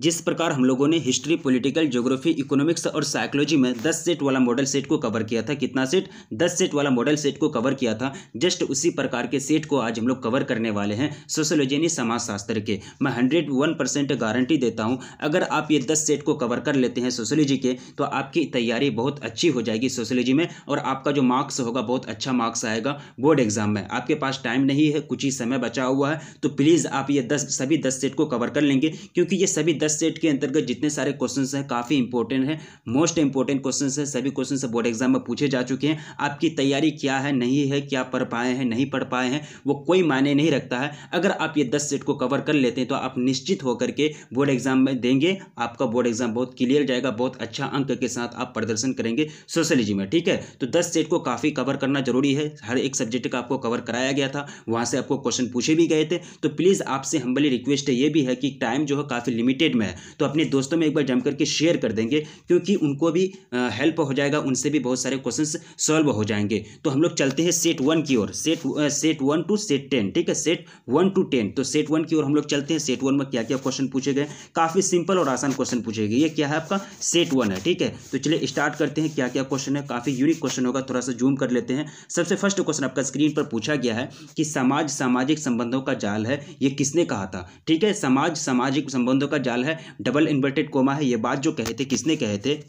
जिस प्रकार हम लोगों ने हिस्ट्री पॉलिटिकल ज्योग्राफी इकोनॉमिक्स और साइकोलॉजी में 10 सेट वाला मॉडल सेट को कवर किया था कितना सेट 10 सेट वाला मॉडल सेट को कवर किया था जस्ट उसी प्रकार के सेट को आज हम लोग कवर करने वाले हैं सोशोलॉजी यानी समाजशास्त्र के मैं हंड्रेड वन परसेंट गारंटी देता हूँ अगर आप ये दस सेट को कवर कर लेते हैं सोशोलॉजी के तो आपकी तैयारी बहुत अच्छी हो जाएगी सोशोलॉजी में और आपका जो मार्क्स होगा बहुत अच्छा मार्क्स आएगा बोर्ड एग्जाम में आपके पास टाइम नहीं है कुछ ही समय बचा हुआ है तो प्लीज़ आप ये दस सभी दस सेट को कवर कर लेंगे क्योंकि ये सभी दस दस सेट के अंतर्गत जितने सारे क्वेश्चन हैं काफ़ी इंपॉर्टेंट है मोस्ट इंपॉर्टेंट क्वेश्चन है सभी क्वेश्चन बोर्ड एग्जाम में पूछे जा चुके हैं आपकी तैयारी क्या है नहीं है क्या पढ़ पाए हैं नहीं पढ़ पाए हैं वो कोई मायने नहीं रखता है अगर आप ये दस सेट को कवर कर लेते हैं तो आप निश्चित होकर के बोर्ड एग्जाम में देंगे आपका बोर्ड एग्जाम बहुत क्लियर जाएगा बहुत अच्छा अंक के साथ आप प्रदर्शन करेंगे सोशलॉजी में ठीक है तो दस सेट को काफ़ी कवर करना जरूरी है हर एक सब्जेक्ट का आपको कवर कराया गया था वहाँ से आपको क्वेश्चन पूछे भी गए थे तो प्लीज़ आपसे हम्बली रिक्वेस्ट ये भी है कि टाइम जो है काफ़ी लिमिटेड में है तो अपने दोस्तों में एक बार जम करके शेयर कर देंगे क्योंकि उनको भी हेल्प हो जाएगा उनसे भी बहुत सारे क्वेश्चन सॉल्व हो जाएंगे तो हम लोग चलते हैं सेट वन की ओर set set one two set ten ठीक है सेट वन टू टेन तो सेट वन की ओर हम लोग चलते हैं सेट वन में क्या क्या क्वेश्चन पूछे गए काफ़ी सिंपल और आसान क्वेश्चन पूछे गए ये क्या है आपका सेट वन है ठीक है तो चलिए स्टार्ट करते हैं क्या क्या क्वेश्चन है काफ़ी यूनिक क्वेश्चन होगा थोड़ा सा जूम कर लेते हैं सबसे फर्स्ट क्वेश्चन आपका स्क्रीन पर पूछा गया है कि समाज सामाजिक संबंधों का जाल है ये किसने कहा था ठीक है समाज सामाजिक संबंधों का जाल है डबल इन्वर्टेड कोमा है ये बात जो कहे थे किसने कहे थे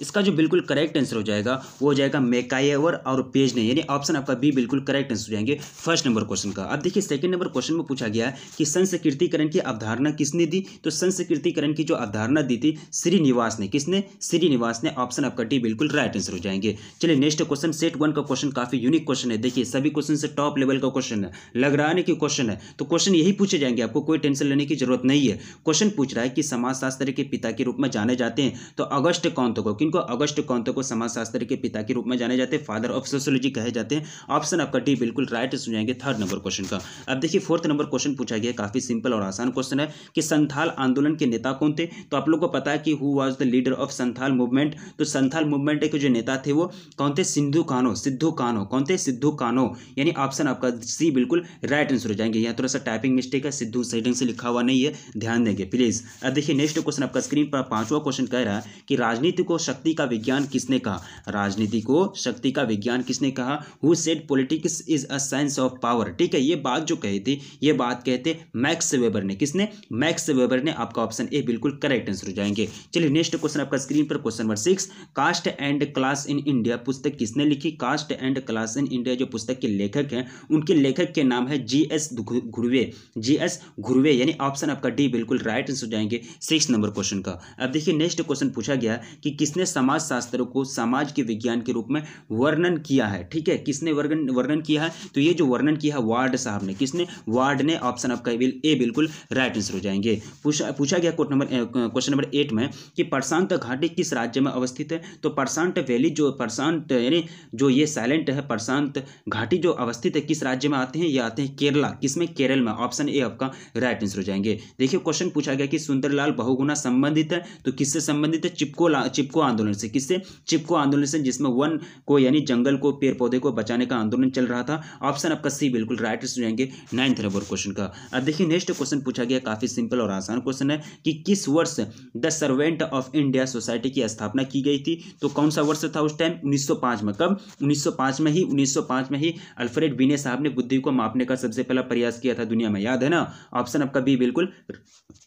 इसका जो बिल्कुल करेक्ट आंसर हो जाएगा वो हो जाएगा मेकाइवर और पेज नहीं यानी ऑप्शन आपका बी बिल्कुल करेक्ट आंसर हो जाएंगे फर्स्ट नंबर क्वेश्चन का अब देखिए सेकंड नंबर क्वेश्चन में पूछा गया कि संस्कृतिकरण की अवधारणा किसने दी तो संस्कृतिकरण की जो अवधारणा दी थी श्रीनिवास ने किसने श्रीनिवास ने ऑप्शन आपका डी बिल्कुल राइट आंसर हो जाएंगे चलिए नेक्स्ट क्वेश्चन सेट वन का क्वेश्चन काफी यूनिक क्वेश्चन है देखिए सभी क्वेश्चन से टॉप लेवल का क्वेश्चन है लग रहा है कि क्वेश्चन है तो क्वेश्चन यही पूछे जाएंगे आपको कोई टेंशन लेने की जरूरत नहीं है क्वेश्चन पूछ रहा है कि समाजशास्त्र के पिता के रूप में जाने जाते हैं तो अगस्त कौन तो क्योंकि जिनको अगस्त कौंतो को समाजशास्त्र के पिता के रूप में जाने जाते हैं फादर ऑफ सोशोलॉजी कहे जाते हैं ऑप्शन आपका डी बिल्कुल राइट सुन जाएंगे थर्ड नंबर क्वेश्चन का अब देखिए फोर्थ नंबर क्वेश्चन पूछा गया काफी सिंपल और आसान क्वेश्चन है कि संथाल आंदोलन के नेता कौन थे तो आप लोग को पता है कि who was the leader of Santhal movement तो संथाल मूवमेंट के जो नेता थे वो कौन थे सिंधु कानो सिद्धू कानो कौन थे सिद्धू कानो यानी ऑप्शन आपका सी बिल्कुल राइट आंसर हो जाएंगे यहाँ थोड़ा सा टाइपिंग मिस्टेक है सिद्धू सही ढंग से लिखा हुआ नहीं है ध्यान देंगे प्लीज अब देखिए नेक्स्ट क्वेश्चन आपका स्क्रीन पर पांचवा क्वेश्चन कह रहा है कि राजनीति को शक्ति शक्ति का विज्ञान किसने कहा राजनीति को शक्ति का विज्ञान किसने कहा who said politics is a science of power ठीक है ये बात जो कही थी ये बात कहते मैक्स वेबर ने किसने मैक्स वेबर ने आपका ऑप्शन ए बिल्कुल करेक्ट आंसर हो जाएंगे चलिए नेक्स्ट क्वेश्चन आपका स्क्रीन पर question number six caste and class in India पुस्तक किसने लिखी caste and class in India जो पुस्तक के लेखक हैं उनके लेखक के नाम है जी एस घुड़वे जी एस घुड़वे यानी ऑप्शन आपका डी बिल्कुल राइट आंसर हो जाएंगे सिक्स नंबर क्वेश्चन का अब देखिए नेक्स्ट क्वेश्चन पूछा गया कि किसने समाज शास्त्र को समाज के विज्ञान के रूप में वर्णन किया है ठीक है किसने वर्णन वर्णन किया है तो ये जो वर्णन किया है वार्ड साहब ने किसने वार्ड ने ऑप्शन आपका बिल ए बिल्कुल राइट आंसर हो जाएंगे पूछा पूछा गया question number question number eight में कि प्रशांत घाटी किस राज्य में अवस्थित है तो प्रशांत वैली जो प्रशांत यानी जो ये साइलेंट है प्रशांत घाटी जो अवस्थित है किस राज्य में आते हैं ये आते हैं केरला किसमें केरल में ऑप्शन ए आपका राइट आंसर हो जाएंगे देखिए क्वेश्चन पूछा गया कि सुंदरलाल बहुगुना संबंधित है तो किससे संबंधित है चिपको चिपको आंदोलन से किससे चिपको आंदोलन से जिसमें वन को यानी जंगल को पेड़ पौधे को बचाने का आंदोलन चल रहा था ऑप्शन आपका सी बिल्कुल राइट हो जाएंगे नाइन्थ नंबर क्वेश्चन का अब देखिए नेक्स्ट क्वेश्चन पूछा गया काफी सिंपल और आसान क्वेश्चन है कि किस वर्ष the servant of India society की स्थापना की गई थी तो कौन सा वर्ष था उस टाइम उन्नीस में कब उन्नीस में ही उन्नीस में ही अल्फ्रेड बीने साहब ने बुद्धि को मापने का सबसे पहला प्रयास किया था दुनिया में याद है ना ऑप्शन आपका बी बिल्कुल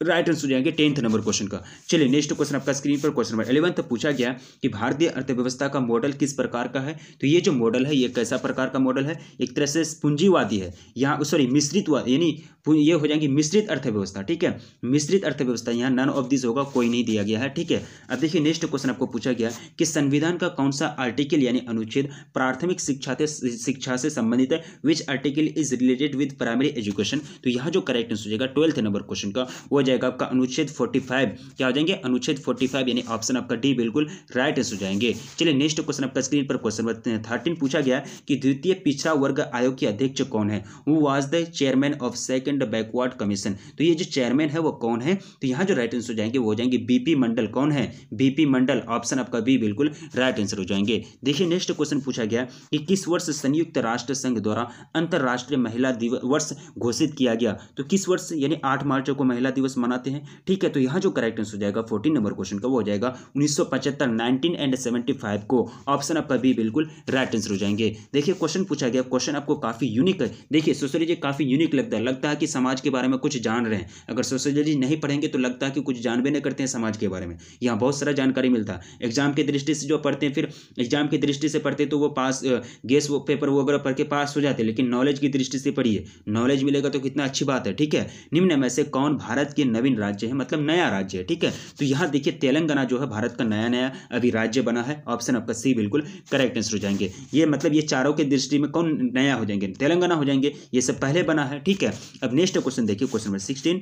राइट आंसर जाएंगे टेंथ नंबर क्वेश्चन का चलिए नेक्स्ट क्वेश्चन आपका स्क्रीन पर क्वेश्चन नंबर इलेवंथ पूछा पूछा गया कि भारतीय अर्थव्यवस्था का मॉडल किस प्रकार का है तो ये जो मॉडल है ये कैसा प्रकार का मॉडल है एक तरह से पूंजीवादी है यहाँ सॉरी मिश्रित यानी ये हो जाएंगी मिश्रित अर्थव्यवस्था ठीक है मिश्रित अर्थव्यवस्था यहाँ नन ऑफ दिस होगा कोई नहीं दिया गया है ठीक है अब देखिए नेक्स्ट क्वेश्चन आपको पूछा गया कि संविधान का कौन सा आर्टिकल यानी अनुच्छेद प्राथमिक शिक्षा से शिक्षा से संबंधित है which article is related with primary education तो यहाँ जो करेक्ट आंसर हो जाएगा ट्वेल्थ नंबर क्वेश्चन का वो जाएगा आपका अनुच्छेद फोर्टी क्या हो जाएंगे अनुच्छेद फोर्टी यानी ऑप्शन आपका डी बिल्कुल बिल्कुल राइट आंसर हो जाएंगे चलिए नेक्स्ट क्वेश्चन आपका स्क्रीन पर क्वेश्चन बताते हैं थर्टीन पूछा गया कि द्वितीय पिछड़ा वर्ग आयोग के अध्यक्ष कौन है वो was the chairman of second backward commission तो ये जो चेयरमैन है वो कौन है तो यहाँ जो राइट आंसर हो जाएंगे वो हो जाएंगे बीपी मंडल कौन है बीपी मंडल ऑप्शन आपका बी बिल्कुल राइट आंसर हो जाएंगे देखिए नेक्स्ट क्वेश्चन पूछा गया कि किस वर्ष संयुक्त राष्ट्र संघ द्वारा अंतर्राष्ट्रीय महिला दिवस घोषित किया गया तो किस वर्ष यानी आठ मार्च को महिला दिवस मनाते हैं ठीक है तो यहाँ जो करेक्ट आंसर हो जाएगा फोर्टीन नंबर क्वेश्चन का वो हो जाएगा उन्नीस पचहत्तर नाइनटीन एंड सेवेंटी फाइव को ऑप्शन आपका बी बिल्कुल राइट आंसर हो जाएंगे देखिए क्वेश्चन पूछा गया क्वेश्चन आपको काफ़ी यूनिक है देखिए सोशोलॉजी काफ़ी यूनिक लगता है लगता है कि समाज के बारे में कुछ जान रहे हैं अगर सोशोलॉजी नहीं पढ़ेंगे तो लगता है कि कुछ जान भी नहीं करते हैं समाज के बारे में यहाँ बहुत सारा जानकारी मिलता है एग्जाम की दृष्टि से जो पढ़ते हैं फिर एग्जाम की दृष्टि से पढ़ते तो वो पास गेस वो पेपर वगैरह पढ़ के पास हो जाते लेकिन नॉलेज की दृष्टि से पढ़िए नॉलेज मिलेगा तो कितना अच्छी बात है ठीक है निम्न में से कौन भारत के नवीन राज्य है मतलब नया राज्य है ठीक है तो यहाँ देखिए तेलंगाना जो है भारत का नया नया बनाया अभी राज्य बना है ऑप्शन आपका सी बिल्कुल करेक्ट आंसर हो जाएंगे ये मतलब ये चारों के दृष्टि में कौन नया हो जाएंगे तेलंगाना हो जाएंगे ये सब पहले बना है ठीक है अब नेक्स्ट क्वेश्चन देखिए क्वेश्चन नंबर सिक्सटीन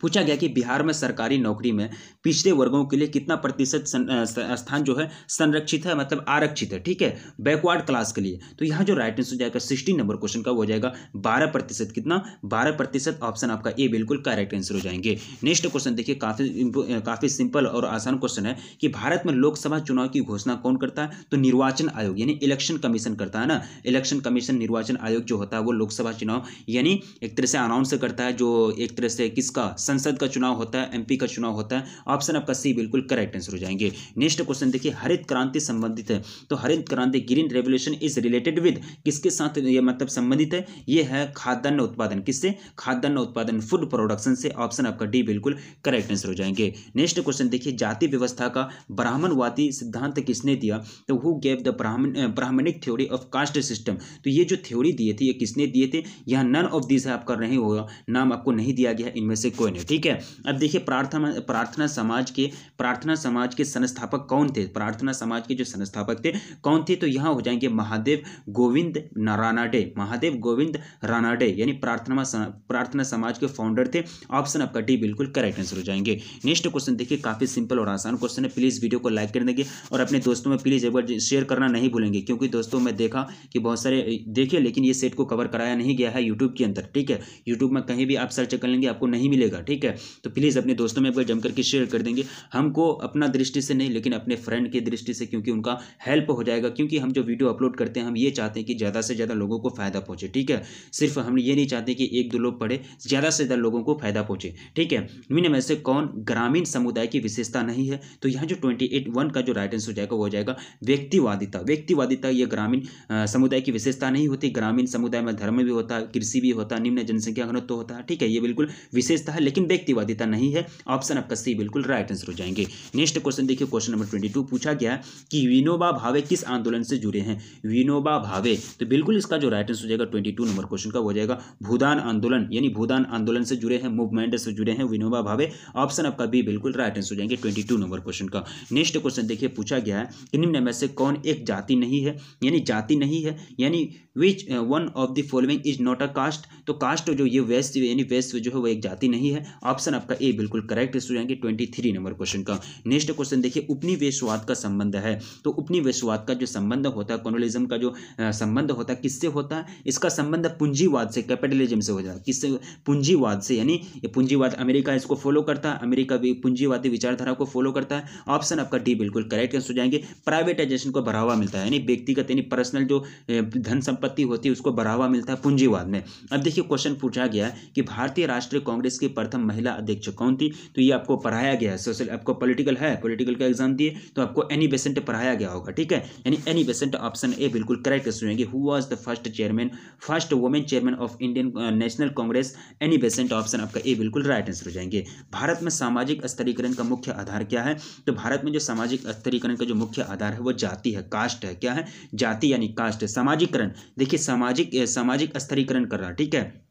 पूछा गया कि बिहार में सरकारी नौकरी में पिछड़े वर्गों के लिए कितना प्रतिशत स्थान जो है संरक्षित है मतलब आरक्षित है ठीक है बैकवर्ड क्लास के लिए तो यहाँ जो राइट आंसर जाएगा सिक्सटी नंबर क्वेश्चन का हो जाएगा बारह प्रतिशत कितना बारह प्रतिशत ऑप्शन आपका ए बिल्कुल करेक्ट आंसर हो जाएंगे नेक्स्ट क्वेश्चन देखिए काफी काफी सिंपल और आसान क्वेश्चन है कि भारत में लोकसभा चुनाव की घोषणा कौन करता है तो निर्वाचन आयोग यानी इलेक्शन कमीशन करता है ना इलेक्शन कमीशन निर्वाचन आयोग जो होता है वो लोकसभा चुनाव यानी एक तरह से अनाउंस करता है जो एक तरह से किसका संसद का चुनाव होता है एमपी का चुनाव होता है ऑप्शन आपका सी बिल्कुल करेक्ट आंसर हो जाएंगे नेक्स्ट क्वेश्चन देखिए हरित क्रांति संबंधित है तो हरित क्रांति green revolution is related with किसके साथ ये मतलब संबंधित है ये है खाद्यान्न उत्पादन किससे खाद्यान्न उत्पादन फूड प्रोडक्शन से ऑप्शन आपका डी बिल्कुल करेक्ट आंसर हो जाएंगे नेक्स्ट क्वेश्चन देखिए जाति व्यवस्था का ब्राह्मणवादी सिद्धांत किसने दिया तो who gave the Brahman Brahmanic theory of caste system तो ये जो थ्योरी दिए थे ये किसने दिए थे यहाँ नन ऑफ दिस है आपका नहीं होगा नाम आपको नहीं दिया गया इनमें से कोई नहीं है ठीक है अब देखिए प्रार्थना प्रार्थना समाज के प्रार्थना समाज के संस्थापक कौन थे प्रार्थना समाज के जो संस्थापक थे कौन थे तो यहाँ हो जाएंगे महादेव गोविंद रानाडे महादेव गोविंद रानाडे यानी प्रार्थना प्रार्थना समाज के फाउंडर थे ऑप्शन आपका डी बिल्कुल करेक्ट आंसर हो जाएंगे नेक्स्ट क्वेश्चन देखिए काफ़ी सिंपल और आसान क्वेश्चन है प्लीज़ वीडियो को लाइक कर देंगे और अपने दोस्तों में प्लीज़ एक बार शेयर करना नहीं भूलेंगे क्योंकि दोस्तों में देखा कि बहुत सारे देखिए लेकिन ये सेट को कवर कराया नहीं गया है यूट्यूब के अंदर ठीक है यूट्यूब में कहीं भी आप सर्च कर लेंगे आपको नहीं मिलेगा ठीक है तो प्लीज़ अपने दोस्तों में एक बार जम करके शेयर कर देंगे हमको अपना दृष्टि से नहीं लेकिन अपने फ्रेंड की दृष्टि से क्योंकि उनका हेल्प हो जाएगा क्योंकि हम जो वीडियो अपलोड करते हैं हम ये चाहते हैं कि ज़्यादा से ज़्यादा लोगों को फ़ायदा पहुँचे ठीक है सिर्फ हम ये नहीं चाहते कि एक दो लोग पढ़े ज़्यादा से ज़्यादा लोगों को फ़ायदा पहुँचे ठीक है मीन में से कौन ग्रामीण समुदाय की विशेषता नहीं है तो यहाँ जो ट्वेंटी एट वन का जो राइट आंसर हो जाएगा वो हो जाएगा व्यक्तिवादिता व्यक्तिवादिता ये ग्रामीण समुदाय की विशेषता नहीं होती ग्रामीण समुदाय में धर्म भी होता है कृषि भी होता है निम्न जनसंख्या घनत्व होता है ठीक है ये बिल्कुल विशेषता है लेकिन लेकिन व्यक्तिवादिता नहीं है ऑप्शन आपका सी बिल्कुल राइट आंसर हो जाएंगे नेक्स्ट क्वेश्चन देखिए क्वेश्चन नंबर ट्वेंटी टू पूछा गया कि विनोबा भावे किस आंदोलन से जुड़े हैं विनोबा भावे तो बिल्कुल इसका जो राइट आंसर हो जाएगा ट्वेंटी टू नंबर क्वेश्चन का हो जाएगा भूदान आंदोलन यानी भूदान आंदोलन से जुड़े हैं मूवमेंट से जुड़े हैं विनोबा भावे ऑप्शन आपका बी बिल्कुल राइट आंसर हो जाएंगे ट्वेंटी टू नंबर क्वेश्चन का नेक्स्ट क्वेश्चन देखिए पूछा गया है कि निम्न में से कौन एक जाति नहीं है यानी जाति नहीं है यानी which one of the following is not a caste तो कास्ट जो ये वेस्ट यानी वेस्ट जो है वो एक जाति नहीं है ऑप्शन आपका ए बिल्कुल करेक्ट है जाएंगे ट्वेंटी थ्री नंबर क्वेश्चन का नेक्स्ट क्वेश्चन देखिए उपनिवेशवाद का संबंध है तो उपनिवेशवाद का जो संबंध होता है कॉनोलिज्म का जो संबंध होता है किससे होता है इसका संबंध पूंजीवाद से कैपिटलिज्म से हो जाता है किससे पूंजीवाद से यानी पूंजीवाद अमेरिका इसको फॉलो करता है अमेरिका भी पूंजीवादी विचारधारा को फॉलो करता है ऑप्शन आपका डी बिल्कुल करेक्ट है हो जाएंगे प्राइवेटाइजेशन को बढ़ावा मिलता है यानी व्यक्तिगत यानी पर्सनल जो धन संपत्ति संपत्ति होती है उसको बढ़ावा मिलता है पूंजीवाद में अब देखिए क्वेश्चन पूछा गया है कि भारतीय राष्ट्रीय कांग्रेस की प्रथम महिला अध्यक्ष कौन थी तो ये आपको पढ़ाया गया है सोशल आपको पॉलिटिकल है पॉलिटिकल का एग्जाम दिए तो आपको एनी बेसेंट पढ़ाया गया होगा ठीक है यानी एनी बेसेंट ऑप्शन ए बिल्कुल करेक्ट सुनेंगे who was the first chairman first women chairman of Indian national congress Annie Besant option आपका ए बिल्कुल राइट आंसर हो जाएंगे भारत में सामाजिक स्तरीकरण का मुख्य आधार क्या है तो भारत में जो सामाजिक स्तरीकरण का जो मुख्य आधार है वो जाति है कास्ट है क्या है जाति यानी कास्ट सामाजिकरण देखिए सामाजिक सामाजिक स्तरीकरण कर रहा है ठीक है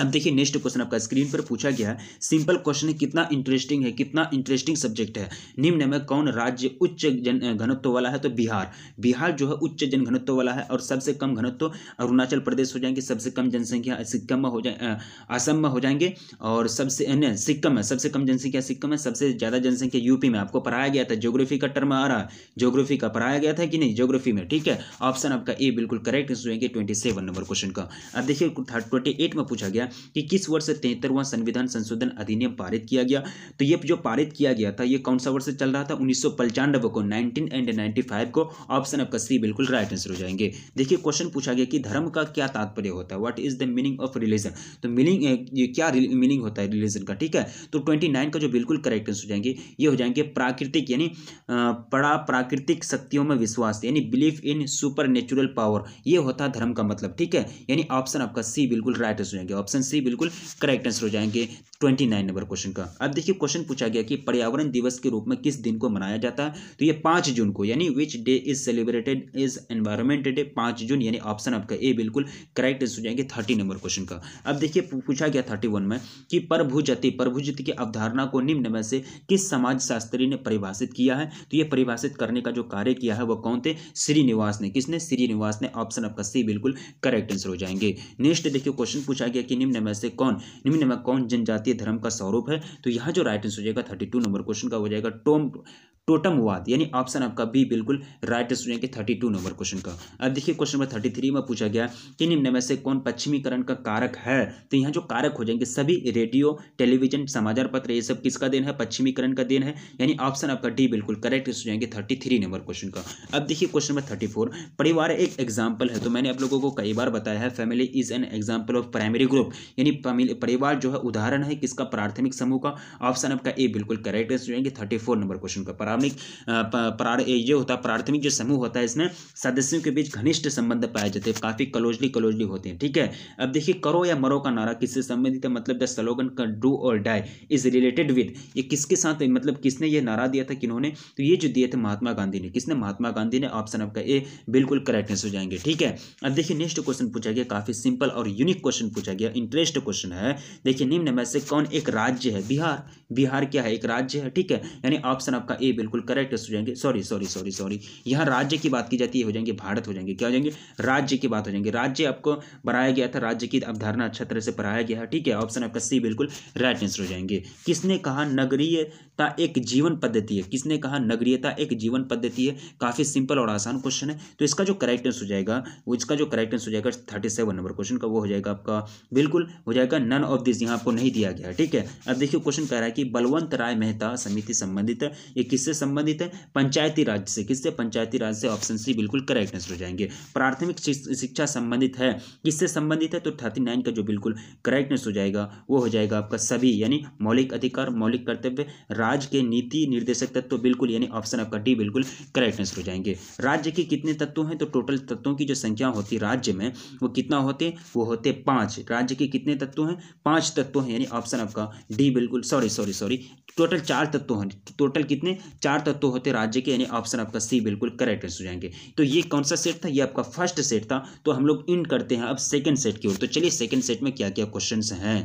अब देखिए नेक्स्ट क्वेश्चन आपका स्क्रीन पर पूछा गया है सिंपल क्वेश्चन है कितना इंटरेस्टिंग है कितना इंटरेस्टिंग सब्जेक्ट है निम्न में कौन राज्य उच्च जन घनत्व वाला है तो बिहार बिहार जो है उच्च जन घनत्व वाला है और सबसे कम घनत्व अरुणाचल प्रदेश हो जाएंगे सबसे कम जनसंख्या सिक्किम में हो जाए असम में हो जाएंगे और सबसे नहीं सिक्किम में सबसे कम जनसंख्या सिक्किम में सबसे ज़्यादा जनसंख्या यूपी में आपको पढ़ाया गया था जोग्राफी का टर्म आ रहा है जोग्राफी का पढ़ाया गया था कि नहीं जोग्राफी में ठीक है ऑप्शन आपका ए बिल्कुल करेक्ट हो जाएंगे ट्वेंटी नंबर क्वेश्चन का अब देखिए एट में पूछा गया गया कि किस वर्ष तिहत्तरवां संविधान संशोधन अधिनियम पारित किया गया तो ये जो पारित किया गया था ये कौन सा वर्ष चल रहा था उन्नीस को नाइनटीन एंड नाइन्टी को ऑप्शन आपका सी बिल्कुल राइट आंसर हो जाएंगे देखिए क्वेश्चन पूछा गया कि धर्म का क्या तात्पर्य होता है what is the meaning of religion तो मीनिंग क्या मीनिंग होता है रिलीजन का ठीक है तो ट्वेंटी का जो बिल्कुल करेक्ट आंसर हो जाएंगे ये हो जाएंगे प्राकृतिक यानी पड़ा प्राकृतिक शक्तियों में विश्वास यानी बिलीफ इन सुपर पावर ये होता है धर्म का मतलब ठीक है यानी ऑप्शन आपका सी बिल्कुल राइट आंसर हो जाएंगे ऑप्शन ऑप्शन सी बिल्कुल करेक्ट आंसर हो जाएंगे ट्वेंटी नाइन नंबर क्वेश्चन का अब देखिए क्वेश्चन पूछा गया कि पर्यावरण दिवस के रूप में किस दिन को मनाया जाता है तो ये पाँच जून को यानी which day is celebrated is environment day पाँच जून यानी ऑप्शन आपका ए बिल्कुल करेक्ट आंसर हो जाएंगे थर्टी नंबर क्वेश्चन का अब देखिए पूछा गया थर्टी वन में कि प्रभुजति प्रभुजति की अवधारणा को निम्न में से किस समाजशास्त्री ने परिभाषित किया है तो ये परिभाषित करने का जो कार्य किया है वह कौन थे श्रीनिवास ने किसने श्रीनिवास ने ऑप्शन आपका सी बिल्कुल करेक्ट आंसर हो जाएंगे नेक्स्ट देखिए क्वेश्चन पूछा गया कि निम्न में से कौन निम्न में कौन जनजातीय धर्म का स्वरूप है तो यहाँ जो राइट आंसर हो जाएगा थर्टी टू नंबर क्वेश्चन का हो जाएगा टोम टोटमवाद यानी ऑप्शन आपका बी बिल्कुल राइट स्टूडेंट जाएंगे थर्टी टू नंबर क्वेश्चन का अब देखिए क्वेश्चन नंबर थर्टी थ्री में पूछा गया कि निम्न में से कौन पश्चिमीकरण का कारक है तो यहाँ जो कारक हो जाएंगे सभी रेडियो टेलीविजन समाचार पत्र ये सब किसका देन है पश्चिमीकरण का देन है यानी ऑप्शन आपका डी बिल्कुल करेक्ट आंसर जाएंगे थर्टी थ्री नंबर क्वेश्चन का अब देखिए क्वेश्चन नंबर थर्टी फोर परिवार एक एग्जाम्पल है तो मैंने आप लोगों को कई बार बताया है family is an example of primary group यानी परिवार जो है उदाहरण है किसका प्राथमिक समूह का ऑप्शन आपका ए बिल्कुल करेक्ट है जो थर्टी फोर नंबर क्वेश्चन का प्रारंभिक ये होता है प्राथमिक जो समूह होता है इसमें सदस्यों के बीच घनिष्ठ संबंध पाए जाते हैं काफ़ी क्लोजली क्लोजली होते हैं ठीक है अब देखिए करो या मरो का नारा किससे संबंधित है मतलब द स्लोगन का डू और डाई इज रिलेटेड विद ये किसके साथ मतलब किसने ये नारा दिया था किन्होंने तो ये जो दिए थे महात्मा गांधी ने किसने महात्मा गांधी ने ऑप्शन आपका ए बिल्कुल करेक्टनेस हो जाएंगे ठीक है अब देखिए नेक्स्ट क्वेश्चन पूछा गया काफ़ी सिंपल और यूनिक क्वेश्चन पूछा गया इंटरेस्ट क्वेश्चन है देखिए निम्न में से कौन एक राज्य है बिहार बिहार क्या है एक राज्य है ठीक है यानी ऑप्शन आपका ए बिल्कुल करेक्ट हो जाएंगे सॉरी सॉरी सॉरी सॉरी यहाँ राज्य की बात की जाती है हो जाएंगे भारत हो जाएंगे क्या हो जाएंगे राज्य की बात हो जाएंगे राज्य आपको बनाया गया था राज्य की अवधारणा अच्छा तरह से पढ़ाया गया है ठीक है ऑप्शन आपका सी बिल्कुल राइट आंसर हो जाएंगे किसने कहा नगरीयता एक जीवन पद्धति है किसने कहा नगरीयता एक जीवन पद्धति है काफ़ी सिंपल और आसान क्वेश्चन है तो इसका जो करेक्ट आंसर हो जाएगा इसका जो करेक्ट आंसर हो जाएगा थर्टी नंबर क्वेश्चन का वो हो जाएगा आपका बिल्कुल बिल्कुल हो जाएगा नन ऑफ दिस यहाँ आपको नहीं दिया गया ठीक है अब देखिए क्वेश्चन कह रहा है कि बलवंत राय मेहता समिति संबंधित है ये किससे संबंधित है पंचायती राज से किससे पंचायती राज से ऑप्शन सी बिल्कुल करेक्ट आंसर हो जाएंगे प्राथमिक शिक्षा संबंधित है किससे संबंधित है तो थर्टी नाइन का जो बिल्कुल करेक्टनेस हो जाएगा वो हो जाएगा आपका सभी यानी मौलिक अधिकार मौलिक कर्तव्य राज्य के नीति निर्देशक तत्व तो बिल्कुल यानी ऑप्शन आपका डी बिल्कुल करेक्टनेस हो जाएंगे राज्य के कितने तत्व हैं तो टोटल तत्वों की जो संख्या होती है राज्य में वो कितना होते वो होते पाँच राज्य के कितने तत्व हैं पांच तत्व हैं यानी ऑप्शन आपका डी बिल्कुल सॉरी सॉरी सॉरी टोटल चार तत्व हैं टोटल कितने चार तत्व होते राज्य के यानी ऑप्शन आपका सी बिल्कुल करेक्ट हो जाएंगे तो ये कौन सा सेट था ये आपका फर्स्ट सेट था तो हम लोग इन करते हैं अब सेकेंड सेट की ओर तो चलिए सेकेंड सेट में क्या क्या क्वेश्चन हैं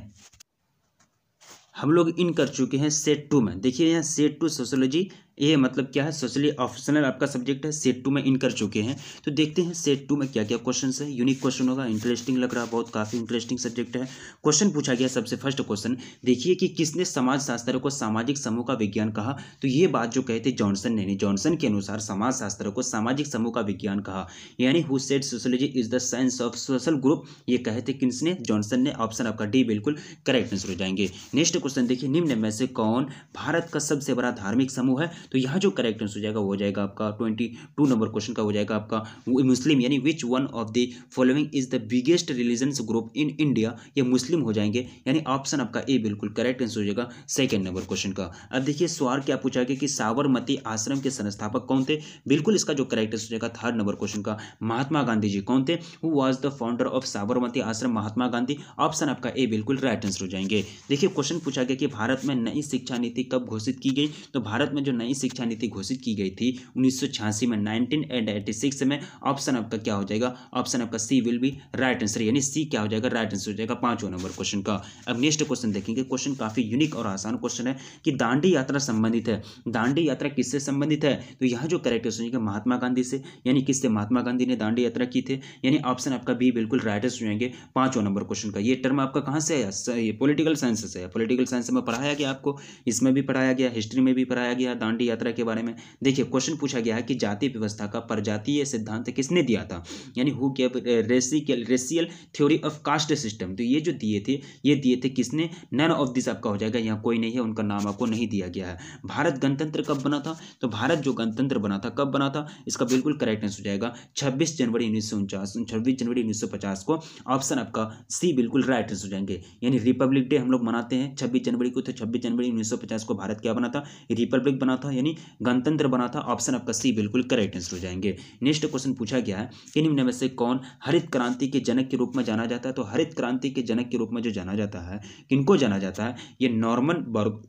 हम लोग इन कर चुके हैं सेट टू में देखिए यहाँ सेट टू सोशोलॉजी ये मतलब क्या है सोशली ऑप्शनल आपका सब्जेक्ट है सेट टू में इन कर चुके हैं तो देखते हैं सेट टू में क्या क्या क्वेश्चन है यूनिक क्वेश्चन होगा इंटरेस्टिंग लग रहा है बहुत काफ़ी इंटरेस्टिंग सब्जेक्ट है क्वेश्चन पूछा गया सबसे फर्स्ट क्वेश्चन देखिए कि किसने समाजशास्त्र को सामाजिक समूह का विज्ञान कहा तो ये बात जो कहे थे जॉनसन ने जॉनसन के अनुसार समाजशास्त्र को सामाजिक समूह का विज्ञान कहा यानी who said sociology is the science of social group ये कहे थे किसने जॉनसन ने ऑप्शन आपका डी बिल्कुल करेक्ट आंसर हो जाएंगे नेक्स्ट क्वेश्चन देखिए निम्न में से कौन भारत का सबसे बड़ा धार्मिक समूह है तो यहाँ जो करेक्ट आंसर हो जाएगा हो जाएगा आपका ट्वेंटी टू नंबर क्वेश्चन का हो जाएगा आपका मुस्लिम यानी which one of the following is the biggest religion group in India ये मुस्लिम हो जाएंगे यानी ऑप्शन आपका ए बिल्कुल करेक्ट आंसर हो जाएगा सेकेंड नंबर क्वेश्चन का अब देखिए स्वार क्या पूछा गया कि साबरमती आश्रम के संस्थापक कौन थे बिल्कुल इसका जो करेक्ट आंसर हो जाएगा थर्ड नंबर क्वेश्चन का महात्मा गांधी जी कौन थे who was the founder of Sabarmati Ashram Mahatma Gandhi option आपका ए बिल्कुल राइट आंसर हो जाएंगे देखिए क्वेश्चन पूछा गया कि भारत में नई शिक्षा नीति कब घोषित की गई तो भारत में जो नई नई शिक्षा नीति घोषित की गई थी उन्नीस में नाइनटीन में ऑप्शन आपका क्या हो जाएगा ऑप्शन आपका C will be right answer यानी सी क्या हो जाएगा राइट आंसर हो जाएगा पांचवा नंबर क्वेश्चन का अब नेक्स्ट क्वेश्चन देखेंगे क्वेश्चन काफी यूनिक और आसान क्वेश्चन है कि दांडी यात्रा संबंधित है दांडी यात्रा किससे संबंधित है तो यहाँ जो करेक्ट क्वेश्चन है महात्मा गांधी से यानी किससे महात्मा गांधी ने दांडी यात्रा की थी यानी ऑप्शन आपका बी बिल्कुल राइट आंसर जाएंगे पांचवा नंबर क्वेश्चन का ये टर्म आपका कहाँ से है पोलिटिकल साइंस से है पॉलिटिकल साइंस में पढ़ाया गया आपको इसमें भी पढ़ाया गया हिस्ट्री में भी पढ़ाया गया दांडी कांटी यात्रा के बारे में देखिए क्वेश्चन पूछा गया है कि जाति व्यवस्था का प्रजातीय सिद्धांत किसने दिया था यानी हु के racial racial theory of caste system तो ये जो दिए थे ये दिए थे किसने नन ऑफ दिस आपका हो जाएगा यहाँ कोई नहीं है उनका नाम आपको नहीं दिया गया है भारत गणतंत्र कब बना था तो भारत जो गणतंत्र बना था कब बना था इसका बिल्कुल करेक्टनेस हो जाएगा छब्बीस जनवरी उन्नीस सौ उनचास छब्बीस जनवरी उन्नीस सौ पचास को ऑप्शन आपका सी बिल्कुल राइट हो जाएंगे यानी रिपब्लिक डे हम लोग मनाते हैं छब्बीस जनवरी को तो छब्बीस जनवरी उन्नीस सौ पचास को भारत क्या बना था रिपब्लिक बना था था यानी गणतंत्र बना था ऑप्शन आपका सी बिल्कुल करेक्ट आंसर हो जाएंगे नेक्स्ट क्वेश्चन पूछा गया है कि निम्न में से कौन हरित क्रांति के जनक के रूप में जाना जाता है तो हरित क्रांति के जनक के रूप में जो जाना जाता है किनको जाना जाता है ये नॉर्मन बर्ग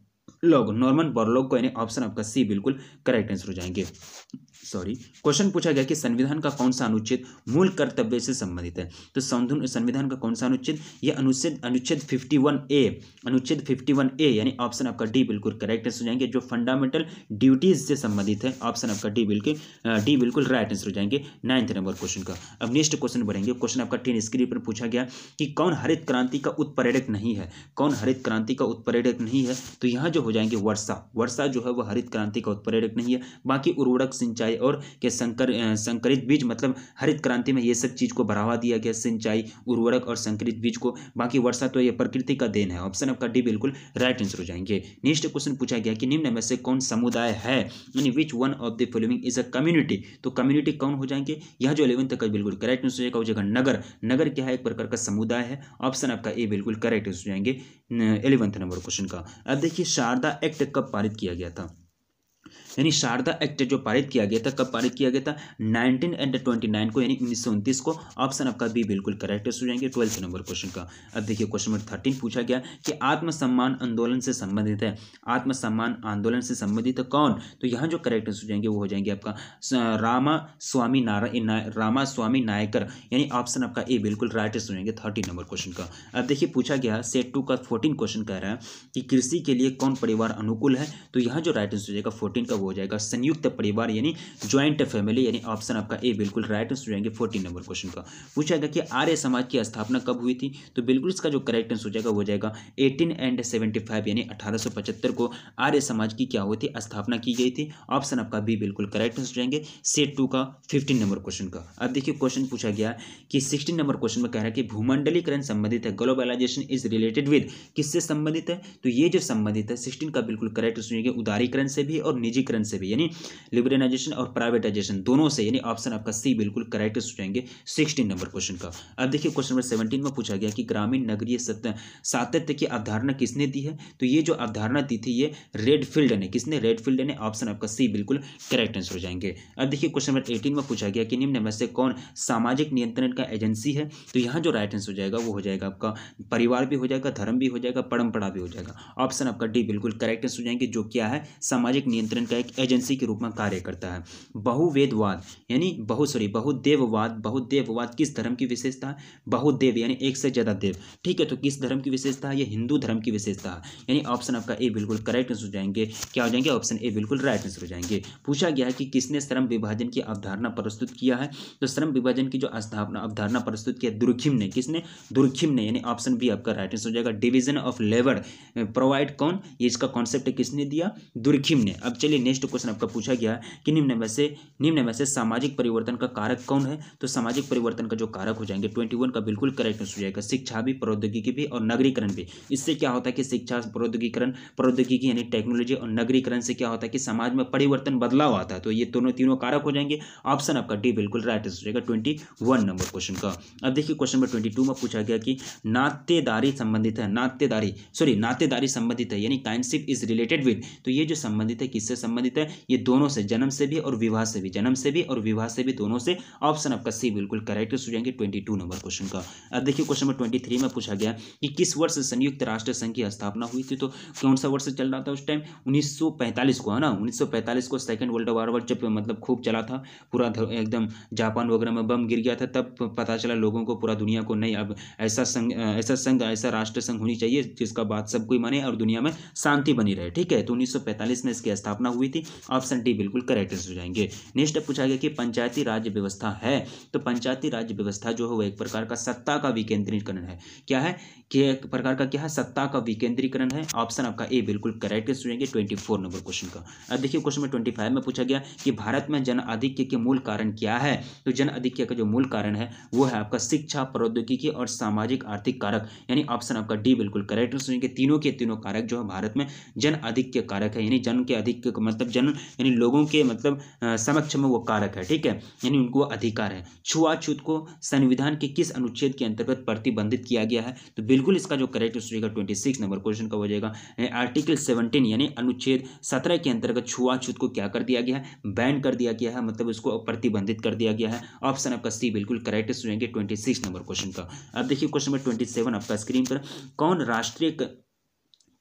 लोग नॉर्मन बर्लोग को यानी ऑप्शन आपका सी बिल्कुल करेक्ट आंसर हो जाएंगे सॉरी क्वेश्चन पूछा गया कि संविधान का कौन सा अनुच्छेद मूल कर्तव्य से संबंधित है तो संविधान का कौन सा अनुच्छेद यह अनुच्छेद अनुच्छेद फिफ्टी वन ए अनुच्छेद फिफ्टी वन ए यानी ऑप्शन आपका डी बिल्कुल करेक्ट आंसर हो जाएंगे जो फंडामेंटल ड्यूटीज से संबंधित है ऑप्शन आपका डी बिल्कुल डी बिल्कुल राइट आंसर हो जाएंगे नाइन्थ नंबर क्वेश्चन का अब नेक्स्ट क्वेश्चन बढ़ेंगे क्वेश्चन आपका टेन स्क्रीन पर पूछा गया कि कौन हरित क्रांति का उत्प्रेरक नहीं है कौन हरित क्रांति का उत्प्रेरक नहीं है तो यहाँ जो हो जाएंगे वर्षा वर्षा जो है वह हरित क्रांति का उत्प्रेरक नहीं है बाकी उर्वरक सिंचाई और के संकर संकरित बीज मतलब हरित क्रांति में ये सब चीज़ को बढ़ावा दिया गया सिंचाई उर्वरक और संकरित बीज को बाकी वर्षा तो ये प्रकृति का देन है ऑप्शन आपका डी बिल्कुल राइट आंसर हो जाएंगे नेक्स्ट क्वेश्चन पूछा गया कि निम्न में से कौन समुदाय है यानी which one of the following is a community तो कम्युनिटी कौन हो जाएंगे यह जो इलेवन तक बिल्कुल करेक्ट आंसर हो जाएगा नगर नगर क्या है एक प्रकार का समुदाय है ऑप्शन आपका ए बिल्कुल करेक्ट आंसर हो जाएंगे इलेवंथ नंबर क्वेश्चन का अब देखिए शारदा एक्ट कब पारित किया गया था यानी शारदा एक्ट जो पारित किया गया था कब पारित किया गया था नाइनटीन एंड ट्वेंटी नाइन को यानी उन्नीस को ऑप्शन आपका बी बिल्कुल करेक्ट हो जाएंगे ट्वेल्थ नंबर क्वेश्चन का अब देखिए क्वेश्चन नंबर थर्टीन पूछा गया कि आत्मसम्मान आंदोलन से संबंधित है आत्मसम्मान आंदोलन से संबंधित कौन तो यहाँ जो करेक्ट आंसर हो जाएंगे वो हो जाएंगे आपका रामा स्वामी नारायण रामा स्वामी नायकर यानी ऑप्शन आपका ए बिल्कुल राइट आंसर हो जाएंगे थर्टीन नंबर क्वेश्चन का अब देखिए पूछा गया सेट टू का फोर्टीन क्वेश्चन कह रहा है कि कृषि के लिए कौन परिवार अनुकूल है तो यहाँ जो राइट आंसर हो जाएगा फोर्टीन का हो जाएगा संयुक्त परिवार यानी ज्वाइंट फैमिली यानी ऑप्शन आपका ए बिल्कुल राइट आंसर हो जाएंगे फोर्टीन नंबर क्वेश्चन का पूछा जाएगा कि आर्य समाज की स्थापना कब हुई थी तो बिल्कुल इसका जो करेक्ट आंसर हो जाएगा वो जाएगा एटीन एंड सेवेंटी फाइव यानी अठारह को आर्य समाज की क्या हुई थी स्थापना की गई थी ऑप्शन आपका बी बिल्कुल करेक्ट आंसर हो जाएंगे सेट टू का फिफ्टीन नंबर क्वेश्चन का अब देखिए क्वेश्चन पूछा गया कि सिक्सटीन नंबर क्वेश्चन में कह रहा है कि भूमंडलीकरण संबंधित है ग्लोबलाइजेशन इज रिलेटेड विद किससे संबंधित है तो ये जो संबंधित है सिक्सटीन का बिल्कुल करेक्ट सुनिएगा उदारीकरण से भी और निजी विमुद्रीकरण से भी यानी लिबरलाइजेशन और प्राइवेटाइजेशन दोनों से यानी ऑप्शन आपका सी बिल्कुल करेक्ट हो जाएंगे सिक्सटीन नंबर क्वेश्चन का अब देखिए क्वेश्चन नंबर सेवनटीन में पूछा गया कि ग्रामीण नगरीय सत्य सातत्य की अवधारणा किसने दी है तो ये जो अवधारणा दी थी ये रेड फील्ड ने किसने रेड फील्ड ने ऑप्शन आपका सी बिल्कुल करेक्ट आंसर हो जाएंगे अब देखिए क्वेश्चन नंबर एटीन में पूछा गया कि निम्न में से कौन सामाजिक नियंत्रण का एजेंसी है तो यहाँ जो राइट आंसर हो जाएगा वो हो जाएगा आपका परिवार भी हो जाएगा धर्म भी हो जाएगा परंपरा भी हो जाएगा ऑप्शन आपका डी बिल्कुल करेक्ट आंसर हो जाएंगे जो क्या है सामाजिक नियंत्रण का एक एजेंसी के रूप में कार्य करता है बहुवेदवाद यानी बहु सॉरी बहुदेववाद बहुदेववाद किस धर्म की विशेषता है बहुदेव यानी एक से ज़्यादा देव ठीक है तो किस धर्म की विशेषता है यह हिंदू धर्म की विशेषता है यानी ऑप्शन आपका ए बिल्कुल करेक्ट आंसर हो जाएंगे क्या हो जाएंगे ऑप्शन ए बिल्कुल राइट आंसर हो जाएंगे पूछा गया है कि किसने श्रम विभाजन की अवधारणा प्रस्तुत किया है तो श्रम विभाजन की जो स्थापना अवधारणा प्रस्तुत किया दुर्खिम ने किसने दुर्खिम ने यानी ऑप्शन बी आपका राइट आंसर हो जाएगा डिविजन ऑफ लेबर प्रोवाइड कौन ये इसका कॉन्सेप्ट किसने दिया दुर्खिम ने अब चलिए नेक्स्ट क्वेश्चन आपका पूछा गया कि निम्न में से निम्न में से सामाजिक परिवर्तन का कारक कौन है तो सामाजिक परिवर्तन का जो कारक हो जाएंगे ट्वेंटी वन का बिल्कुल करेक्ट आंसर हो जाएगा शिक्षा भी प्रौद्योगिकी भी और नगरीकरण भी इससे क्या होता है कि शिक्षा प्रौद्योगिकरण प्रौद्योगिकी यानी टेक्नोलॉजी और नगरीकरण से क्या होता है कि समाज में परिवर्तन बदलाव आता है तो ये दोनों तीनों कारक हो जाएंगे ऑप्शन आपका डी बिल्कुल राइट आंसर हो जाएगा ट्वेंटी नंबर क्वेश्चन का अब देखिए क्वेश्चन नंबर ट्वेंटी में पूछा गया कि नातेदारी संबंधित है नातेदारी सॉरी नातेदारी संबंधित है यानी काइंडशिप इज रिलेटेड विद तो ये जो संबंधित है किससे संबंधित संबंधित है ये दोनों से जन्म से भी और विवाह से भी जन्म से भी और विवाह से भी दोनों से ऑप्शन आपका सी बिल्कुल करेक्ट हो जाएंगे ट्वेंटी नंबर क्वेश्चन का अब देखिए क्वेश्चन नंबर ट्वेंटी में पूछा गया कि किस वर्ष संयुक्त राष्ट्र संघ की स्थापना हुई थी तो कौन सा वर्ष चल रहा था उस टाइम उन्नीस को है ना उन्नीस को सेकेंड वर्ल्ड वार वर्ल्ड जब मतलब खूब चला था पूरा एकदम जापान वगैरह में बम गिर गया था तब पता चला लोगों को पूरा दुनिया को नहीं अब ऐसा संघ ऐसा संघ ऐसा राष्ट्र संघ होनी चाहिए जिसका बात सब कोई माने और दुनिया में शांति बनी रहे ठीक है तो 1945 में इसकी स्थापना हुई थी ऑप्शन डी बिल्कुल करेक्ट आंसर हो जाएंगे नेक्स्ट पूछा गया कि पंचायती राज्य व्यवस्था है तो पंचायती राज्य व्यवस्था जो है वह एक प्रकार का सत्ता का विकेंद्रीकरण है क्या है प्रकार का क्या है सत्ता का विकेंद्रीकरण है ऑप्शन आपका ए बिल्कुल करेक्ट है सुनेंगे ट्वेंटी फोर नंबर क्वेश्चन का अब देखिए क्वेश्चन नंबर ट्वेंटी फाइव में पूछा गया कि भारत में जन आधिक्य के मूल कारण क्या है तो जन आधिक्य का जो मूल कारण है वो है आपका शिक्षा प्रौद्योगिकी और सामाजिक आर्थिक कारक यानी ऑप्शन आपका डी बिल्कुल करेक्ट है सुनेंगे तीनों के तीनों कारक जो है भारत में जन आधिक्य कारक है यानी जन के अधिक मतलब जन यानी लोगों के मतलब समक्ष में वो कारक है ठीक है यानी उनको अधिकार है छुआछूत को संविधान के किस अनुच्छेद के अंतर्गत प्रतिबंधित किया गया है तो बिल्कुल बिल्कुल इसका जो करेक्ट आंसर रहेगा ट्वेंटी सिक्स नंबर क्वेश्चन का हो जाएगा आर्टिकल सेवनटीन यानी अनुच्छेद सत्रह के अंतर्गत छुआछूत को क्या कर दिया गया है बैन कर दिया गया है मतलब इसको प्रतिबंधित कर दिया गया है ऑप्शन आपका सी बिल्कुल करेक्ट आंसर रहेंगे ट्वेंटी सिक्स नंबर क्वेश्चन का अब देखिए क्वेश्चन नंबर ट्वेंटी सेवन आपका स्क्रीन पर कौन राष्ट्रीय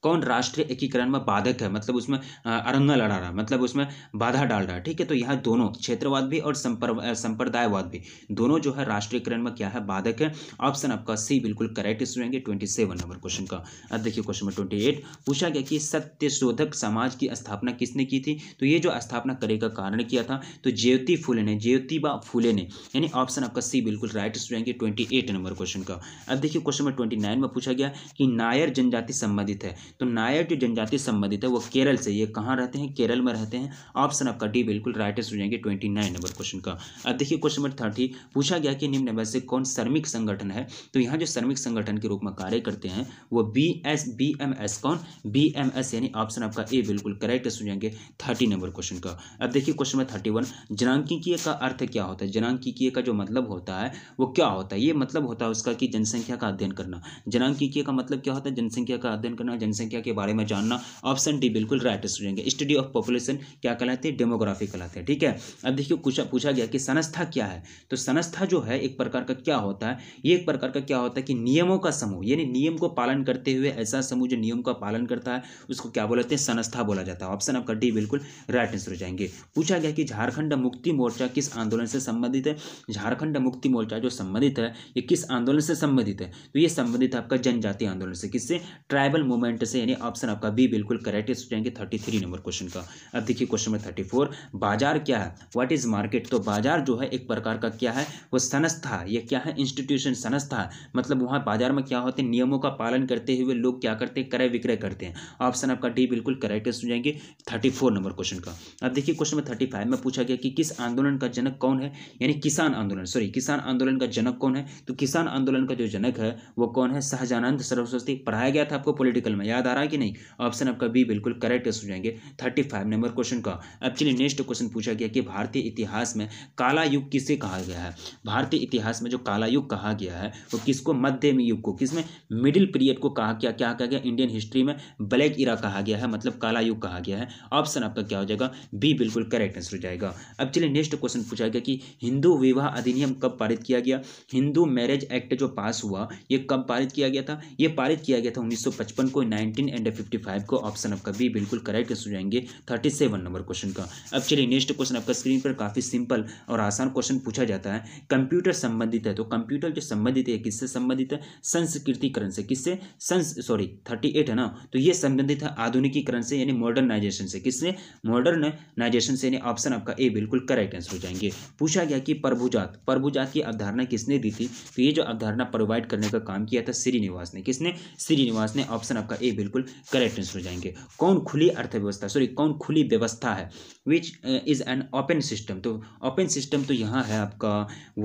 कौन राष्ट्रीय एकीकरण में बाधक है मतलब उसमें अरंगा लड़ा रहा है मतलब उसमें बाधा डाल रहा है ठीक है तो यहाँ दोनों क्षेत्रवाद भी और संप्रदायवाद भी दोनों जो है राष्ट्रीयकरण में क्या है बाधक है ऑप्शन आपका सी बिल्कुल करेक्ट रहेंगे ट्वेंटी सेवन नंबर क्वेश्चन का अब देखिए क्वेश्चन नंबर ट्वेंटी एट पूछा गया कि सत्यशोधक समाज की स्थापना किसने की थी तो ये जो स्थापना करे का कारण किया था तो ज्योति फुले ने ज्योतिबा फुले ने यानी ऑप्शन आपका सी बिल्कुल राइट रहेंगे ट्वेंटी एट नंबर क्वेश्चन का अब देखिए क्वेश्चन नंबर ट्वेंटी नाइन में पूछा गया कि नायर जनजाति संबंधित है तो नायर जो जनजाति संबंधित है वो केरल से ये कहाँ रहते हैं केरल में रहते हैं ऑप्शन आपका डी बिल्कुल राइटेस्ट हो जाएंगे ट्वेंटी नाइन नंबर क्वेश्चन का अब देखिए क्वेश्चन नंबर थर्टी पूछा गया कि निम्न में से कौन श्रमिक संगठन है तो यहाँ जो श्रमिक संगठन के रूप में कार्य करते हैं वो B S B M S कौन बी एम एस यानी ऑप्शन आपका ए बिल्कुल करेक्ट हो जाएंगे थर्टी नंबर क्वेश्चन का अब देखिए क्वेश्चन नंबर थर्टी वन जनांकिकीय का अर्थ क्या होता है जनांकिकीय का जो मतलब होता है वो क्या होता है ये मतलब होता है उसका कि जनसंख्या का अध्ययन करना जनांकिकीय का मतलब क्या होता है जनसंख्या का अध्ययन करना जनसंख्या जनसंख्या के बारे में जानना ऑप्शन डी बिल्कुल राइट स्टूडेंट है स्टडी ऑफ पॉपुलेशन क्या कहलाती है डेमोग्राफी कहलाते हैं ठीक है अब देखिए पूछा गया कि संस्था क्या है तो संस्था जो है एक प्रकार का क्या होता है ये एक प्रकार का क्या होता है कि नियमों का समूह यानी नियम को पालन करते हुए ऐसा समूह जो नियम का पालन करता है उसको क्या बोलाते हैं संस्था बोला जाता है ऑप्शन आपका डी बिल्कुल राइट आंसर हो जाएंगे पूछा गया कि झारखंड मुक्ति मोर्चा किस आंदोलन से संबंधित है झारखंड मुक्ति मोर्चा जो संबंधित है ये किस आंदोलन से संबंधित है तो ये संबंधित है आपका जनजाति आंदोलन से किससे ट्राइबल मूवमेंट से यानी ऑप्शन आपका बी बिल्कुल करेक्ट है स्टूडेंट के थर्टी थ्री नंबर क्वेश्चन का अब देखिए क्वेश्चन नंबर थर्टी फोर बाजार क्या है व्हाट इज मार्केट तो बाजार जो है एक प्रकार का क्या है वो संस्था ये क्या है इंस्टीट्यूशन संस्था मतलब वहाँ बाजार में क्या होते हैं नियमों का पालन करते हुए लोग क्या करते हैं क्रय विक्रय करते हैं ऑप्शन आपका डी बिल्कुल करेक्ट है जाएंगे थर्टी नंबर क्वेश्चन का अब देखिए क्वेश्चन नंबर थर्टी में पूछा गया कि किस आंदोलन का जनक कौन है यानी किसान आंदोलन सॉरी किसान आंदोलन का जनक कौन है तो किसान आंदोलन का जो जनक है वो कौन है सहजानंद सरस्वती पढ़ाया गया था आपको पॉलिटिकल में याद याद आ रहा है कि नहीं ऑप्शन आपका बी बिल्कुल करेक्ट हो जाएंगे थर्टी फाइव नंबर क्वेश्चन का अब चलिए नेक्स्ट क्वेश्चन पूछा गया कि भारतीय इतिहास में काला युग किसे कहा गया है भारतीय इतिहास में जो काला युग कहा गया है वो किसको मध्यम युग को किसमें मिडिल पीरियड को कहा क्या क्या कहा गया इंडियन हिस्ट्री में ब्लैक इरा कहा गया है मतलब काला युग कहा गया है ऑप्शन आपका क्या हो जाएगा बी बिल्कुल करेक्ट आंसर हो जाएगा अब चलिए नेक्स्ट क्वेश्चन पूछा गया कि हिंदू विवाह अधिनियम कब पारित किया गया हिंदू मैरिज एक्ट जो पास हुआ ये कब पारित किया गया था ये पारित किया गया था 1955 को नाइनटीन एंड फिफ्टी फाइव को ऑप्शन आपका बी बिल्कुल करेक्ट हो जाएंगे थर्टी सेवन नंबर क्वेश्चन का अब चलिए नेक्स्ट क्वेश्चन आपका स्क्रीन पर काफ़ी सिंपल और आसान क्वेश्चन पूछा जाता है कंप्यूटर संबंधित है तो कंप्यूटर जो संबंधित है किससे संबंधित है संस्कृतिकरण से किससे संस सॉरी थर्टी है ना तो ये संबंधित है आधुनिकीकरण से यानी मॉडर्नाइजेशन से किससे मॉडर्नाइजेशन से यानी ऑप्शन आपका ए बिल्कुल करेक्ट आंसर हो जाएंगे पूछा गया कि प्रभुजात प्रभुजात की अवधारणा किसने दी थी तो ये जो अवधारणा प्रोवाइड करने का काम किया था श्रीनिवास ने किसने श्रीनिवास ने ऑप्शन आपका ए बिल्कुल करेक्ट आंसर हो जाएंगे कौन खुली अर्थव्यवस्था सॉरी कौन खुली व्यवस्था है which is an open system तो ओपन सिस्टम तो यहाँ है आपका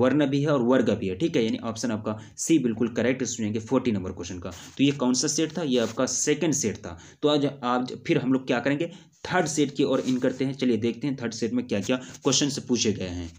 वर्ण भी है और वर्ग भी है ठीक है यानी ऑप्शन आपका सी बिल्कुल करेक्ट आंसर हो जाएंगे फोर्टी नंबर क्वेश्चन का तो ये कौन सा सेट था ये आपका सेकेंड सेट था तो आज आप फिर हम लोग क्या करेंगे थर्ड सेट की ओर इन करते हैं चलिए देखते हैं थर्ड सेट में क्या क्या क्वेश्चन पूछे गए हैं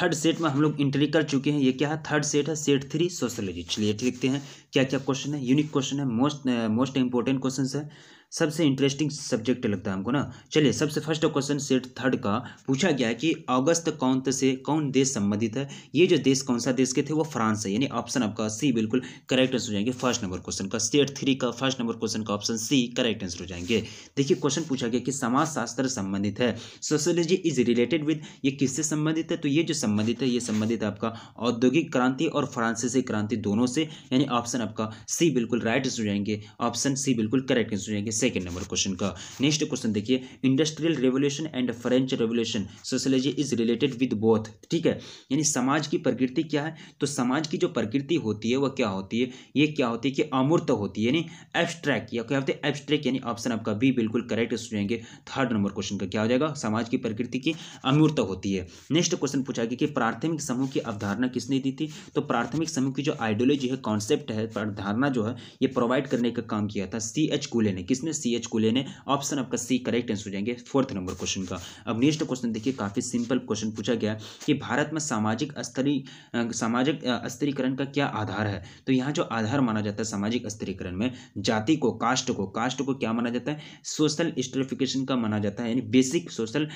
थर्ड सेट में हम लोग इंट्री कर चुके हैं ये क्या है थर्ड सेट है सेट थ्री सोशोलॉजी चलिए देखते हैं क्या क्या क्वेश्चन है यूनिक क्वेश्चन है मोस्ट मोस्ट इंपॉर्टेंट क्वेश्चन है सबसे इंटरेस्टिंग सब्जेक्ट लगता है हमको ना चलिए सबसे फर्स्ट क्वेश्चन सेट थर्ड का पूछा गया है कि अगस्त कौन से कौन देश संबंधित है ये जो देश कौन सा देश के थे वो फ्रांस है यानी ऑप्शन आपका सी बिल्कुल करेक्ट आंसर हो जाएंगे फर्स्ट नंबर क्वेश्चन का सेट थ्री का फर्स्ट नंबर क्वेश्चन का ऑप्शन सी करेक्ट आंसर हो जाएंगे देखिए क्वेश्चन पूछा गया कि समाजशास्त्र संबंधित है सोशोलॉजी इज रिलेटेड विद ये किससे संबंधित है तो ये जो संबंधित है ये संबंधित आपका औद्योगिक क्रांति और फ्रांसीसी क्रांति दोनों से यानी ऑप्शन आपका सी बिल्कुल राइट आंसर हो जाएंगे ऑप्शन सी बिल्कुल करेक्ट आंसर हो जाएंगे सेकेंड नंबर क्वेश्चन का नेक्स्ट क्वेश्चन देखिए industrial revolution and French revolution sociology is related with both ठीक है यानी समाज की प्रकृति क्या है तो समाज की जो प्रकृति होती है वह क्या होती है ये क्या होती है कि अमूर्त होती है यानी एब्स्ट्रैक्ट या क्या होते हैं एब्स्ट्रैक्ट यानी ऑप्शन आपका बी बिल्कुल करेक्ट सुनेंगे थर्ड नंबर क्वेश्चन का क्या हो जाएगा समाज की प्रकृति की अमूर्त होती है नेक्स्ट क्वेश्चन पूछा गया कि प्राथमिक समूह की अवधारणा किसने दी थी तो प्राथमिक समूह की जो आइडियोलॉजी है कॉन्सेप्ट है अवधारणा जो है ये प्रोवाइड करने का काम किया था सी एच कूले ने किसने में सी एच कुले ने ऑप्शन आपका सी करेक्ट आंसर हो जाएंगे फोर्थ नंबर क्वेश्चन का अब नेक्स्ट क्वेश्चन देखिए काफ़ी सिंपल क्वेश्चन पूछा गया कि भारत में सामाजिक स्तरी सामाजिक स्तरीकरण का क्या आधार है तो यहाँ जो आधार माना जाता है सामाजिक स्तरीकरण में जाति को कास्ट को कास्ट को क्या माना जाता है सोशल स्ट्रेफिकेशन का माना जाता है यानी basic social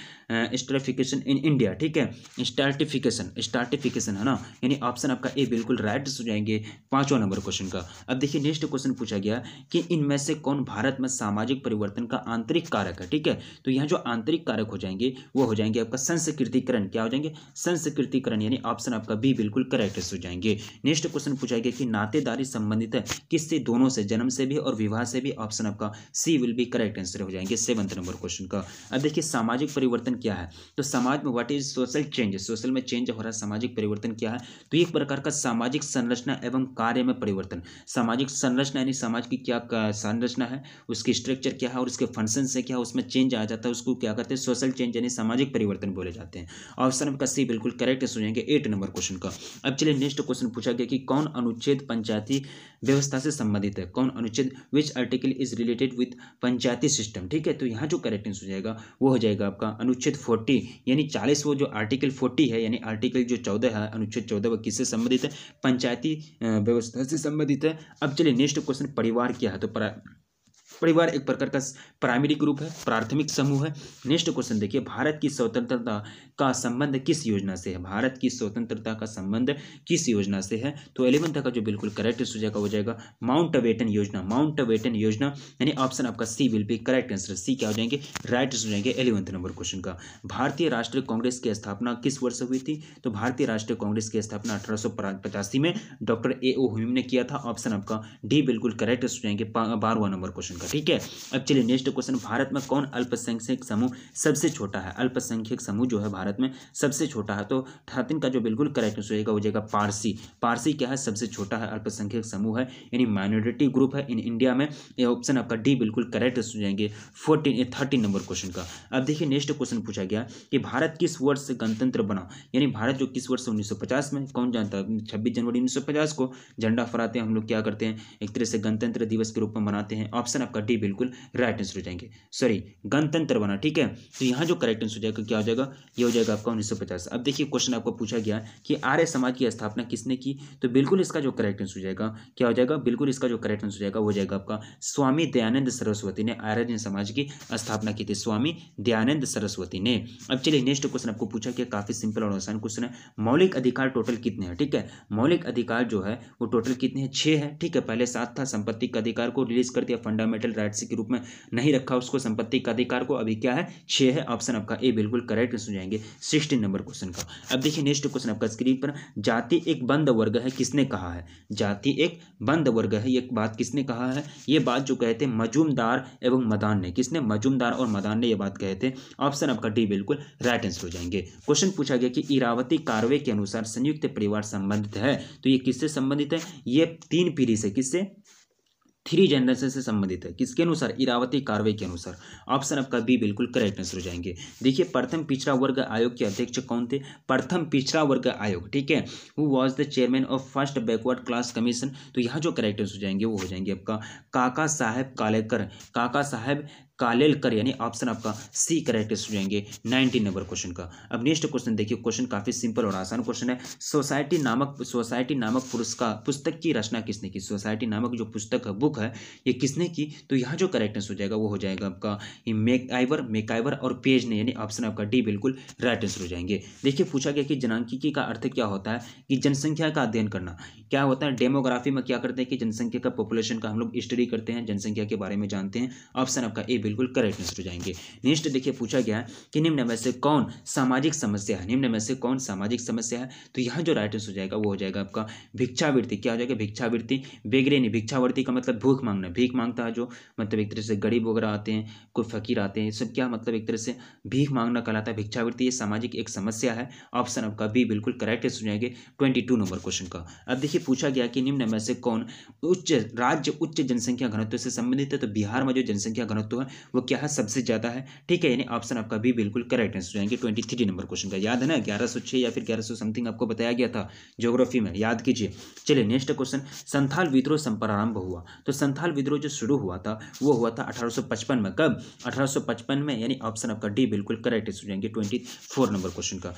stratification in India ठीक है स्टार्टिफिकेशन स्टार्टिफिकेशन है ना यानी ऑप्शन आपका ए बिल्कुल राइट हो जाएंगे पांचवा नंबर क्वेश्चन का अब देखिए नेक्स्ट क्वेश्चन पूछा गया कि इनमें से कौन भारत में सामाजिक परिवर्तन का आंतरिक कारक है ठीक है तो यहाँ जो आंतरिक कारक हो जाएंगे वो हो जाएंगे आपका संस्कृतिकरण क्या हो जाएंगे संस्कृतिकरण यानी ऑप्शन आपका बी बिल्कुल करेक्ट हो जाएंगे नेक्स्ट क्वेश्चन पूछा गया कि नातेदारी संबंधित है किससे दोनों से जन्म से भी और विवाह से भी ऑप्शन आपका C will be correct answer हो जाएंगे सेवंथ नंबर क्वेश्चन का अब देखिए सामाजिक परिवर्तन क्या है तो समाज में what is social change social में चेंज हो रहा है सामाजिक परिवर्तन क्या है तो एक प्रकार का सामाजिक संरचना एवं कार्य में परिवर्तन सामाजिक संरचना यानी समाज की क्या संरचना है उसकी स्ट्रक्चर क्या है और इसके फंक्शन से क्या है उसमें चेंज आ जाता है उसको क्या करते हैं सोशल चेंज यानी सामाजिक परिवर्तन बोले जाते हैं ऑप्शन का सी बिल्कुल करेक्ट हो जाएंगे एट नंबर क्वेश्चन का अब चलिए नेक्स्ट क्वेश्चन पूछा गया कि कौन अनुच्छेद पंचायती व्यवस्था से संबंधित है कौन अनुच्छेद which article is related with Panchayati system ठीक है तो यहाँ जो करेक्ट आंसर हो जाएगा वो हो जाएगा आपका अनुच्छेद फोर्टी यानी चालीस वो जो आर्टिकल फोर्टी है यानी आर्टिकल जो चौदह है अनुच्छेद चौदह वह किससे संबंधित है पंचायती व्यवस्था से संबंधित है अब चलिए नेक्स्ट क्वेश्चन परिवार क्या है तो परिवार एक प्रकार का प्राइमरी ग्रुप है प्राथमिक समूह है नेक्स्ट क्वेश्चन देखिए भारत की स्वतंत्रता का संबंध किस योजना से है भारत की स्वतंत्रता का संबंध किस योजना से है तो एलेवंथ का जो बिल्कुल करेक्ट सुझा का हो जाएगा माउंट अवेटन योजना माउंट अवेटन योजना यानी ऑप्शन आपका C will be correct answer C क्या हो जाएंगे राइट हो जाएंगे एलेवंथ नंबर क्वेश्चन का भारतीय राष्ट्रीय कांग्रेस की स्थापना किस वर्ष हुई थी तो भारतीय राष्ट्रीय कांग्रेस की स्थापना अठारह में डॉक्टर ए ओ हुम ने किया था ऑप्शन आपका डी बिल्कुल करेक्ट हो जाएंगे बारहवा नंबर क्वेश्चन का होगा ठीक है अब चलिए नेक्स्ट क्वेश्चन भारत में कौन अल्पसंख्यक समूह सबसे छोटा है अल्पसंख्यक समूह जो है भारत में सबसे छोटा है तो थर्टीन का जो बिल्कुल करेक्ट आंसर होगा वो जाएगा पारसी पारसी क्या है सबसे छोटा है अल्पसंख्यक समूह है यानी माइनॉरिटी ग्रुप है इन इंडिया में ये ऑप्शन आपका डी बिल्कुल करेक्ट आंसर हो जाएंगे फोर्टीन थर्टीन नंबर क्वेश्चन का अब देखिए नेक्स्ट क्वेश्चन पूछा गया कि भारत किस वर्ष गणतंत्र बना यानी भारत जो किस वर्ष उन्नीस में कौन जानता है छब्बीस जनवरी उन्नीस को झंडा फहराते हैं हम लोग क्या करते हैं एक तरह से गणतंत्र दिवस के रूप में मनाते हैं ऑप्शन आपका आपका डी बिल्कुल राइट आंसर हो जाएंगे सॉरी गणतंत्र बना ठीक है तो यहाँ जो करेक्ट आंसर हो जाएगा क्या हो जाएगा ये हो जाएगा आपका उन्नीस अब देखिए क्वेश्चन आपको पूछा गया कि आर्य समाज की स्थापना किसने की तो बिल्कुल इसका जो करेक्ट आंसर हो जाएगा क्या हो जाएगा बिल्कुल इसका जो करेक्ट आंसर हो जाएगा वो जाएगा आपका स्वामी दयानंद सरस्वती ने आर्य समाज की स्थापना की थी स्वामी दयानंद सरस्वती ने अब चलिए नेक्स्ट क्वेश्चन आपको पूछा गया काफी सिंपल और आसान क्वेश्चन है मौलिक अधिकार टोटल कितने हैं ठीक है मौलिक अधिकार जो है वो टोटल कितने हैं छः है ठीक है पहले सात था संपत्ति का अधिकार को रिलीज कर दिया फंडामेंटल टाइटल राइट्स के रूप में नहीं रखा उसको संपत्ति का अधिकार को अभी क्या है छह है ऑप्शन आपका ए बिल्कुल करेक्ट हो जाएंगे सिक्सटीन नंबर क्वेश्चन का अब देखिए नेक्स्ट क्वेश्चन आपका स्क्रीन पर जाति एक बंद वर्ग है किसने कहा है जाति एक बंद वर्ग है ये बात किसने कहा है ये बात जो कहे थे मजूमदार एवं मदान ने किसने मजूमदार और मदान ने यह बात कहे थे ऑप्शन आपका डी बिल्कुल राइट आंसर हो जाएंगे क्वेश्चन पूछा गया कि इरावती कार्वे के अनुसार संयुक्त परिवार संबंधित है तो ये किससे संबंधित है ये तीन पीढ़ी से किससे थ्री जनरेशन से संबंधित है किसके अनुसार इरावती कार्रवाई के अनुसार ऑप्शन आपका बी बिल्कुल करेक्ट आंसर हो जाएंगे देखिए प्रथम पिछड़ा वर्ग आयोग के अध्यक्ष कौन थे प्रथम पिछड़ा वर्ग आयोग ठीक है वो was the chairman of first backward class commission तो यहाँ जो करेक्ट आंसर हो जाएंगे वो हो जाएंगे आपका काका साहेब कालेकर काका साहेब कालेलकर यानी ऑप्शन आपका सी करेक्ट हो जाएंगे नाइनटीन नंबर क्वेश्चन का अब नेक्स्ट क्वेश्चन देखिए क्वेश्चन काफ़ी सिंपल और आसान क्वेश्चन है सोसाइटी नामक सोसाइटी नामक पुरस्कार पुस्तक की रचना किसने की सोसाइटी नामक जो पुस्तक है बुक है ये किसने की तो यहाँ जो करेक्टेंस हो जाएगा वो हो जाएगा आपका मेक आइवर मेकाइवर और पेज ने यानी ऑप्शन आपका डी बिल्कुल राइट आंसर हो जाएंगे देखिए पूछा गया कि जनांकिकी का अर्थ क्या होता है कि जनसंख्या का अध्ययन करना क्या होता है डेमोग्राफी में क्या करते हैं कि जनसंख्या का पॉपुलेशन का हम लोग स्टडी करते हैं जनसंख्या के बारे में जानते हैं ऑप्शन आपका ए बिल्कुल करेक्ट आंसर हो जाएंगे नेक्स्ट देखिए पूछा गया है कि निम्न में से कौन सामाजिक समस्या है निम्न में से कौन सामाजिक समस्या है तो यहाँ जो राइट आंसर हो जाएगा वो हो जाएगा आपका भिक्षावृत्ति क्या हो जाएगा भिक्षावृत्ति बेगरेनी भिक्षावृत्ति का मतलब भूख मांगना भीख मांगता है जो मतलब एक तरह से गरीब वगैरह आते हैं कोई फकीर आते हैं सब क्या मतलब एक तरह से भीख मांगना कहलाता है भिक्षावृत्ति ये सामाजिक एक समस्या है ऑप्शन आपका बी बिल्कुल करेक्ट आंसर हो जाएंगे ट्वेंटी टू नंबर क्वेश्चन का अब देखिए पूछा गया कि निम्न में से कौन उच्च राज्य उच्च जनसंख्या घनत्व से संबंधित है तो बिहार में जो जनसंख्या घनत्व है वो क्या है सबसे ज़्यादा है ठीक है यानी ऑप्शन आपका भी बिल्कुल करेक्ट आंसर जाएंगे ट्वेंटी थ्री नंबर क्वेश्चन का याद है ना ग्यारह सौ छह या फिर ग्यारह सौ समथिंग आपको बताया गया था ज्योग्राफी में याद कीजिए चलिए नेक्स्ट क्वेश्चन संथाल विद्रोह संप्रारंभ हुआ तो संथाल विद्रोह जो शुरू हुआ था वो हुआ था अठारह में कब अठारह में यानी ऑप्शन आपका डी बिल्कुल करेक्ट आंसर जाएंगे ट्वेंटी नंबर क्वेश्चन का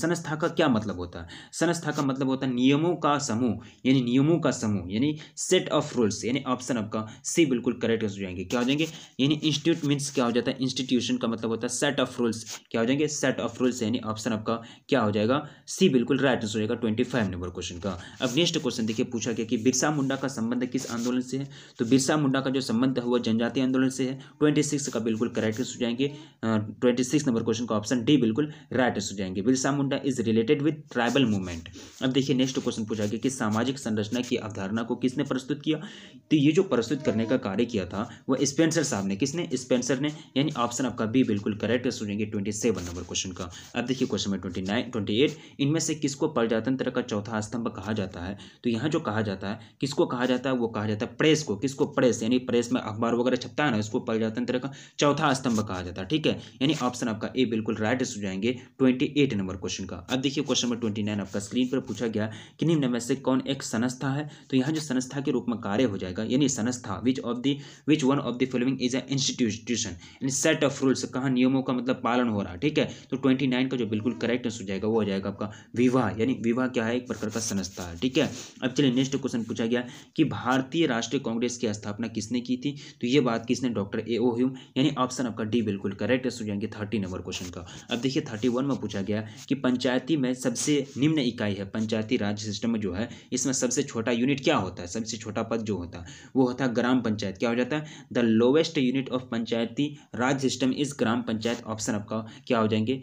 संस्था का क्या मतलब होता है संस्था का मतलब होता है नियमों का समूह यानी नियमों का समूह यानी सेट ऑफ रूल्स यानी ऑप्शन आपका सी बिल्कुल करेक्ट आंसर जाएंगे क्या हो जाएंगे यानी इंस्टीट्यूट मीन्स क्या हो जाता है इंस्टीट्यूशन का मतलब होता है सेट ऑफ रूल्स क्या हो जाएंगे सेट ऑफ रूल्स यानी ऑप्शन आपका क्या हो जाएगा सी बिल्कुल राइट आंसर हो जाएगा ट्वेंटी फाइव नंबर क्वेश्चन का अब नेक्स्ट क्वेश्चन देखिए पूछा गया कि बिरसा मुंडा का संबंध किस आंदोलन से है तो बिरसा मुंडा का जो संबंध है वह जनजातीय आंदोलन से है ट्वेंटी सिक्स का बिल्कुल करेक्ट आंसर हो जाएंगे ट्वेंटी सिक्स नंबर क्वेश्चन का ऑप्शन डी बिल्कुल राइट हो जाएंगे Birsa Munda is related with tribal movement अब देखिए नेक्स्ट क्वेश्चन पूछा गया कि सामाजिक संरचना की अवधारणा को किसने प्रस्तुत किया तो ये जो प्रस्तुत करने का कार्य किया था वो स्पेंसर साहब ने किसने स्पेंसर ने यानी ऑप्शन आपका बी बिल्कुल करेक्ट है सुनेंगे ट्वेंटी सेवन नंबर क्वेश्चन का अब देखिए question number twenty nine twenty eight इनमें से किसको प्रजातंत्र का चौथा स्तंभ कहा जाता है तो यहाँ जो कहा जाता है किसको कहा जाता है वो कहा जाता है प्रेस को किसको प्रेस यानी प्रेस में अखबार वगैरह छपता है ना इसको प्रजातंत्र का चौथा स्तंभ कहा जाता है ठीक है यानी ऑप्शन आपका ए बिल्कुल राइट है सुझाएंगे ट्वेंटी एट नंबर क्वेश्चन का अब देखिए क्वेश्चन नंबर ट्वेंटी नाइन आपका स्क्रीन पर पूछा गया कि निम्न में से कौन एक संस्था है तो यहाँ जो संस्था के रूप में कार्य हो जाएगा यानी संस्था which of the which one of the following is है इंस्टीट्यूशन यानी सेट ऑफ रूल्स कहाँ नियमों का मतलब पालन हो रहा है ठीक है तो ट्वेंटी नाइन का जो बिल्कुल करेक्ट आंसर हो जाएगा वो हो जाएगा आपका विवाह यानी विवाह क्या है एक प्रकार का संस्था है ठीक है अब चलिए नेक्स्ट क्वेश्चन पूछा गया कि भारतीय राष्ट्रीय कांग्रेस की स्थापना किसने की थी तो ये बात किसने डॉक्टर ए ओ ह्यूम यानी ऑप्शन आपका डी बिल्कुल करेक्ट आंसर हो जाएंगे थर्टी नंबर क्वेश्चन का अब देखिए थर्टी वन में पूछा गया कि पंचायती में सबसे निम्न इकाई है पंचायती राज सिस्टम जो है इसमें सबसे छोटा यूनिट क्या होता है सबसे छोटा पद जो होता है वो होता है ग्राम पंचायत क्या हो जाता है the lowest unit of Panchayati Raj system is Gram Panchayat option आपका क्या हो जाएंगे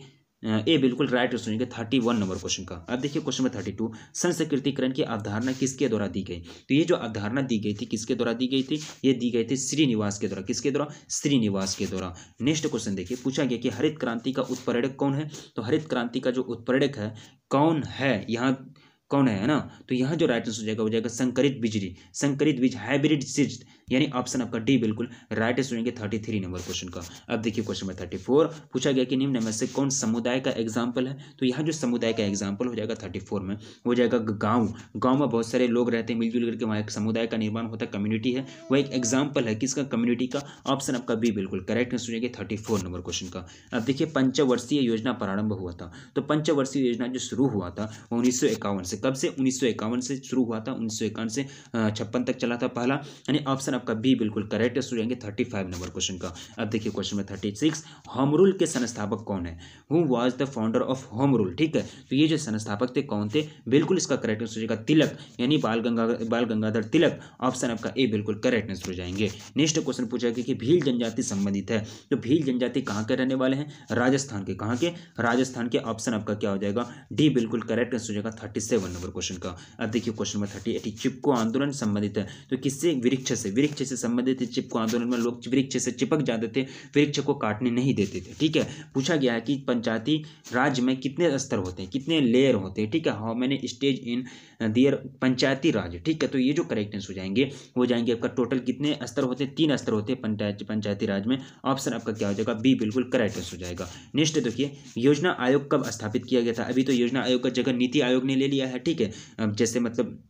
ए बिल्कुल राइट आंसर होगा थर्टी वन नंबर क्वेश्चन का अब देखिए क्वेश्चन नंबर थर्टी टू संस्कृतिकरण की अवधारणा किसके द्वारा दी गई तो ये जो अवधारणा दी गई थी किसके द्वारा दी गई थी ये दी गई थी श्रीनिवास के द्वारा किसके द्वारा श्रीनिवास के द्वारा नेक्स्ट क्वेश्चन देखिए पूछा गया कि हरित क्रांति का उत्प्रेरक कौन है तो हरित क्रांति का जो उत्प्रेरक है कौन है यहाँ कौन है ना तो यहाँ जो राइट आंसर हो जाएगा वो जाएगा संकरित बिजली संकरित बीज हाइब्रिड सीज यानी ऑप्शन आपका डी बिल्कुल राइट आंसर होंगे थर्टी थ्री नंबर क्वेश्चन का अब देखिए क्वेश्चन नंबर थर्टी फोर पूछा गया कि निम्न में से कौन समुदाय का एग्जाम्पल है तो यहाँ जो समुदाय का एग्जाम्पल हो जाएगा थर्टी फोर में हो जाएगा गाँव गाँव में बहुत सारे लोग रहते हैं मिलजुल करके वहाँ एक समुदाय का निर्माण होता है कम्युनिटी है वह एक एग्जाम्पल है किसका कम्युनिटी का ऑप्शन आपका बी बिल्कुल करेक्ट आंसर होंगे थर्टी फोर नंबर क्वेश्चन का अब देखिए पंचवर्षीय योजना प्रारंभ हुआ था तो पंचवर्षीय योजना जो शुरू हुआ था उन्नीस से से कब से उन्नीस से शुरू हुआ था उन्नीस से छप्पन तक चला था पहला यानी ऑप्शन आपका बी बिल्कुल करेक्ट है जाएंगे थर्टी फाइव नंबर क्वेश्चन का अब देखिए question number thirty six home rule के संस्थापक कौन है who was the founder of home rule ठीक है तो ये जो संस्थापक थे कौन थे बिल्कुल इसका करेक्ट आंसर जाएगा तिलक यानी बाल गंगा बाल गंगाधर तिलक ऑप्शन आपका ए बिल्कुल करेक्ट आंसर हो जाएंगे नेक्स्ट क्वेश्चन पूछा गया कि भील जनजाति संबंधित है तो भील जनजाति कहाँ के रहने वाले हैं राजस्थान के कहाँ के राजस्थान के ऑप्शन आपका क्या हो जाएगा डी बिल्कुल करेक्ट आंसर हो जाएगा थर्टी वन नंबर क्वेश्चन का अब देखिए question number thirty eight Chipko Andolan संबंधित है तो किससे वृक्ष से वृक्ष से संबंधित चिपको आंदोलन में लोग वृक्ष से चिपक जाते थे वृक्ष को काटने नहीं देते थे ठीक है पूछा गया है कि पंचायती राज्य में कितने स्तर होते हैं कितने लेयर होते हैं ठीक है how many stage in there Panchayati Raj ठीक है तो ये जो करेक्ट आंसर हो जाएंगे वो जाएंगे आपका टोटल कितने स्तर होते हैं तीन स्तर होते हैं पंचायती राज में ऑप्शन आपका क्या हो जाएगा बी बिल्कुल करेक्ट आंसर हो जाएगा नेक्स्ट देखिए योजना आयोग कब स्थापित किया गया था अभी तो योजना आयोग का जगह नीति आयोग ने ले लिया है ठीक है जैसे मतलब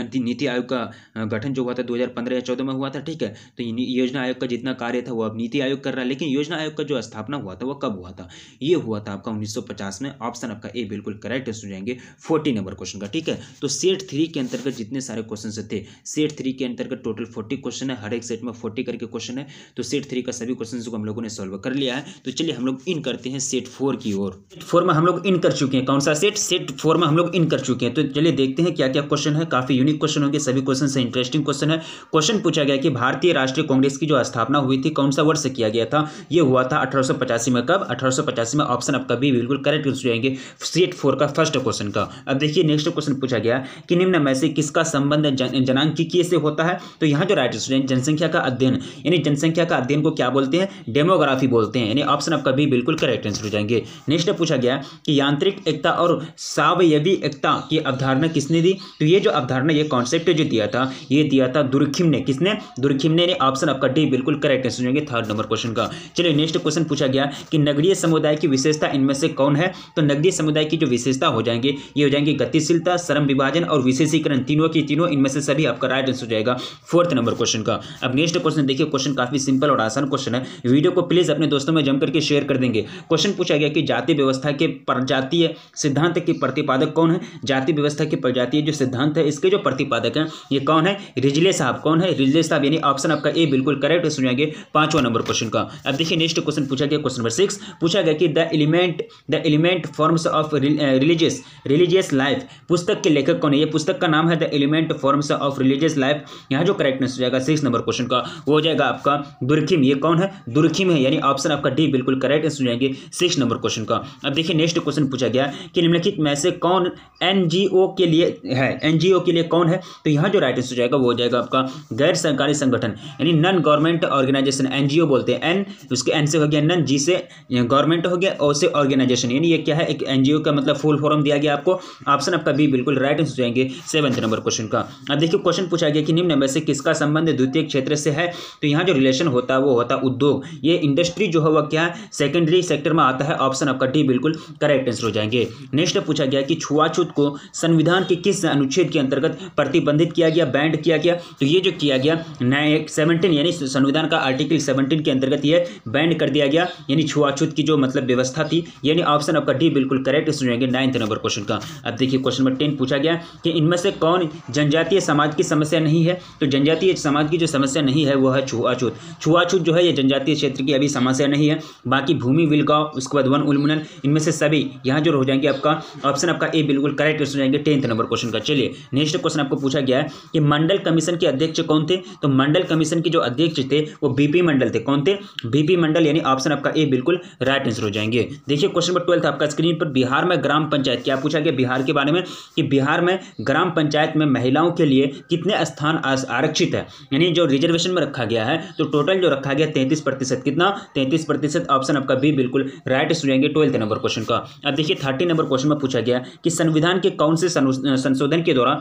नीति आयोग का गठन जो हुआ था 2015 या 14 में हुआ था ठीक है तो योजना आयोग का जितना कार्य था वो अब नीति आयोग कर रहा है लेकिन योजना आयोग का जो स्थापना हुआ था वो कब हुआ था ये हुआ था आपका 1950 में ऑप्शन आपका ए बिल्कुल करेक्ट हो जाएंगे 40 नंबर क्वेश्चन का ठीक है तो सेट थ्री के अंतर्गत जितने सारे क्वेश्चन थे सेट थ्री के अंतर्गत टोटल फोर्टी क्वेश्चन है हर एक सेट में फोर्टी करके क्वेश्चन है तो सेट थ्री का सभी क्वेश्चन को हम लोगों ने सोल्व कर लिया है तो चलिए हम लोग इन करते हैं सेट फोर की ओर सेट फोर में हम लोग इन कर चुके हैं कौन सा सेट सेट फोर में हम लोग इन कर चुके हैं तो चलिए देखते हैं क्या क्या क्वेश्चन है काफी यूनिक क्वेश्चन होंगे सभी क्वेश्चन से इंटरेस्टिंग क्वेश्चन है क्वेश्चन पूछा गया कि भारतीय राष्ट्रीय कांग्रेस की जो स्थापना हुई थी कौन सा वर्ष किया गया था यह हुआ था अठारह में कब अठारह में ऑप्शन आपका भी बिल्कुल करेक्ट आंसर आएंगे सीट फोर का फर्स्ट क्वेश्चन का अब देखिए नेक्स्ट क्वेश्चन पूछा गया कि निम्न में से किसका संबंध जनांकिकीय से होता है तो यहाँ जो राइट स्टूडेंट जनसंख्या का अध्ययन यानी जनसंख्या का अध्ययन को क्या बोलते हैं डेमोग्राफी बोलते हैं यानी ऑप्शन आपका भी बिल्कुल करेक्ट आंसर हो जाएंगे नेक्स्ट पूछा गया कि यांत्रिक एकता और सावयवी एकता की अवधारणा किसने दी तो ये जो अवधारणा में ये कॉन्सेप्ट जो दिया था ये दिया था दुर्खिम ने किसने दुर्खिम ने ऑप्शन आपका डी बिल्कुल करेक्ट आंसर होंगे थर्ड नंबर क्वेश्चन का चलिए नेक्स्ट क्वेश्चन पूछा गया कि नगरीय समुदाय की विशेषता इनमें से कौन है तो नगरीय समुदाय की जो विशेषता हो जाएंगे ये हो जाएंगे गतिशीलता श्रम विभाजन और विशेषीकरण तीनों की तीनों इनमें से सभी आपका राइट आंसर हो जाएगा फोर्थ नंबर क्वेश्चन का अब नेक्स्ट क्वेश्चन देखिए क्वेश्चन काफी सिंपल और आसान क्वेश्चन है वीडियो को प्लीज अपने दोस्तों में जमकर के शेयर कर देंगे क्वेश्चन पूछा गया कि जाति व्यवस्था के प्रजातीय सिद्धांत के प्रतिपादक कौन है जाति व्यवस्था के प्रजातीय जो सिद्धांत है इसके जो प्रतिपादक हैं ये कौन है रिजले साहब कौन है रिजले साहब यानी ऑप्शन आपका ए बिल्कुल करेक्ट हो जाएंगे पांचवा नंबर क्वेश्चन का अब देखिए नेक्स्ट क्वेश्चन पूछा गया क्वेश्चन नंबर सिक्स पूछा गया कि the element the element forms of religious religious life पुस्तक के लेखक कौन है ये पुस्तक का नाम है the element forms of religious life यहाँ जो करेक्टनेस हो जाएगा सिक्स नंबर क्वेश्चन का वो हो जाएगा आपका दुर्खिम ये कौन है दुर्खिम है यानी ऑप्शन आपका डी बिल्कुल करेक्ट आंसर जाएंगे सिक्स नंबर क्वेश्चन का अब देखिए नेक्स्ट क्वेश्चन पूछा गया कि निम्नलिखित में से कौन एनजीओ के लिए है एनजीओ के लिए लिए कौन है तो यहाँ जो राइट आंसर जाएगा वो हो जाएगा आपका गैर सरकारी संगठन यानी नन गवर्नमेंट ऑर्गेनाइजेशन एनजीओ बोलते हैं एन उसके एन से हो गया नन जी से गवर्नमेंट हो गया और से ऑर्गेनाइजेशन यानी ये क्या है एक एनजीओ का मतलब फुल फॉर्म दिया गया आपको ऑप्शन आपका बी बिल्कुल राइट आंसर जाएंगे सेवंथ नंबर क्वेश्चन का अब देखिए क्वेश्चन पूछा गया कि निम्न में से किसका संबंध द्वितीय क्षेत्र से है तो यहाँ जो रिलेशन होता है वो होता है उद्योग ये इंडस्ट्री जो है वह क्या है सेकेंडरी सेक्टर में आता है ऑप्शन आपका डी बिल्कुल करेक्ट आंसर हो जाएंगे नेक्स्ट पूछा गया कि छुआछूत को संविधान के किस अनुच्छेद के अंतर्गत तहत प्रतिबंधित किया गया बैंड किया गया तो ये जो किया गया नाइन सेवनटीन यानी संविधान का आर्टिकल सेवनटीन के अंतर्गत यह बैंड कर दिया गया यानी छुआछूत की जो मतलब व्यवस्था थी यानी ऑप्शन आपका डी बिल्कुल करेक्ट सुनेंगे नाइन्थ नंबर क्वेश्चन का अब देखिए क्वेश्चन नंबर टेन पूछा गया कि इनमें से कौन जनजातीय समाज की समस्या नहीं है तो जनजातीय समाज की जो समस्या नहीं है वो है छुआछूत छुआछूत जो है यह जनजातीय क्षेत्र की अभी समस्या नहीं है बाकी भूमि विलगाव उसके बाद वन उन्मूलन इनमें से सभी यहाँ जो हो जाएंगे आपका ऑप्शन आपका ए बिल्कुल करेक्ट सुनेंगे टेंथ नंबर क्वेश्चन का चलिए नेक्स्ट क्वेश्चन आपको पूछा गया है कि मंडल कमीशन के अध्यक्ष कौन थे तो मंडल कमीशन के जो अध्यक्ष थे वो बीपी मंडल थे कौन थे बीपी मंडल यानी ऑप्शन आपका ए बिल्कुल राइट आंसर हो जाएंगे देखिए क्वेश्चन नंबर ट्वेल्थ आपका स्क्रीन पर बिहार में ग्राम पंचायत क्या पूछा गया बिहार के बारे में कि बिहार में ग्राम पंचायत में महिलाओं के लिए कितने स्थान आरक्षित है यानी जो रिजर्वेशन में रखा गया है तो टोटल जो रखा गया तैंतीस कितना तैंतीस ऑप्शन आपका बी बिल्कुल राइट हो जाएंगे ट्वेल्थ नंबर क्वेश्चन का अब देखिए थर्टी नंबर क्वेश्चन में पूछा गया कि संविधान के कौन से संशोधन के द्वारा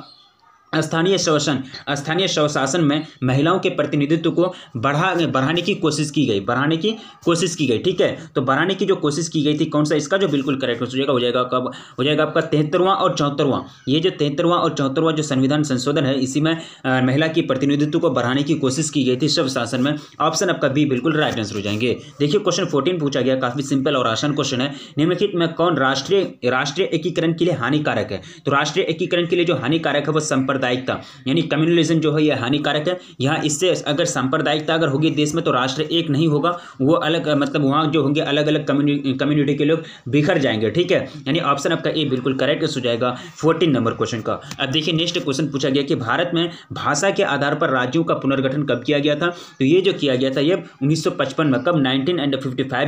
स्थानीय शासन स्थानीय स्वशासन में महिलाओं के प्रतिनिधित्व को बढ़ा बढ़ाने की कोशिश की गई बढ़ाने की कोशिश की गई ठीक है तो बढ़ाने की जो कोशिश की गई थी कौन सा इसका जो बिल्कुल करेक्ट हो जाएगा हो जाएगा कब हो जाएगा आपका तिहत्तरवां और चौहत्तरवां ये जो तिहत्तरवां और चौहत्तरवां जो संविधान संशोधन है इसी में महिला की प्रतिनिधित्व को बढ़ाने की कोशिश की गई थी स्वशासन में ऑप्शन आपका बी बिल्कुल राइट आंसर हो जाएंगे देखिए क्वेश्चन फोर्टीन पूछा गया काफी सिंपल और आसान क्वेश्चन है निम्नलिखित में कौन राष्ट्रीय राष्ट्रीय एकीकरण के लिए हानिकारक है तो राष्ट्रीय एकीकरण के लिए जो हानिकारक है वो संपर्क सांप्रदायिकता यानी कम्युनलिज्म जो है यह हानिकारक है यहाँ इससे अगर सांप्रदायिकता अगर होगी देश में तो राष्ट्र एक नहीं होगा वो अलग मतलब वहाँ जो होंगे अलग अलग कम्युनिटी के लोग बिखर जाएंगे ठीक है यानी ऑप्शन आपका ए बिल्कुल करेक्ट हो जाएगा फोर्टीन नंबर क्वेश्चन का अब देखिए नेक्स्ट क्वेश्चन पूछा गया कि भारत में भाषा के आधार पर राज्यों का पुनर्गठन कब किया गया था तो ये जो किया गया था ये उन्नीस में कब नाइनटीन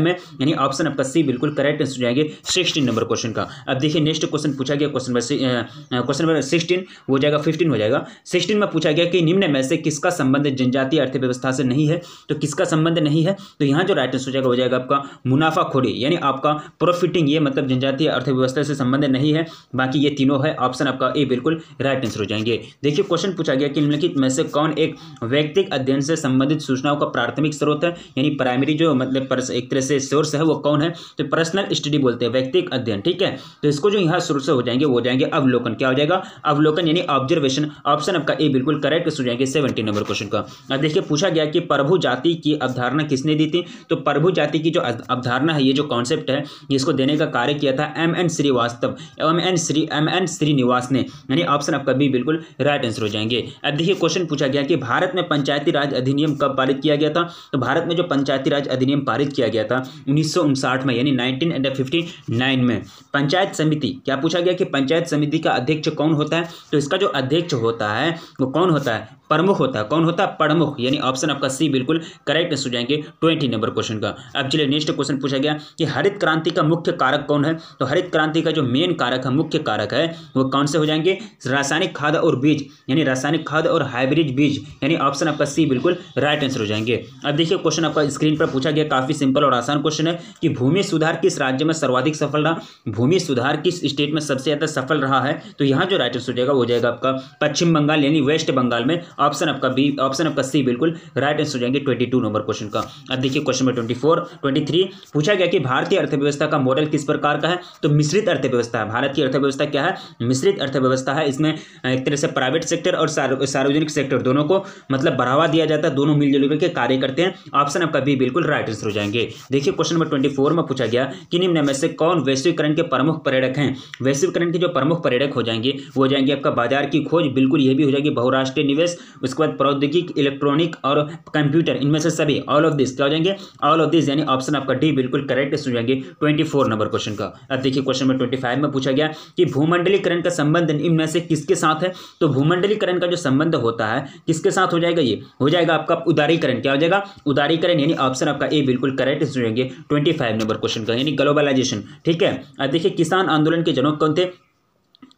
में यानी ऑप्शन आपका सी बिल्कुल करेक्ट हो जाएंगे सिक्सटीन नंबर क्वेश्चन का अब देखिए नेक्स्ट क्वेश्चन पूछा गया question number question number sixteen हो जाएगा 50 सिक्सटीन हो जाएगा सिक्सटीन में पूछा गया कि निम्न में से किसका संबंध जनजातीय अर्थव्यवस्था से नहीं है तो किसका संबंध नहीं है तो यहाँ जो राइट आंसर हो जाएगा हो जाएगा आपका मुनाफाखोरी यानी आपका प्रॉफिटिंग ये मतलब जनजातीय अर्थव्यवस्था से संबंध नहीं है बाकी ये तीनों है ऑप्शन आपका ए बिल्कुल राइट आंसर हो जाएंगे देखिए क्वेश्चन पूछा गया कि निम्नलिखित में से कौन एक व्यक्तिक अध्ययन से संबंधित सूचनाओं का प्राथमिक स्रोत है यानी प्राइमरी जो मतलब एक तरह से सोर्स है वो कौन है तो पर्सनल स्टडी बोलते हैं व्यक्तिक अध्ययन ठीक है तो इसको जो यहाँ सोर्स हो जाएंगे वो जाएंगे अवलोकन क्या हो जाएगा अवलोकन यानी ऑब्जर्वेशन क्वेश्चन ऑप्शन आपका ए बिल्कुल करेक्ट हो जाएंगे सेवेंटी नंबर क्वेश्चन का अब देखिए पूछा गया कि प्रभु जाति की अवधारणा किसने दी थी तो प्रभु जाति की जो अवधारणा है ये जो कॉन्सेप्ट है इसको देने का कार्य किया था M N Srivastava M N श्री एम एन श्रीनिवास ने यानी ऑप्शन आपका बी बिल्कुल राइट आंसर हो जाएंगे अब देखिए क्वेश्चन पूछा गया कि भारत में पंचायती राज अधिनियम कब पारित किया गया था तो भारत में जो पंचायती राज अधिनियम पारित किया गया था उन्नीस में यानी नाइनटीन में पंचायत समिति क्या पूछा गया कि पंचायत समिति का अध्यक्ष कौन होता है तो इसका जो अध्यक्ष अध्यक्ष होता है वो कौन होता है प्रमुख होता है कौन होता है प्रमुख यानी ऑप्शन आपका सी बिल्कुल करेक्ट आंसर जाएंगे ट्वेंटी नंबर क्वेश्चन का अब चलिए नेक्स्ट क्वेश्चन पूछा गया कि हरित क्रांति का मुख्य कारक कौन है तो हरित क्रांति का जो मेन कारक है मुख्य कारक है वो कौन से हो जाएंगे रासायनिक खाद और बीज यानी रासायनिक खाद और हाइब्रिड बीज यानी ऑप्शन आपका सी बिल्कुल राइट आंसर हो जाएंगे अब देखिए क्वेश्चन आपका स्क्रीन पर पूछा गया काफ़ी सिंपल और आसान क्वेश्चन है कि भूमि सुधार किस राज्य में सर्वाधिक सफल रहा भूमि सुधार किस स्टेट में सबसे ज़्यादा सफल रहा है तो यहाँ जो राइट आंसर हो जाएगा वो जाएगा आपका पश्चिम बंगाल यानी वेस्ट बंगाल में ऑप्शन आपका बी ऑप्शन आपका सी बिल्कुल राइट आंसर हो जाएंगे ट्वेंटी टू नंबर क्वेश्चन का अब देखिए question number twenty four twenty three पूछा गया कि भारतीय अर्थव्यवस्था का मॉडल किस प्रकार का है तो मिश्रित अर्थव्यवस्था है भारत की अर्थव्यवस्था क्या है मिश्रित अर्थव्यवस्था है इसमें एक तरह से प्राइवेट सेक्टर और सार्वजनिक सेक्टर दोनों को मतलब बढ़ावा दिया जाता है दोनों मिलजुल करके कार्य करते हैं ऑप्शन आपका बी बिल्कुल राइट आंसर हो जाएंगे देखिए क्वेश्चन नंबर ट्वेंटी फोर में पूछा गया कि निम्न में से कौन वैश्वीकरण के प्रमुख पर्यटक हैं वैश्वीकरण के जो प्रमुख पर्यटक हो जाएंगे वो जाएंगे आपका बाजार की खोज बिल्कुल यह भी हो जाएगी बहुराष्ट्रीय निवेश उसके बाद प्रौद्योगिक इलेक्ट्रॉनिक और कंप्यूटर इनमें से सभी ऑल ऑफ दिस क्या हो जाएंगे ऑल ऑफ दिस यानी ऑप्शन आपका डी बिल्कुल करेक्ट सुन जाएंगे ट्वेंटी नंबर क्वेश्चन का अब देखिए क्वेश्चन नंबर ट्वेंटी में पूछा गया कि भूमंडलीकरण का संबंध इनमें से किसके साथ है तो भूमंडलीकरण का जो संबंध होता है किसके साथ हो जाएगा ये हो जाएगा आपका उदारीकरण क्या हो जाएगा उदारीकरण यानी ऑप्शन आपका ए बिल्कुल करेक्ट सुन जाएंगे ट्वेंटी नंबर क्वेश्चन का यानी ग्लोबलाइजेशन ठीक है अब देखिए किसान आंदोलन के जनक कौन थे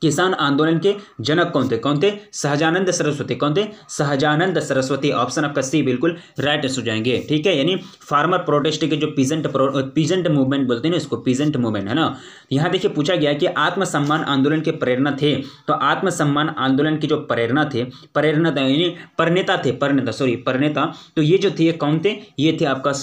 किसान आंदोलन के जनक कौन थे कौन थे सहजानंद सरस्वती कौन थे सहजानंद सरस्वती ऑप्शन आपका सी बिल्कुल राइट हो जाएंगे ठीक है यानी फार्मर प्रोटेस्ट के जो पीजेंट पीजेंट मूवमेंट बोलते हैं ना इसको पीजेंट मूवमेंट है ना यहाँ देखिए पूछा गया कि आत्मसम्मान आंदोलन के प्रेरणा थे तो आत्मसम्मान आंदोलन की जो प्रेरणा थे प्रेरणा यानी परनेता थे परनेता सॉरी परनेता तो ये जो थे कौन थे ये थे आपका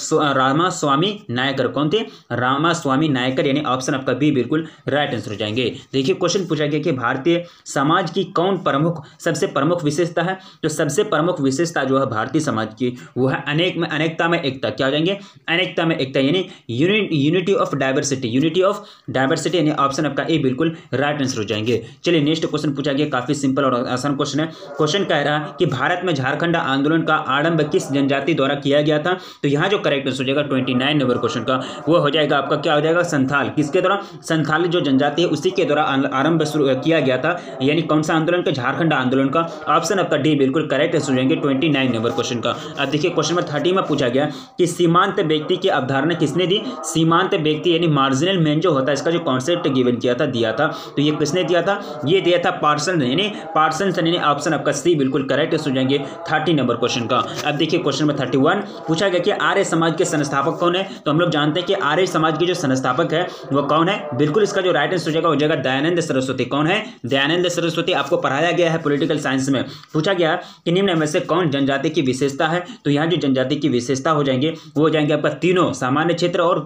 रामा स्वामी नायकर कौन थे रामा स्वामी नायकर यानी ऑप्शन आपका बी बिल्कुल राइट आंसर हो जाएंगे देखिए क्वेश्चन पूछा गया कि कि भारतीय समाज की कौन प्रमुख सबसे प्रमुख विशेषता है तो सबसे प्रमुख विशेषता जो है भारतीय समाज की वो है अनेक में अनेकता में एकता क्या हो जाएंगे अनेकता में एकता यानी unity of diversity unity of diversity यानी ऑप्शन आपका ए बिल्कुल राइट आंसर हो जाएंगे चलिए नेक्स्ट क्वेश्चन पूछा गया काफ़ी सिंपल और आसान क्वेश्चन है क्वेश्चन कह रहा है कि भारत में झारखंड आंदोलन का आरंभ किस जनजाति द्वारा किया गया था तो यहाँ जो करेक्ट आंसर हो जाएगा ट्वेंटी नंबर क्वेश्चन का वो हो जाएगा आपका क्या हो जाएगा संथाल किसके द्वारा संथाली जो जनजाति है उसी के द्वारा आरंभ शुरू किया गया था यानी कौन सा आंदोलन का झारखंड आंदोलन का ऑप्शन आपका डी बिल्कुल करेक्ट है सुनेंगे ट्वेंटी नाइन नंबर क्वेश्चन का अब देखिए क्वेश्चन नंबर थर्टी में पूछा गया कि सीमांत व्यक्ति की अवधारणा किसने दी सीमांत व्यक्ति यानी मार्जिनल मैन जो होता है इसका जो कॉन्सेप्ट गिवन किया था दिया था तो ये किसने दिया था ये दिया था पार्सन यानी पार्सन यानी ऑप्शन आपका सी बिल्कुल करेक्ट है सुनेंगे थर्टी नंबर क्वेश्चन का अब देखिए क्वेश्चन नंबर थर्टी पूछा गया कि आर्य समाज के संस्थापक कौन है तो हम लोग जानते हैं कि आर्य समाज के जो संस्थापक है वो कौन है बिल्कुल इसका जो राइट आंसर हो जाएगा हो जाएगा दयानंद सरस्वती कौन कौन है दयानंद सरस्वती आपको पढ़ाया गया है पॉलिटिकल साइंस में पूछा गया कि निम्न में से कौन जनजाति की विशेषता है तो यहाँ जो जनजाति की विशेषता हो जाएंगे वो हो जाएंगे आपका तीनों सामान्य क्षेत्र और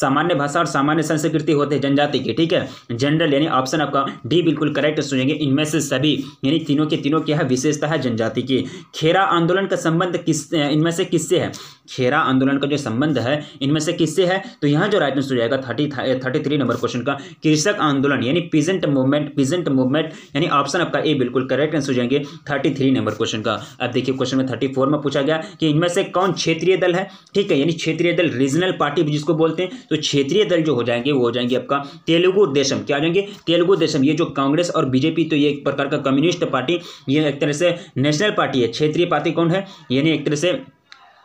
सामान्य भाषा और सामान्य संस्कृति होते हैं जनजाति के ठीक है जनरल यानी ऑप्शन आपका डी बिल्कुल करेक्ट सुनेंगे इनमें से सभी यानी तीनों के तीनों क्या है विशेषता है जनजाति की खेरा आंदोलन का संबंध किस इनमें से किससे है खेरा आंदोलन का जो संबंध है इनमें से किससे है तो यहाँ जो राइट आंसर हो जाएगा thirty thirty three number question का कृषक आंदोलन यानी पीजेंट मूवमेंट पीजेंट मूवमेंट यानी ऑप्शन आपका ए बिल्कुल करेक्ट आंसर हो जाएंगे थर्टी थ्री नंबर क्वेश्चन का अब देखिए क्वेश्चन में थर्टी फोर में पूछा गया कि इनमें से कौन क्षेत्रीय दल है ठीक है यानी क्षेत्रीय दल रीजनल पार्टी जिसको बोलते हैं तो क्षेत्रीय दल जो हो जाएंगे वो हो जाएंगे आपका तेलुगु देशम क्या हो जाएंगे तेलुगु देशम ये जो कांग्रेस और बीजेपी तो ये एक प्रकार का कम्युनिस्ट पार्टी ये एक तरह से नेशनल पार्टी है क्षेत्रीय पार्टी कौन है यानी एक तरह से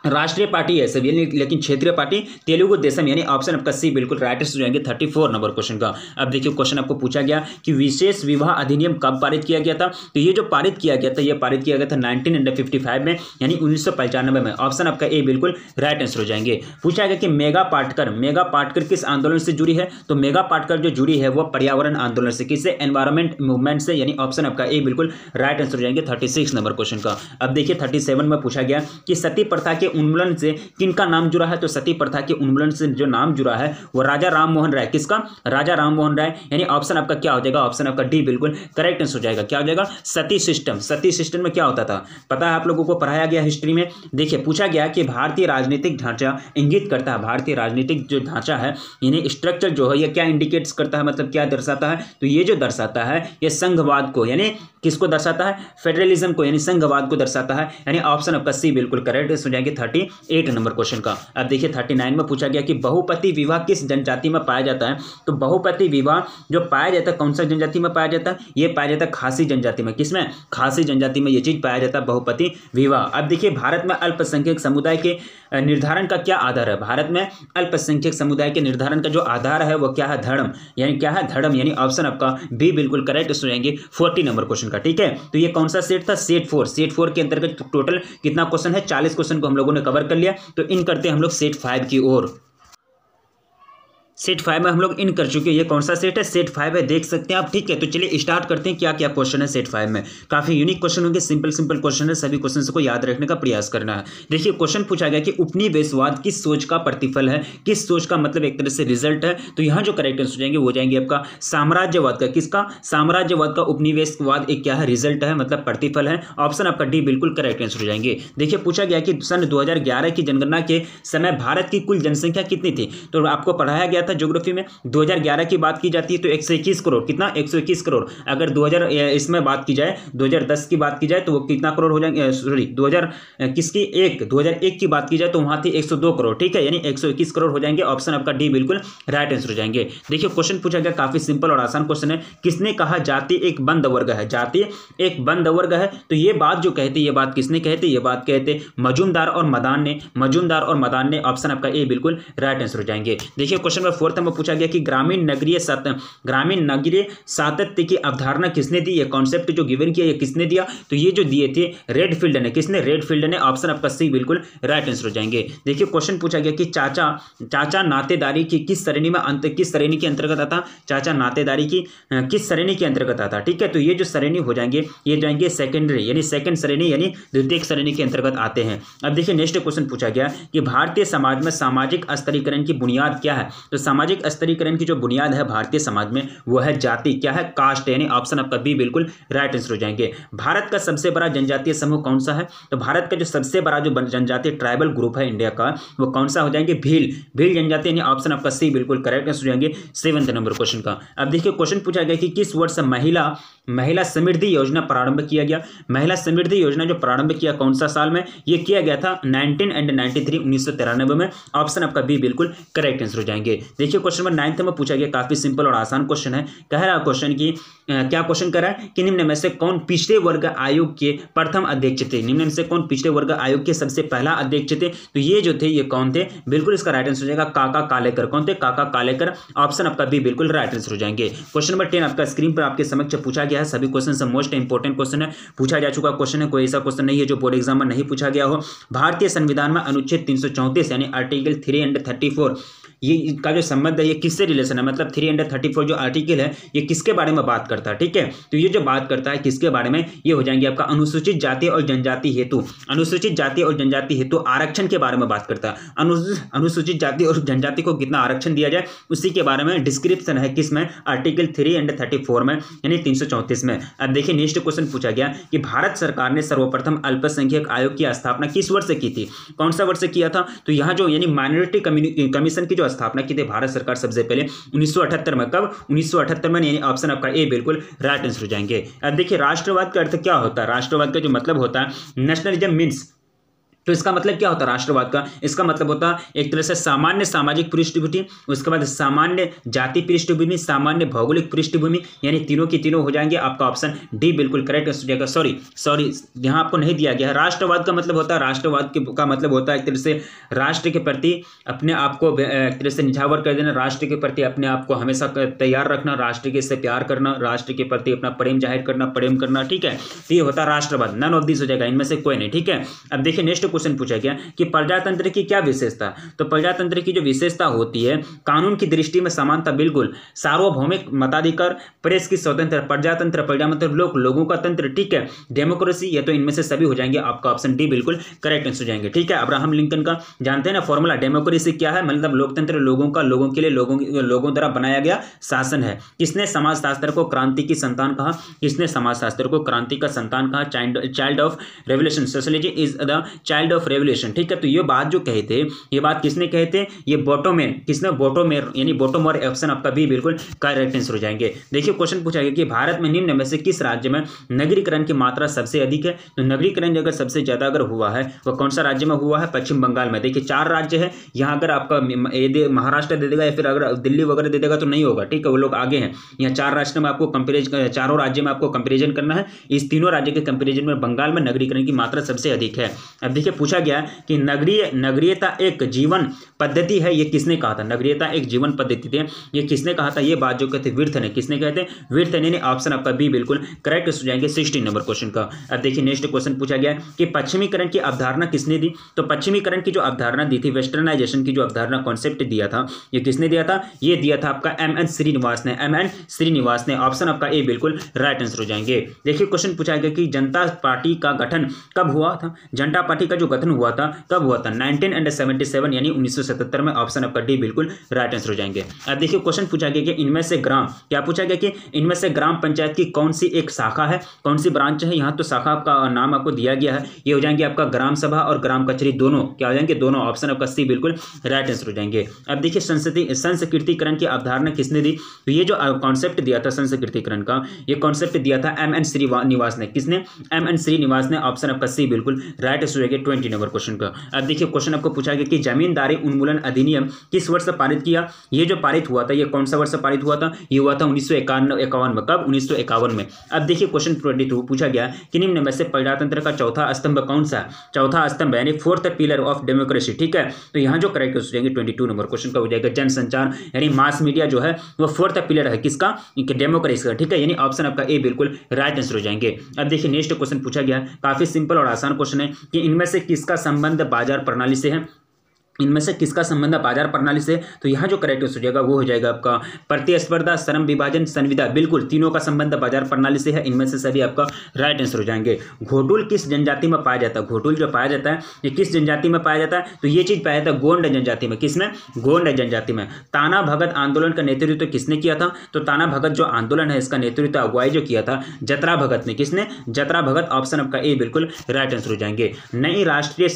राष्ट्रीय पार्टी है सभी लेकिन क्षेत्रीय पार्टी तेलुगु देशम यानी ऑप्शन आपका सी बिल्कुल राइट आंसर जाएंगे थर्टी फोर नंबर क्वेश्चन का अब देखिए क्वेश्चन आपको पूछा गया कि विशेष विवाह अधिनियम कब पारित किया गया था तो ये जो पारित किया गया था ये पारित किया गया था नाइनटीन में यानी उन्नीस में ऑप्शन आपका ए बिल्कुल राइट आंसर हो जाएंगे पूछा गया कि मेगा पाटकर मेगा पाटकर किस आंदोलन से जुड़ी है तो मेगा पाटकर जो जुड़ी है वो पर्यावरण आंदोलन से किससे एनवायरमेंट मूवमेंट से यानी ऑप्शन आपका ए बिल्कुल राइट आंसर हो जाएंगे थर्टी नंबर क्वेश्चन का अब देखिए थर्टी में पूछा गया कि सती प्रथा के उन्मूलन से किनका नाम जुड़ा है तो सती प्रथा के उन्मूलन से जो नाम जुड़ा है वो राजा राम मोहन राय किसका राजा राम मोहन राय यानी ऑप्शन आपका क्या हो जाएगा ऑप्शन आपका डी बिल्कुल करेक्ट आंसर हो जाएगा क्या हो जाएगा सती सिस्टम सती सिस्टम में क्या होता था पता है आप लोगों को पढ़ाया गया हिस्ट्री में देखिए पूछा गया कि भारतीय राजनीतिक ढांचा इंगित करता है भारतीय राजनीतिक जो ढांचा है यानी स्ट्रक्चर जो है यह क्या इंडिकेट्स करता है मतलब क्या दर्शाता है तो ये जो दर्शाता है ये संघवाद को यानी किसको दर्शाता है फेडरलिज्म को यानी संघवाद को दर्शाता है यानी ऑप्शन आपका सी बिल्कुल करेक्ट हो जाएंगे थर्टी एट नंबर क्वेश्चन का अब देखिए थर्टी नाइन में पूछा गया कि बहुपति विवाह किस जनजाति में पाया जाता है तो बहुपति विवाह जो पाया जाता है कौन सा जनजाति में पाया जाता है ये पाया जाता है खासी जनजाति में किसमें खासी जनजाति में ये चीज़ पाया जाता है बहुपति विवाह अब देखिए भारत में अल्पसंख्यक समुदाय के निर्धारण का क्या आधार है भारत में अल्पसंख्यक समुदाय के निर्धारण का जो आधार है वो क्या है धर्म यानी क्या है धर्म यानी ऑप्शन आपका बी बिल्कुल करेक्ट सुनेंगे फोर्टी नंबर क्वेश्चन का ठीक है तो ये कौन सा सेट था सेट फोर सेट फोर के अंतर्गत टोटल कितना क्वेश्चन है चालीस क्वेश्चन को हम लोग लोगों ने कवर कर लिया तो इन करते हैं हम लोग सेट फाइव की ओर सेट फाइव में हम लोग इन कर चुके हैं ये कौन सा सेट है सेट फाइव है देख सकते हैं आप ठीक है तो चलिए स्टार्ट करते हैं क्या क्या क्वेश्चन है सेट फाइव में काफ़ी यूनिक क्वेश्चन होंगे सिंपल सिंपल क्वेश्चन है सभी क्वेश्चन को याद रखने का प्रयास करना है देखिए क्वेश्चन पूछा गया कि उपनिवेशवाद किस सोच का प्रतिफल है किस सोच का मतलब एक तरह से रिजल्ट है तो यहाँ जो करेक्ट आंसर जाएंगे वो जाएंगे आपका साम्राज्यवाद का किसका साम्राज्यवाद का उपनिवेशवाद एक क्या है रिजल्ट है मतलब प्रतिफल है ऑप्शन आपका डी बिल्कुल करेक्ट आंसर हो जाएंगे देखिए पूछा गया कि सन दो की जनगणना के समय भारत की कुल जनसंख्या कितनी थी तो आपको पढ़ाया गया था जोग्राफी में 2011 की बात की जाती है तो एक करोड़ कितना एक करोड़ अगर 2000 इसमें बात की जाए 2010 की बात की जाए तो वो कितना करोड़ हो जाएंगे सॉरी 2000 किसकी एक 2001 की बात की जाए तो वहाँ थी 102 करोड़ ठीक है यानी 121 करोड़ हो जाएंगे ऑप्शन आपका डी बिल्कुल राइट आंसर हो जाएंगे देखिए क्वेश्चन पूछा गया काफ़ी सिंपल और आसान क्वेश्चन है किसने कहा जाति एक बंद वर्ग है जाति एक बंद वर्ग है तो ये बात जो कहती ये बात किसने कहते ये बात कहते मजूमदार और मदान ने मजूमदार और मदान ने ऑप्शन आपका ए बिल्कुल राइट आंसर हो जाएंगे देखिए क्वेश्चन नंबर फोर्थ नंबर पूछा गया कि ग्रामीण नगरीय सात ग्रामीण नगरीय सातत्य की अवधारणा किसने दी ये कॉन्सेप्ट जो गिवन किया ये किसने दिया तो ये जो दिए थे रेड फील्ड ने किसने रेड फील्ड ने ऑप्शन आपका सी बिल्कुल राइट आंसर हो जाएंगे देखिए क्वेश्चन पूछा गया कि चाचा चाचा नातेदारी की किस श्रेणी में अंत किस श्रेणी के अंतर्गत आता चाचा नातेदारी की किस श्रेणी के अंतर्गत आता ठीक है तो ये जो श्रेणी हो जाएंगे ये जाएंगे सेकेंडरी यानी सेकेंड श्रेणी यानी द्वितीय श्रेणी के अंतर्गत आते हैं अब देखिए नेक्स्ट क्वेश्चन पूछा गया कि भारतीय समाज में सामाजिक स्तरीकरण की बुनियाद क्या है तो सामाजिक स्तरीकरण की जो बुनियाद है भारतीय समाज में वो है जाति क्या है कास्ट यानी ऑप्शन आपका बी बिल्कुल राइट आंसर हो जाएंगे भारत का सबसे बड़ा जनजातीय समूह कौन सा है तो भारत का जो सबसे बड़ा जो जनजातीय ट्राइबल ग्रुप है इंडिया का वो कौन सा हो जाएंगे भील भील जनजाति यानी ऑप्शन आपका सी बिल्कुल करेक्ट आंसर हो जाएंगे सेवंथ नंबर क्वेश्चन का अब देखिए क्वेश्चन पूछा गया कि किस वर्ष महिला महिला समृद्धि योजना प्रारंभ किया गया महिला समृद्धि योजना जो प्रारंभ किया कौन सा साल में यह किया गया था नाइनटीन एंड नाइनटी थ्री में ऑप्शन आपका बी बिल्कुल करेक्ट आंसर हो जाएंगे देखिए क्वेश्चन नंबर नाइन्थ में पूछा गया काफ़ी सिंपल और आसान क्वेश्चन है कह रहा क्वेश्चन की क्या क्वेश्चन करा है कि निम्न में से कौन पिछड़े वर्ग आयोग के प्रथम अध्यक्ष थे निम्न में से कौन पिछड़े वर्ग आयोग के सबसे पहला अध्यक्ष थे तो ये जो थे ये कौन थे बिल्कुल इसका राइट आंसर हो जाएगा काका कालेकर कौन थे काका कालेकर ऑप्शन आपका भी बिल्कुल राइट आंसर हो जाएंगे क्वेश्चन नंबर टेन आपका स्क्रीन पर आपके समक्ष पूछा गया है सभी क्वेश्चन से मोस्ट इंपॉर्टेंट क्वेश्चन है पूछा जा चुका क्वेश्चन है कोई ऐसा क्वेश्चन नहीं है जो बोर्ड एग्जाम में नहीं पूछा गया हो भारतीय संविधान में अनुच्छेद तीन यानी आर्टिकल थ्री ये इनका जो संबंध है ये किससे रिलेशन है मतलब थ्री हंड्रेड थर्टी फोर जो आर्टिकल है ये किसके बारे में बात करता है ठीक है तो ये जो बात करता है किसके बारे में ये हो जाएंगे आपका अनुसूचित जाति और जनजाति हेतु अनुसूचित जाति और जनजाति हेतु आरक्षण के बारे में बात करता है अनुसूचित जाति और जनजाति को कितना आरक्षण दिया जाए उसी के बारे में डिस्क्रिप्शन है किस में आर्टिकल थ्री थर्टी फोर में यानी तीन सौ चौंतीस में अब देखिए नेक्स्ट क्वेश्चन पूछा गया कि भारत सरकार ने सर्वप्रथम अल्पसंख्यक आयोग की स्थापना किस वर्ष से की थी कौन सा वर्ष से किया था तो यहाँ जो यानी माइनॉरिटी कमीशन की जो स्थापना की थी भारत सरकार सबसे पहले उन्नीस में कब उन्नीस में यानी ऑप्शन आपका ए बिल्कुल राइट आंसर हो जाएंगे अब देखिए राष्ट्रवाद का अर्थ क्या होता है राष्ट्रवाद का जो मतलब होता है नेशनलिज्म मीन्स तो इसका मतलब क्या होता है राष्ट्रवाद का इसका मतलब होता है एक तरह से सामान्य सामाजिक पृष्ठभूमि उसके बाद सामान्य जाति पृष्ठभूमि सामान्य भौगोलिक पृष्ठभूमि यानी तीनों की तीनों हो जाएंगे आपका ऑप्शन डी बिल्कुल करेक्ट हो जाएगा सॉरी सॉरी यहाँ आपको नहीं दिया गया राष्ट्रवाद का मतलब होता है राष्ट्रवाद का मतलब होता है एक तरह से राष्ट्र के प्रति अपने आप को एक तरह से निझावर कर देना राष्ट्र के प्रति अपने आप को हमेशा तैयार रखना राष्ट्र के से प्यार करना राष्ट्र के प्रति अपना प्रेम जाहिर करना प्रेम करना ठीक है तो ये होता है राष्ट्रवाद नन ऑफ दिस हो जाएगा इनमें से कोई नहीं ठीक है अब देखिए नेक्स्ट क्वेश्चन पूछा गया कि प्रजातंत्र की क्या विशेषता तो प्रजातंत्र की जो विशेषता होती है कानून की दृष्टि में समानता बिल्कुल सार्वभौमिक मताधिकार प्रेस की स्वतंत्र प्रजातंत्र प्रजातंत्र लोक लोगों का तंत्र ठीक है डेमोक्रेसी या तो इनमें से सभी हो जाएंगे आपका ऑप्शन डी बिल्कुल करेक्ट आंसर हो जाएंगे ठीक है अब्राहम लिंकन का जानते हैं ना फॉर्मूला डेमोक्रेसी क्या है मतलब लोकतंत्र लोगों का लोगों के लिए लोगों लोगों द्वारा बनाया गया शासन है किसने समाजशास्त्र को क्रांति की संतान कहा किसने समाजशास्त्र को क्रांति का संतान कहा child of revolution sociology is the child child of revolution ठीक है तो ये बात जो कहे थे ये बात किसने कहे थे ये बोटोमेन किसने बोटोमेर यानी बोटोम और ऑप्शन आपका भी बिल्कुल करेक्ट आंसर हो जाएंगे देखिए क्वेश्चन पूछा गया कि भारत में निम्न में से किस राज्य में नगरीकरण की मात्रा सबसे अधिक है तो नगरीकरण अगर सबसे ज़्यादा अगर हुआ है वह कौन सा राज्य में हुआ है पश्चिम बंगाल में देखिए चार राज्य है यहाँ अगर आपका महाराष्ट्र दे देगा या फिर अगर दिल्ली वगैरह दे देगा तो नहीं होगा ठीक है वो लोग आगे हैं यहाँ चार राष्ट्र में आपको चारों राज्य में आपको कंपेरिजन करना है इस तीनों राज्य के कंपेरिजन में बंगाल में नगरीकरण की मात्रा सबसे अधिक है अब देखिए से पूछा गया कि नगरीय नगरीयता एक जीवन पद्धति है ये किसने कहा था नगरीयता एक जीवन पद्धति थी ये किसने कहा था ये बात जो कहते वीर्थ ने किसने कहे थे वीर्थ ने ऑप्शन आपका बी बिल्कुल करेक्ट हो जाएंगे सिक्सटीन नंबर क्वेश्चन का अब देखिए नेक्स्ट क्वेश्चन पूछा गया कि पश्चिमीकरण की अवधारणा किसने दी तो पश्चिमीकरण की जो अवधारणा दी थी वेस्टर्नाइजेशन की जो अवधारणा कॉन्सेप्ट दिया था ये किसने दिया था ये दिया था आपका एम एन श्रीनिवास ने एम एन श्रीनिवास ने ऑप्शन आपका ए बिल्कुल राइट आंसर हो जाएंगे देखिए क्वेश्चन पूछा गया कि जनता पार्टी का गठन कब हुआ था जनता पार्टी का जो गठन हुआ था कब हुआ था नाइनटीन एंड सेवेंटी सेवन यानी उन्नीस सौ सतहत्तर में ऑप्शन आपका डी बिल्कुल राइट आंसर हो जाएंगे अब देखिए क्वेश्चन पूछा गया कि इनमें से ग्राम क्या पूछा गया कि इनमें से ग्राम पंचायत की कौन सी एक शाखा है कौन सी ब्रांच है यहाँ तो शाखा आपका नाम आपको दिया गया है ये हो जाएंगे आपका ग्राम सभा और ग्राम कचहरी दोनों क्या हो जाएंगे दोनों ऑप्शन आपका सी बिल्कुल राइट आंसर हो जाएंगे अब देखिए संस्कृति संस्कृतिकरण की अवधारणा किसने दी तो ये जो कॉन्सेप्ट दिया था संस्कृतिकरण का ये कॉन्सेप्ट दिया था एम एन श्रीनिवास ने किसने एम एन श्रीनिवास ने ऑप्शन आपका सी बिल्कुल राइट आंसर हो जाएगा ट्वेंटी नंबर क्वेश्चन का अब देखिए क्वेश्चन आपको पूछा गया कि जमींदारी उन्मूलन अधिनियम किस वर्ष पारित किया ये जो पारित हुआ था ये कौन सा वर्ष पारित हुआ था ये हुआ था उन्नीस सौ इक्यावन में कब उन्नीस सौ इक्यावन में अब देखिए क्वेश्चन ट्वेंटी टू पूछा गया कि निम्न में से प्रजातंत्र का चौथा स्तंभ कौन सा चौथा स्तंभ यानी फोर्थ पिलर ऑफ डेमोक्रेसी ठीक है तो यहाँ जो करेक्ट क्वेश्चन जाएंगे ट्वेंटी टू नंबर क्वेश्चन का हो जाएगा जनसंचार यानी मास मीडिया जो है वो फोर्थ पिलर है किसका डेमोक्रेसी का ठीक है यानी ऑप्शन आपका ए बिल्कुल राइट आंसर हो जाएंगे अब देखिए नेक्स्ट क्वेश्चन पूछा गया काफी सिंपल और आसान क्वेश्चन है कि इनमें से किसका संबंध बाजार प्रणाली से है इनमें से किसका संबंध है बाजार प्रणाली से तो यहाँ जो करेक्ट हो जाएगा वो हो जाएगा आपका प्रतिस्पर्धा श्रम विभाजन संविदा बिल्कुल तीनों का संबंध बाजार प्रणाली से है इनमें से सभी आपका राइट आंसर हो जाएंगे घोटुल किस जनजाति में पाया जाता है घोटुल जो पाया जाता है ये किस जनजाति में पाया जाता है तो ये चीज़ पाया जाता है गोंड जनजाति में किसने गोंड जनजाति में ताना भगत आंदोलन का नेतृत्व किसने किया था तो ताना भगत जो आंदोलन है इसका नेतृत्व अगुवाई जो किया था जतरा भगत ने किसने जतरा भगत ऑप्शन आपका ए बिल्कुल राइट आंसर हो जाएंगे नई राष्ट्रीय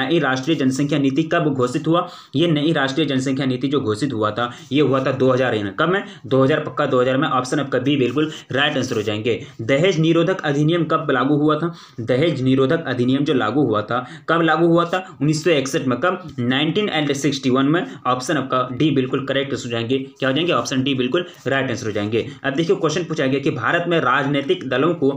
नई राष्ट्रीय जनसंख्या नीति कब घोषित हुआ ये नई राष्ट्रीय जनसंख्या नीति जो घोषित हुआ था ये हुआ था दो में कब में दो पक्का दो में ऑप्शन आपका बी बिल्कुल राइट आंसर हो जाएंगे दहेज निरोधक अधिनियम कब लागू हुआ था दहेज निरोधक अधिनियम जो लागू हुआ था कब लागू हुआ था उन्नीस में कब नाइनटीन में ऑप्शन आपका डी बिल्कुल करेक्ट आंसर हो जाएंगे क्या हो जाएंगे ऑप्शन डी बिल्कुल राइट आंसर हो जाएंगे अब देखिए क्वेश्चन पूछा गया कि भारत में राजनीतिक दलों को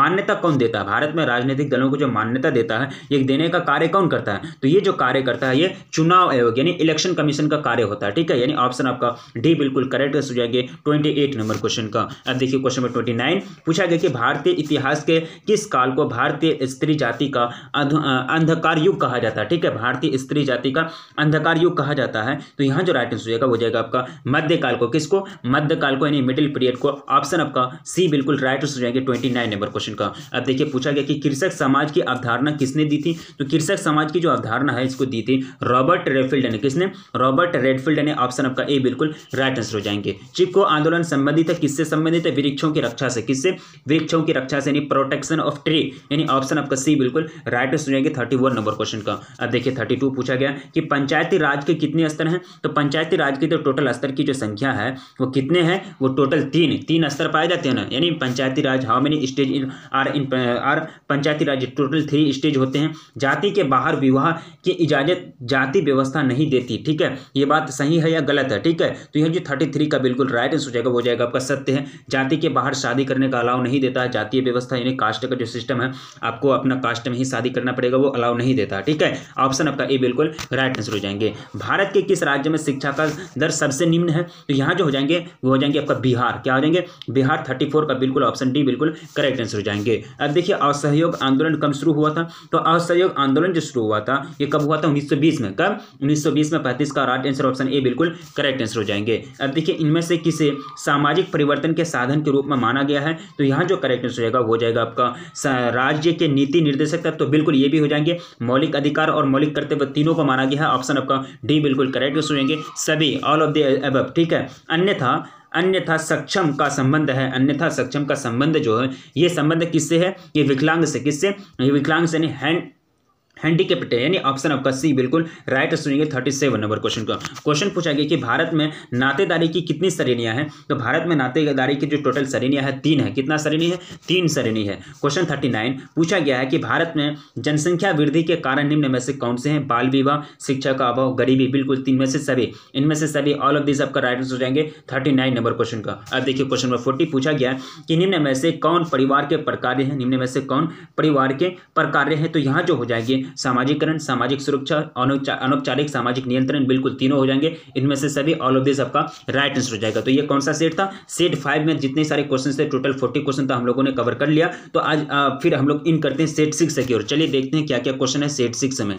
मान्यता कौन देता है भारत में राजनीतिक दलों को जो मान्यता देता है ये देने का कार्य कौन करता है तो ये जो कार्य करता है ये चुनाव आयोग यानी इलेक्शन कमीशन का कार्य होता है ठीक है यानी ऑप्शन आपका डी बिल्कुल करेक्ट हो जाएंगे ट्वेंटी नंबर क्वेश्चन का अब देखिए क्वेश्चन नंबर ट्वेंटी पूछा गया कि भारतीय इतिहास के किस काल को भारतीय स्त्री जाति का अंधकार युग कहा जाता है ठीक है भारतीय स्त्री जाति का अंधकार युग कहा जाता है तो यहाँ जो राइट आंसर हो जाएगा वो जाएगा आपका मध्यकाल को किसको मध्यकाल को यानी मिडिल पीरियड को ऑप्शन आपका सी बिल्कुल राइट आंसर हो जाएंगे ट्वेंटी नाइन नंबर क्वेश्चन का अब देखिए पूछा गया कि कृषक समाज की अवधारणा किसने दी थी तो कृषक समाज की जो अवधारणा है इसको दी थी रॉबर्ट रेडफील्ड ने किसने रॉबर्ट रेडफील्ड ने ऑप्शन आपका ए बिल्कुल राइट आंसर हो जाएंगे चिपको आंदोलन संबंधित है किससे संबंधित है वृक्षों की रक्षा से किससे वृक्षों की रक्षा से यानी प्रोटेक्शन ऑफ ट्री यानी ऑप्शन आपका सी बिल्कुल राइट आंसर हो जाएंगे थर्टी नंबर क्वेश्चन का अब देखिए थर्टी पूछा गया कि पंचायती राज के कितने स्तर हैं तो पंचायती राज की तो टोटल स्तर की जो संख्या है वो कितने हैं वो टोटल तीन तीन स्तर पाए जाते हैं ना यानी Panchayati Raj how many stage in our in our Panchayati Raj total three stage होते हैं जाति के बाहर विवाह की इजाजत जा जाति व्यवस्था नहीं देती ठीक है ये बात सही है या गलत है ठीक है तो यह जो थर्टी थ्री का बिल्कुल राइट आंसर हो जाएगा वो जाएगा आपका सत्य है जाति के बाहर शादी करने का अलाव नहीं देता है जातीय व्यवस्था यानी कास्ट का जो सिस्टम है आपको अपना कास्ट में ही शादी करना पड़ेगा वो अलाव नहीं देता ठीक है ऑप्शन आपका ए बिल्कुल राइट आंसर हो जाएंगे भारत के किस राज्य में शिक्षा का दर सबसे निम्न है तो यहाँ जो हो जाएंगे वो हो जाएंगे आपका बिहार क्या हो जाएंगे बिहार थर्टी फोर का बिल्कुल ऑप्शन डी बिल्कुल करेक्ट आंसर हो जाएंगे अब देखिए असहयोग आंदोलन कब शुरू हुआ था तो असहयोग आंदोलन जो शुरू हुआ था ये कब हुआ था उन्नीस में हैं कब 1920 में पैंतीस का राइट आंसर ऑप्शन ए बिल्कुल करेक्ट आंसर हो जाएंगे अब देखिए इनमें से किसे सामाजिक परिवर्तन के साधन के रूप में माना गया है तो यहाँ जो करेक्ट आंसर हो जाएगा वो जाएगा आपका राज्य के नीति निर्देशक तक तो बिल्कुल ये भी हो जाएंगे मौलिक अधिकार और मौलिक कर्तव्य तीनों को माना गया है ऑप्शन आपका डी बिल्कुल करेक्ट आंसर होंगे सभी ऑल ऑफ द एबव ठीक है अन्यथा अन्यथा सक्षम का संबंध है अन्यथा सक्षम का संबंध जो है ये संबंध किससे है ये विकलांग से किससे विकलांग से नहीं हैंड हैंडीकेप्ट है यानी ऑप्शन आपका सी बिल्कुल राइट सुनेंगे थर्टी सेवन नंबर क्वेश्चन का क्वेश्चन पूछा गया कि भारत में नातेदारी की कितनी श्रेणियां हैं तो भारत में नातेदारी की जो टोटल श्रेणियां है तीन है कितना श्रेणी है तीन श्रेणी है क्वेश्चन थर्टी नाइन पूछा गया है कि भारत में जनसंख्या वृद्धि के कारण निम्न में से कौन से हैं बाल विवाह शिक्षा का अभाव गरीबी बिल्कुल तीन में से सभी इनमें से सभी ऑल ऑफ दिस आपका राइट आंसर हो जाएंगे थर्टी नाइन नंबर क्वेश्चन का अब देखिए क्वेश्चन नंबर फोर्टी पूछा गया कि निम्न में से कौन परिवार के प्रकार हैं निम्न में से कौन परिवार के प्रकार हैं तो यहाँ जो हो जाएंगे सामाजिकरण सामाजिक सुरक्षा अनौपचारिक सामाजिक नियंत्रण बिल्कुल तीनों हो जाएंगे इनमें से सभी ऑल ऑफ दिस आपका राइट आंसर हो जाएगा तो ये कौन सा सेट था सेट फाइव में जितने सारे क्वेश्चन थे टोटल फोर्टी क्वेश्चन था हम लोगों ने कवर कर लिया तो आज आ, फिर हम लोग इन करते हैं सेट सिक्स की ओर चलिए देखते हैं क्या क्या क्वेश्चन है सेट सिक्स में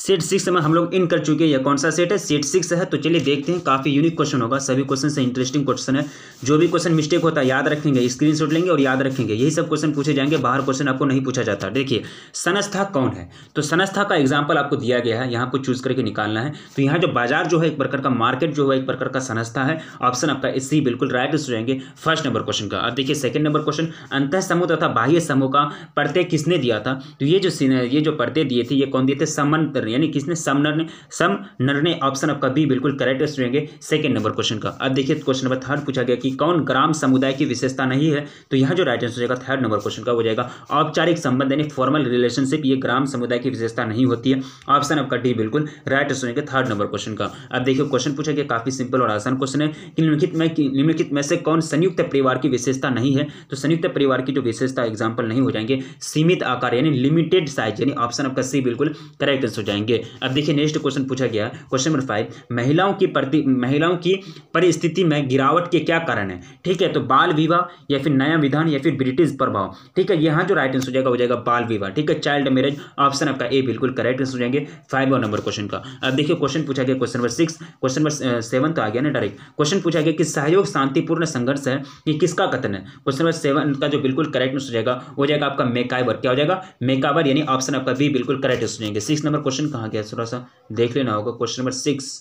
सेट सिक्स में हम लोग इन कर चुके हैं कौन सा सेट है सेट सिक्स है तो चलिए देखते हैं काफ़ी यूनिक क्वेश्चन होगा सभी क्वेश्चन से इंटरेस्टिंग क्वेश्चन है जो भी क्वेश्चन मिस्टेक होता है याद रखेंगे स्क्रीन शॉट लेंगे और याद रखेंगे यही सब क्वेश्चन पूछे जाएंगे बाहर क्वेश्चन आपको नहीं पूछा जाता देखिए सनस्था कौन है तो सनस्था का एग्जाम्पल आपको दिया गया है यहाँ को चूज करके निकालना है तो यहाँ जो बाजार जो है एक प्रकार का मार्केट जो है एक प्रकार का सनस्था है ऑप्शन आपका इसी बिल्कुल राइट हो जाएंगे फर्स्ट नंबर क्वेश्चन का अब देखिए सेकंड नंबर क्वेश्चन अंत समूह तथा बाह्य समूह का प्रत्यय किसने दिया था तो ये जो ये जो प्रत्यय दिए थे ये कौन दिए थे समन्तर यानी किसने समनर ने समनर ने ऑप्शन आपका बी बिल्कुल करेक्ट रहेंगे सेकेंड नंबर क्वेश्चन का अब देखिए क्वेश्चन नंबर थर्ड पूछा गया कि कौन ग्राम समुदाय की विशेषता नहीं है तो यहाँ जो राइट आंसर हो जाएगा थर्ड नंबर क्वेश्चन का हो जाएगा औपचारिक संबंध यानी फॉर्मल रिलेशनशिप ये ग्राम समुदाय की विशेषता नहीं होती है ऑप्शन आपका डी बिल्कुल राइट आंसर होगा थर्ड नंबर क्वेश्चन का अब देखिए क्वेश्चन पूछा गया काफी सिंपल और आसान क्वेश्चन है कि निम्नलिखित में निम्नलिखित में से कौन संयुक्त परिवार की विशेषता नहीं है तो संयुक्त परिवार की जो विशेषता एग्जाम्पल नहीं हो जाएंगे सीमित आकार यानी लिमिटेड साइज यानी ऑप्शन आपका सी बिल्कुल करेक्ट आंसर हो जाएंगे जाएंगे अब देखिए नेक्स्ट क्वेश्चन पूछा गया क्वेश्चन नंबर फाइव महिलाओं की प्रति महिलाओं की परिस्थिति में गिरावट के क्या कारण है ठीक है तो बाल विवाह या फिर नया विधान या फिर ब्रिटिश प्रभाव ठीक है यहाँ जो राइट आंसर हो जाएगा हो जाएगा बाल विवाह ठीक है चाइल्ड मैरिज ऑप्शन आपका ए बिल्कुल करेक्ट आंसर हो जाएंगे फाइव नंबर क्वेश्चन का अब देखिए क्वेश्चन पूछा गया question number six question number seven तो आ गया ना डायरेक्ट क्वेश्चन पूछा गया कि सहयोग शांतिपूर्ण संघर्ष है ये किसका कथन है क्वेश्चन नंबर सेवन का जो बिल्कुल करेक्ट आंसर हो जाएगा हो जाएगा आपका मेकाइवर क्या हो जाएगा मेकावर यानी ऑप्शन आपका बी बिल्कुल करेक्ट आंसर हो जाएंगे सिक्स नंबर क्वेश्चन कहा गया थोड़ा सा देख लेना होगा क्वेश्चन नंबर सिक्स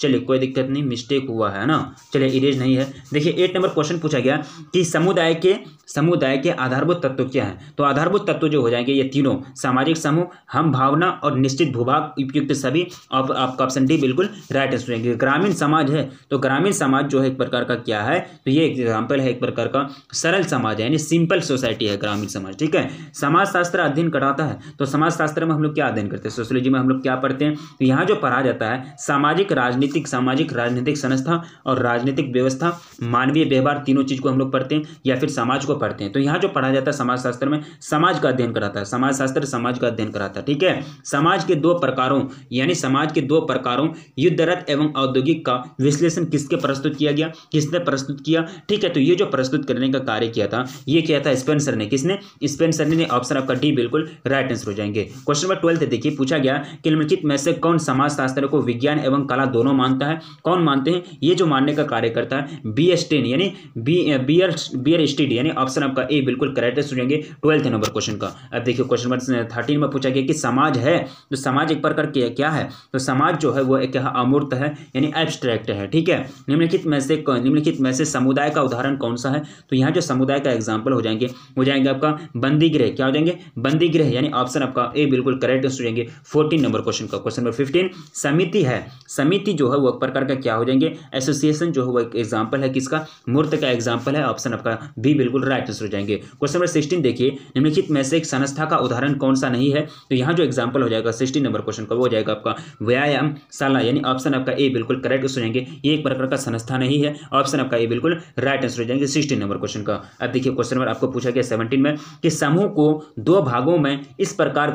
चलिए कोई दिक्कत नहीं मिस्टेक हुआ है ना चलिए इरेज नहीं है देखिए एट नंबर क्वेश्चन पूछा गया कि समुदाय के समुदाय के आधारभूत तत्व क्या है तो आधारभूत तत्व जो हो जाएंगे ये तीनों सामाजिक समूह हम भावना और निश्चित भूभाग उपयुक्त सभी आप, आपका ऑप्शन डी बिल्कुल राइट आंसर होंगे ग्रामीण समाज है तो ग्रामीण समाज जो है एक प्रकार का क्या है तो ये एग्जाम्पल है एक प्रकार का सरल समाज है यानी सिंपल सोसाइटी है ग्रामीण समाज ठीक है समाजशास्त्र अध्ययन कराता है तो समाजशास्त्र में हम लोग क्या अध्ययन करते हैं सोशोलॉजी में हम लोग क्या पढ़ते हैं तो यहाँ जो पढ़ा जाता है सामाजिक राजनीति राजनीतिक सामाजिक राजनीतिक संस्था और राजनीतिक व्यवस्था मानवीय व्यवहार तीनों चीज़ को हम लोग पढ़ते हैं या फिर समाज को पढ़ते हैं तो यहाँ जो पढ़ा जाता है समाजशास्त्र में समाज का अध्ययन कराता है समाजशास्त्र समाज का अध्ययन कराता है ठीक है समाज के दो प्रकारों यानी समाज के दो प्रकारों युद्धरत एवं औद्योगिक का विश्लेषण किसके प्रस्तुत किया गया किसने प्रस्तुत किया ठीक है तो ये जो प्रस्तुत करने का कार्य किया था ये किया था स्पेंसर ने किसने स्पेंसर ने ऑप्शन आपका डी बिल्कुल राइट आंसर हो जाएंगे क्वेश्चन नंबर ट्वेल्थ देखिए पूछा गया कि निम्नलिखित में से कौन समाजशास्त्र को विज्ञान एवं कला दोनों मानता है कौन मानते हैं ये जो मानने का कार्य करता है बी एस टेन यानी बी बियर बियर स्टेड यानी ऑप्शन आपका ए बिल्कुल करेक्ट है सुनेंगे ट्वेल्थ नंबर क्वेश्चन का अब देखिए क्वेश्चन नंबर थर्टीन में पूछा गया कि समाज है तो समाज एक प्रकार के क्या है तो समाज जो है वो एक अमूर्त है यानी एब्स्ट्रैक्ट है ठीक है निम्नलिखित में से निम्नलिखित में से समुदाय का उदाहरण कौन सा है तो यहाँ जो समुदाय का एग्जाम्पल हो जाएंगे हो जाएंगे आपका बंदी गृह क्या हो जाएंगे बंदी गृह यानी ऑप्शन आपका ए बिल्कुल करेक्ट है सुनेंगे फोर्टीन नंबर क्वेश्चन का क्वेश्चन नंबर फिफ्टीन समिति है समिति जो है वो प्रकार का क्या हो जाएंगे एसोसिएशन जो है वो एग्जाम्पल है किसका मूर्त का एग्जाम्पल है ऑप्शन आपका बी बिल्कुल राइट आंसर हो जाएंगे क्वेश्चन नंबर सिक्सटीन देखिए निम्नलिखित में से एक संस्था का उदाहरण कौन सा नहीं है तो यहाँ जो एग्जाम्पल हो जाएगा सिक्सटीन नंबर क्वेश्चन का वो हो जाएगा आपका व्यायाम शाला यानी ऑप्शन आपका ए बिल्कुल करेक्ट आंसर हो जाएंगे ये एक प्रकार का संस्था नहीं है ऑप्शन आपका ए बिल्कुल राइट आंसर हो जाएंगे सिक्सटीन नंबर क्वेश्चन का अब देखिए क्वेश्चन नंबर आपको पूछा गया सेवनटीन में कि समूह को दो भागों में इस प्रकार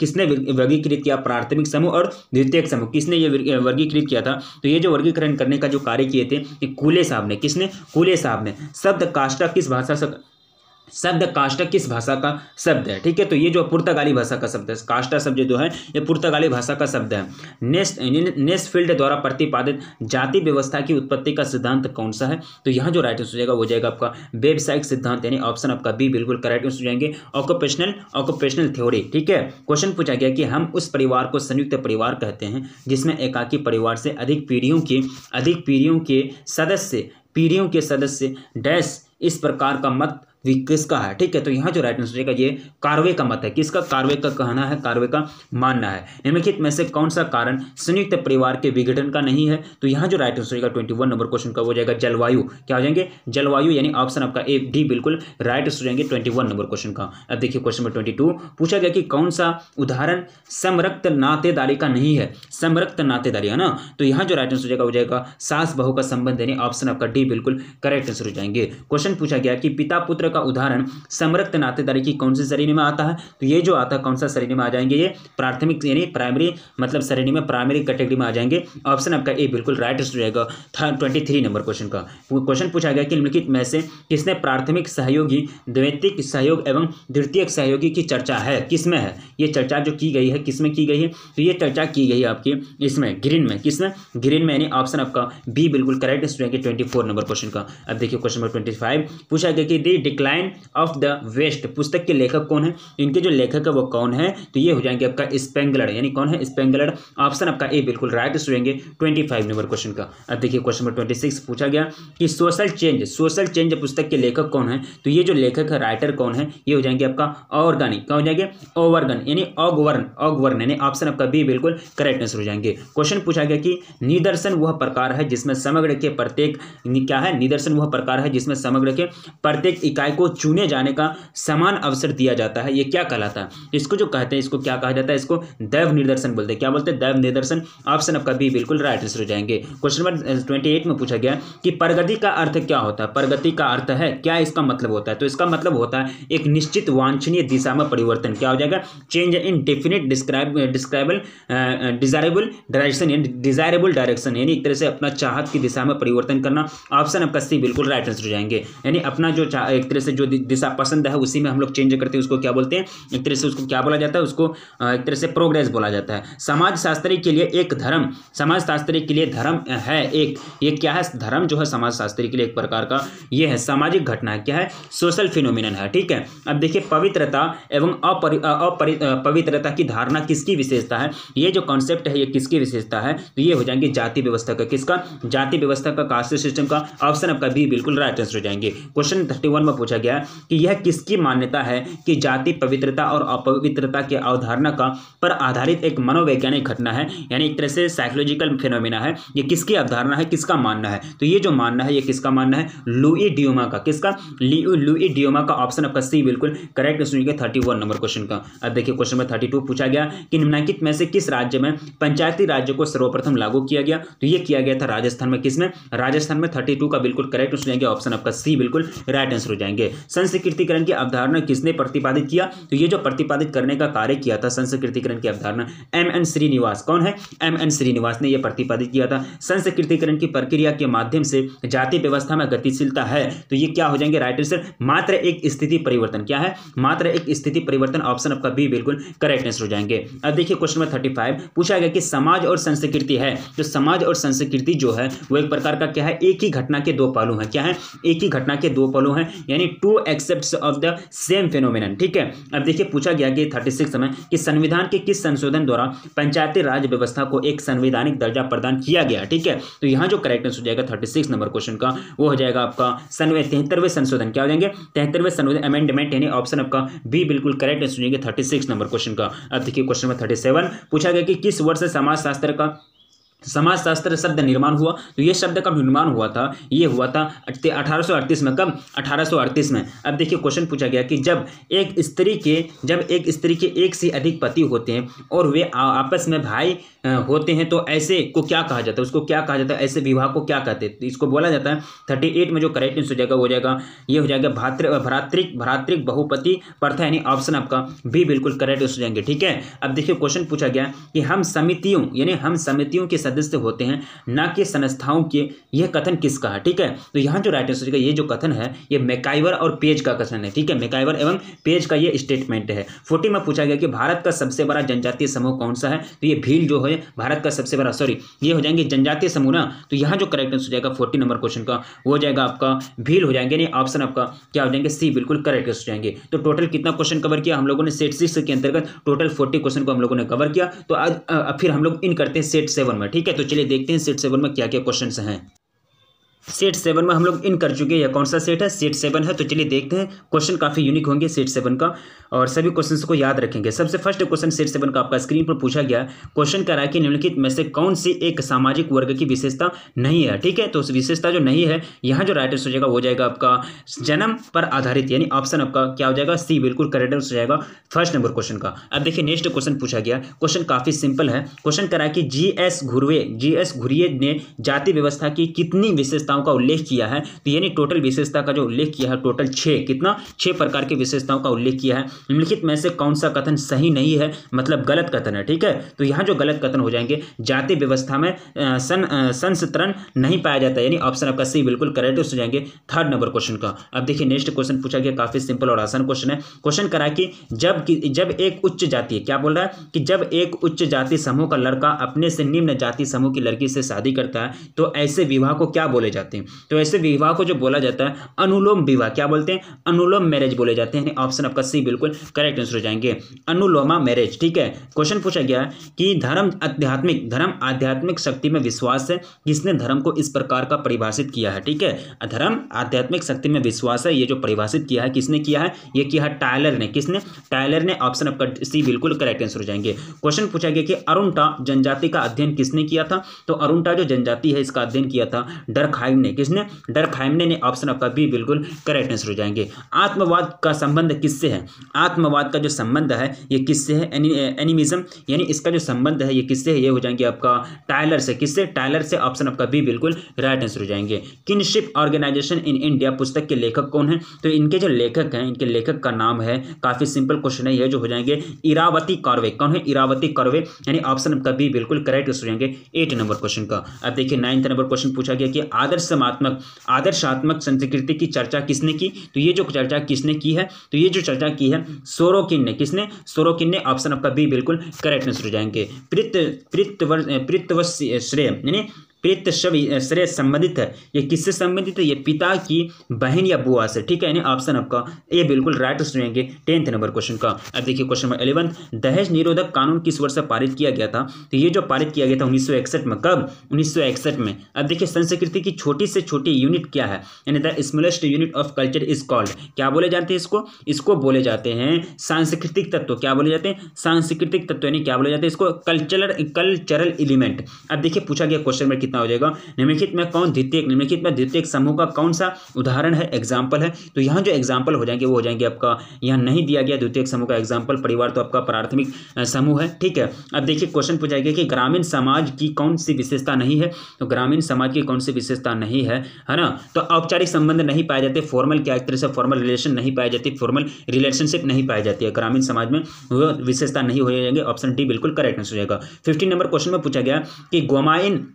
किसने वर्गीकृत किया प्राथमिक समूह और द्वितीय समूह किसने ये वर्गीकृत किया था तो ये जो वर्गीकरण करने का जो कार्य किए थे कूले साहब ने किसने कूले साहब ने शब्द काष्टा किस भाषा से शब्द काष्टा किस भाषा का शब्द है ठीक है तो ये जो पुर्तगाली भाषा का शब्द है काष्टा शब्द जो है ये पुर्तगाली भाषा का शब्द है नेस नेस्टफील्ड द्वारा प्रतिपादित जाति व्यवस्था की उत्पत्ति का सिद्धांत कौन सा है तो यहाँ जो राइट आंसर जाएगा वो जाएगा आपका व्यावसायिक सिद्धांत यानी ऑप्शन आपका बी बिल्कुल करेक्ट आंसर जाएंगे ऑक्यूपेशनल ऑक्यूपेशनल थ्योरी ठीक है क्वेश्चन पूछा गया कि हम उस परिवार को संयुक्त परिवार कहते हैं जिसमें एकाकी परिवार से अधिक पीढ़ियों के अधिक पीढ़ियों के सदस्य पीढ़ियों के सदस्य डैश इस प्रकार का मत किसका है ठीक है तो यहाँ जो राइट आंसर रहेगा ये कार्वे का मत है किसका कार्वे का कहना है कार्वे का मानना है निम्नलिखित में से कौन सा कारण संयुक्त परिवार के विघटन का नहीं है तो यहाँ जो राइट आंसर रहेगा ट्वेंटी वन नंबर क्वेश्चन का हो जाएगा जलवायु क्या हो जाएंगे जलवायु यानी ऑप्शन आपका ए डी बिल्कुल राइट आंसर जाएंगे ट्वेंटी वन नंबर क्वेश्चन का अब देखिए क्वेश्चन नंबर ट्वेंटी टू पूछा गया कि कौन सा उदाहरण समरक्त नातेदारी का नहीं है समरक्त नातेदारी है ना तो यहाँ जो राइट आंसर जाएगा हो जाएगा सास बहु का संबंध यानी ऑप्शन आपका डी बिल्कुल करेक्ट आंसर हो जाएंगे क्वेश्चन पूछा गया कि पिता पुत्र का उदाहरण समरक्त नातेदारी की कौन सी श्रेणी में आता है तो ये जो आता है कौन सा श्रेणी में आ जाएंगे ये प्राथमिक यानी प्राइमरी मतलब श्रेणी में प्राइमरी कैटेगरी में आ जाएंगे ऑप्शन आपका ए बिल्कुल राइट रहेगा ट्वेंटी थ्री नंबर क्वेश्चन का क्वेश्चन पूछा गया कि निम्नलिखित में से किसने प्राथमिक सहयोगी द्वैतिक सहयोग एवं द्वितीय सहयोगी की चर्चा है किसमें है ये चर्चा जो की गई है किसमें की गई है तो ये चर्चा की गई है आपकी इसमें ग्रीन में किसमें ग्रीन में यानी ऑप्शन आपका बी बिल्कुल करेक्ट रहेंगे ट्वेंटी फोर नंबर क्वेश्चन का अब देखिए क्वेश्चन नंबर ट्वेंटी फाइव पूछा गया कि the decline of the west पुस्तक के लेखक कौन है इनके जो लेखक है वो कौन है तो ये हो जाएंगे आपका स्पेंगलर यानी कौन है स्पेंगलर ऑप्शन आपका ए बिल्कुल राइट सुनेंगे ट्वेंटी फाइव नंबर क्वेश्चन का अब देखिए क्वेश्चन नंबर ट्वेंटी सिक्स पूछा गया कि सोशल चेंज सोशल चेंज पुस्तक के लेखक कौन है तो ये जो लेखक है राइटर कौन है ये हो जाएंगे आपका ऑर्गन क्या हो जाएंगे ओवरगन यानी ऑगवर्न ऑगवर्न यानी ऑप्शन आपका बी बिल्कुल करेक्ट आंसर हो जाएंगे क्वेश्चन पूछा गया कि निदर्शन वह प्रकार है जिसमें समग्र के प्रत्येक क्या है निदर्शन वह प्रकार है जिसमें समग्र के प्रत्येक इकाई समुदाय को चुने जाने का समान अवसर दिया जाता है ये क्या कहलाता है इसको जो कहते हैं इसको क्या कहा जाता है इसको दैव निदर्शन बोलते हैं क्या बोलते हैं दैव निदर्शन ऑप्शन आपका भी बिल्कुल राइट आंसर हो जाएंगे क्वेश्चन नंबर ट्वेंटी में पूछा गया कि प्रगति का अर्थ क्या होता है प्रगति का अर्थ है क्या इसका मतलब होता है तो इसका मतलब होता है एक निश्चित वांछनीय दिशा में परिवर्तन क्या हो जाएगा change in definite describe describable desirable direction यानी डिजायरेबल डायरेक्शन यानी एक तरह से अपना चाहत की दिशा में परिवर्तन करना ऑप्शन आपका सी बिल्कुल राइट आंसर हो जाएंगे यानी अपना जो एक तरह से जो दिशा पसंद है उसी में हम लोग चेंज करते हैं उसको क्या बोलते हैं एक तरह से उसको क्या बोला जाता है उसको एक तरह से प्रोग्रेस बोला जाता है समाज शास्त्री के लिए एक धर्म समाज शास्त्री के लिए धर्म है एक ये क्या है धर्म जो है समाज शास्त्री के लिए एक प्रकार का ये है सामाजिक घटना क्या है सोशल फिनोमिन है ठीक है अब देखिए पवित्रता एवं अपरि अपरि पवित्रता की धारणा किसकी विशेषता है ये जो कॉन्सेप्ट है ये किसकी विशेषता है तो ये हो जाएंगे जाति व्यवस्था का किसका जाति व्यवस्था का कास्ट सिस्टम का ऑप्शन आपका भी बिल्कुल राइट आंसर हो जाएंगे क्वेश्चन थर्टी वन में पूछा गया कि यह किसकी मान्यता है कि जाति पवित्रता और अपवित्रता की अवधारणा का पर आधारित एक मनोवैज्ञानिक घटना है यानी एक तरह से साइकोलॉजिकल फिनोमिना है ये किसकी अवधारणा है किसका मानना है तो ये जो मानना है ये किसका मानना है लुई ड्यूमा का किसका लुई ड्यूमा का ऑप्शन आपका सी बिल्कुल करेक्ट सुनिए थर्टी वन नंबर क्वेश्चन का अब देखिए क्वेश्चन नंबर थर्टी टू पूछा गया कि निम्नाकित में से किस राज्य में पंचायती राज्य को सर्वप्रथम लागू किया गया तो यह किया गया था राजस्थान में किसमें राजस्थान में थर्टी टू का बिल्कुल करेक्ट सुनेंगे ऑप्शन आपका सी बिल्कुल राइट आंसर हो जाएंगे जाएंगे संस्कृतिकरण की अवधारणा किसने प्रतिपादित किया तो ये जो प्रतिपादित करने का कार्य किया था संस्कृतिकरण की अवधारणा एम एन श्रीनिवास कौन है एम एन श्रीनिवास ने यह प्रतिपादित किया था संस्कृतिकरण की प्रक्रिया के माध्यम से जाति व्यवस्था में गतिशीलता है तो ये क्या हो जाएंगे राइट आंसर मात्र एक स्थिति परिवर्तन क्या है मात्र एक स्थिति परिवर्तन ऑप्शन आपका बी बिल्कुल करेक्ट आंसर हो जाएंगे अब देखिए क्वेश्चन नंबर थर्टी फाइव पूछा गया कि समाज और संस्कृति है तो समाज और संस्कृति जो है वो एक प्रकार का क्या है एक ही घटना के दो पहलू हैं क्या है एक ही घटना के दो पहलू हैं यानी यानी two aspect of the same phenomenon ठीक है अब देखिए पूछा गया कि थर्टी सिक्स में कि संविधान के किस संशोधन द्वारा पंचायती राज व्यवस्था को एक संवैधानिक दर्जा प्रदान किया गया ठीक है तो यहाँ जो करेक्ट आंसर हो जाएगा थर्टी सिक्स नंबर क्वेश्चन का वो हो जाएगा आपका तिहत्तरवें संशोधन क्या हो जाएंगे तिहत्तरवें संशोधन अमेंडमेंट यानी ऑप्शन आपका बी बिल्कुल करेक्ट आंसर हो जाएगा थर्टी सिक्स नंबर क्वेश्चन का अब देखिए क्वेश्चन नंबर थर्टी सेवन पूछा गया कि किस वर्ष समाजशास्त्र का समाजशास्त्र शब्द निर्माण हुआ तो ये शब्द कब निर्माण हुआ था ये हुआ था अठारह में कब अठारह में अब देखिए क्वेश्चन पूछा गया कि जब एक स्त्री के जब एक स्त्री के एक से अधिक पति होते हैं और वे आपस में भाई होते हैं तो ऐसे को क्या कहा जाता है उसको क्या कहा जाता है ऐसे विवाह को क्या कहते हैं तो इसको बोला जाता है थर्टी एट में जो करेक्ट आंसर हो जाएगा हो जाएगा ये हो जाएगा भातृ भ्रातृक भ्रातृक बहुपति प्रथा यानी ऑप्शन आपका भी बिल्कुल करेक्ट आंसर हो जाएंगे ठीक है अब देखिए क्वेश्चन पूछा गया कि हम समितियों यानी हम समितियों के सदस्य होते हैं ना कि संस्थाओं के यह कथन किसका है ठीक है तो यहाँ जो राइट आंसर ये जो कथन है ये मेकाइवर और पेज का कथन है ठीक है मेकाइवर एवं पेज का ये स्टेटमेंट है फोर्टी में पूछा गया कि भारत का सबसे बड़ा जनजातीय समूह कौन सा है तो ये भील जो है भारत का सबसे बड़ा सॉरी ये हो जाएंगे जनजातीय समूह ना तो यहाँ जो करेक्ट आंसर हो जाएगा फोर्टी नंबर क्वेश्चन का वो हो जाएगा आपका भील हो जाएंगे नहीं ऑप्शन आपका क्या हो जाएंगे सी बिल्कुल करेक्ट आंसर हो जाएंगे तो टोटल कितना क्वेश्चन कवर किया हम लोगों ने सेट सिक्स के अंतर्गत टोटल फोर्टी क्वेश्चन को हम लोगों ने कवर किया तो आज फिर हम लोग इन करते हैं सेट सेवन में ठीक है तो चलिए देखते हैं सेट सेवन में क्या क्या क्वेश्चन हैं सेट सेवन में हम लोग इन कर चुके हैं यह कौन सा सेट है सेट सेवन है तो चलिए देखते हैं क्वेश्चन काफ़ी यूनिक होंगे सेट सेवन का और सभी क्वेश्चन को याद रखेंगे सबसे फर्स्ट क्वेश्चन सेट सेवन का आपका स्क्रीन पर पूछा गया क्वेश्चन करा कि निम्नलिखित में से कौन सी एक सामाजिक वर्ग की विशेषता नहीं है ठीक है तो उस विशेषता जो नहीं है यहाँ जो राइट आंसर हो जाएगा वो जाएगा आपका जन्म पर आधारित यानी ऑप्शन आपका क्या हो जाएगा सी बिल्कुल करेक्ट आंसर हो जाएगा फर्स्ट नंबर क्वेश्चन का अब देखिए नेक्स्ट क्वेश्चन पूछा गया क्वेश्चन काफ़ी सिंपल है क्वेश्चन करा कि जी एस घुरे जी एस घुरिये ने जाति व्यवस्था की कितनी विशेषता विशेषताओं का उल्लेख किया है तो यानी टोटल विशेषता का जो उल्लेख किया है टोटल छः कितना छः प्रकार की विशेषताओं का उल्लेख किया है निम्नलिखित में से कौन सा कथन सही नहीं है मतलब गलत कथन है ठीक है तो यहाँ जो गलत कथन हो जाएंगे जाति व्यवस्था में सन संस्तरण नहीं पाया जाता यानी ऑप्शन आपका सही बिल्कुल करेक्ट हो जाएंगे थर्ड नंबर क्वेश्चन का अब देखिए नेक्स्ट क्वेश्चन पूछा गया काफ़ी सिंपल और आसान क्वेश्चन है क्वेश्चन करा कि जब जब एक उच्च जाति है क्या बोल रहा है कि जब एक उच्च जाति समूह का लड़का अपने से निम्न जाति समूह की लड़की से शादी करता है तो ऐसे विवाह को क्या बोले जाते जाते हैं तो ऐसे विवाह को जो बोला जाता है अनुलोम विवाह क्या बोलते हैं अनुलोम मैरिज बोले जाते हैं ऑप्शन आपका सी बिल्कुल करेक्ट आंसर हो जाएंगे अनुलोमा मैरिज ठीक है क्वेश्चन पूछा गया कि धर्म आध्यात्मिक धर्म आध्यात्मिक शक्ति में विश्वास है किसने धर्म को इस प्रकार का परिभाषित किया है ठीक है धर्म आध्यात्मिक शक्ति में विश्वास है ये जो परिभाषित किया है किसने किया है ये किया टायलर ने किसने टायलर ने ऑप्शन आपका सी बिल्कुल करेक्ट आंसर हो जाएंगे क्वेश्चन पूछा गया कि अरुणटा जनजाति का अध्ययन किसने किया था तो अरुणटा जो जनजाति है इसका अध्ययन किया था डरखाई फाइव ने किसने डर फाइमने ने ऑप्शन आपका बी बिल्कुल करेक्ट आंसर हो जाएंगे आत्मवाद का संबंध किससे है आत्मवाद का जो संबंध है ये किससे है एनिमिज्म यानी इसका जो संबंध है ये किससे है ये हो जाएंगे आपका टायलर से किससे टायलर से ऑप्शन आपका बी बिल्कुल राइट आंसर हो जाएंगे किनशिप ऑर्गेनाइजेशन इन इंडिया पुस्तक के लेखक कौन है तो इनके जो लेखक हैं इनके लेखक का नाम है काफ़ी सिंपल क्वेश्चन है ये जो हो जाएंगे इरावती कार्वे कौन है इरावती कार्वे यानी ऑप्शन आपका बी बिल्कुल करेक्ट आंसर हो जाएंगे एट नंबर क्वेश्चन का अब देखिए नाइन्थ नंबर क्वेश्चन पूछा गया कि आदर्श तत्समात्मक आदर्शात्मक संस्कृति की चर्चा किसने की तो ये जो चर्चा किसने की है तो ये जो चर्चा की है सोरोकिन ने किसने सोरोकिन ने ऑप्शन आपका बी बिल्कुल करेक्ट आंसर हो जाएंगे प्रित प्रितवर प्रितवश्रेय यानी प्रेत शव श्रेय संबंधित है ये किससे संबंधित है ये पिता की बहन या बुआ से ठीक है यानी ऑप्शन आपका ये बिल्कुल राइट सुनेंगे टेंथ नंबर क्वेश्चन का अब देखिए क्वेश्चन नंबर इलेवन दहेज निरोधक कानून किस वर्ष पारित किया गया था तो ये जो पारित किया गया था उन्नीस में कब उन्नीस में अब देखिए संस्कृति की छोटी से छोटी यूनिट क्या है यानी the smallest unit of culture is called क्या बोले जाते हैं इसको इसको बोले जाते हैं सांस्कृतिक तत्व क्या बोले जाते हैं सांस्कृतिक तत्व यानी क्या बोले जाते हैं इसको कल्चरल कल्चरल एलिमेंट अब देखिए पूछा गया क्वेश्चन नंबर कितना कितना हो जाएगा निम्नलिखित में कौन द्वितीय निम्नलिखित में द्वितीय समूह का कौन सा उदाहरण है एग्जाम्पल है तो यहाँ जो एग्जाम्पल हो जाएंगे वो हो जाएंगे आपका यहाँ नहीं दिया गया द्वितीय समूह का एग्जाम्पल परिवार तो आपका प्राथमिक समूह है ठीक है अब देखिए क्वेश्चन पूछा गया कि ग्रामीण समाज की कौन सी विशेषता नहीं है तो ग्रामीण समाज की कौन सी विशेषता नहीं है है ना तो औपचारिक संबंध नहीं पाए जाते फॉर्मल क्या एक तरह से फॉर्मल रिलेशन नहीं पाई जाती फॉर्मल रिलेशनशिप नहीं पाई जाती है ग्रामीण समाज में विशेषता नहीं हो जाएंगे ऑप्शन डी बिल्कुल करेक्ट आंसर हो जाएगा फिफ्टीन नंबर क्वेश्चन में पूछा गया कि गोमाइन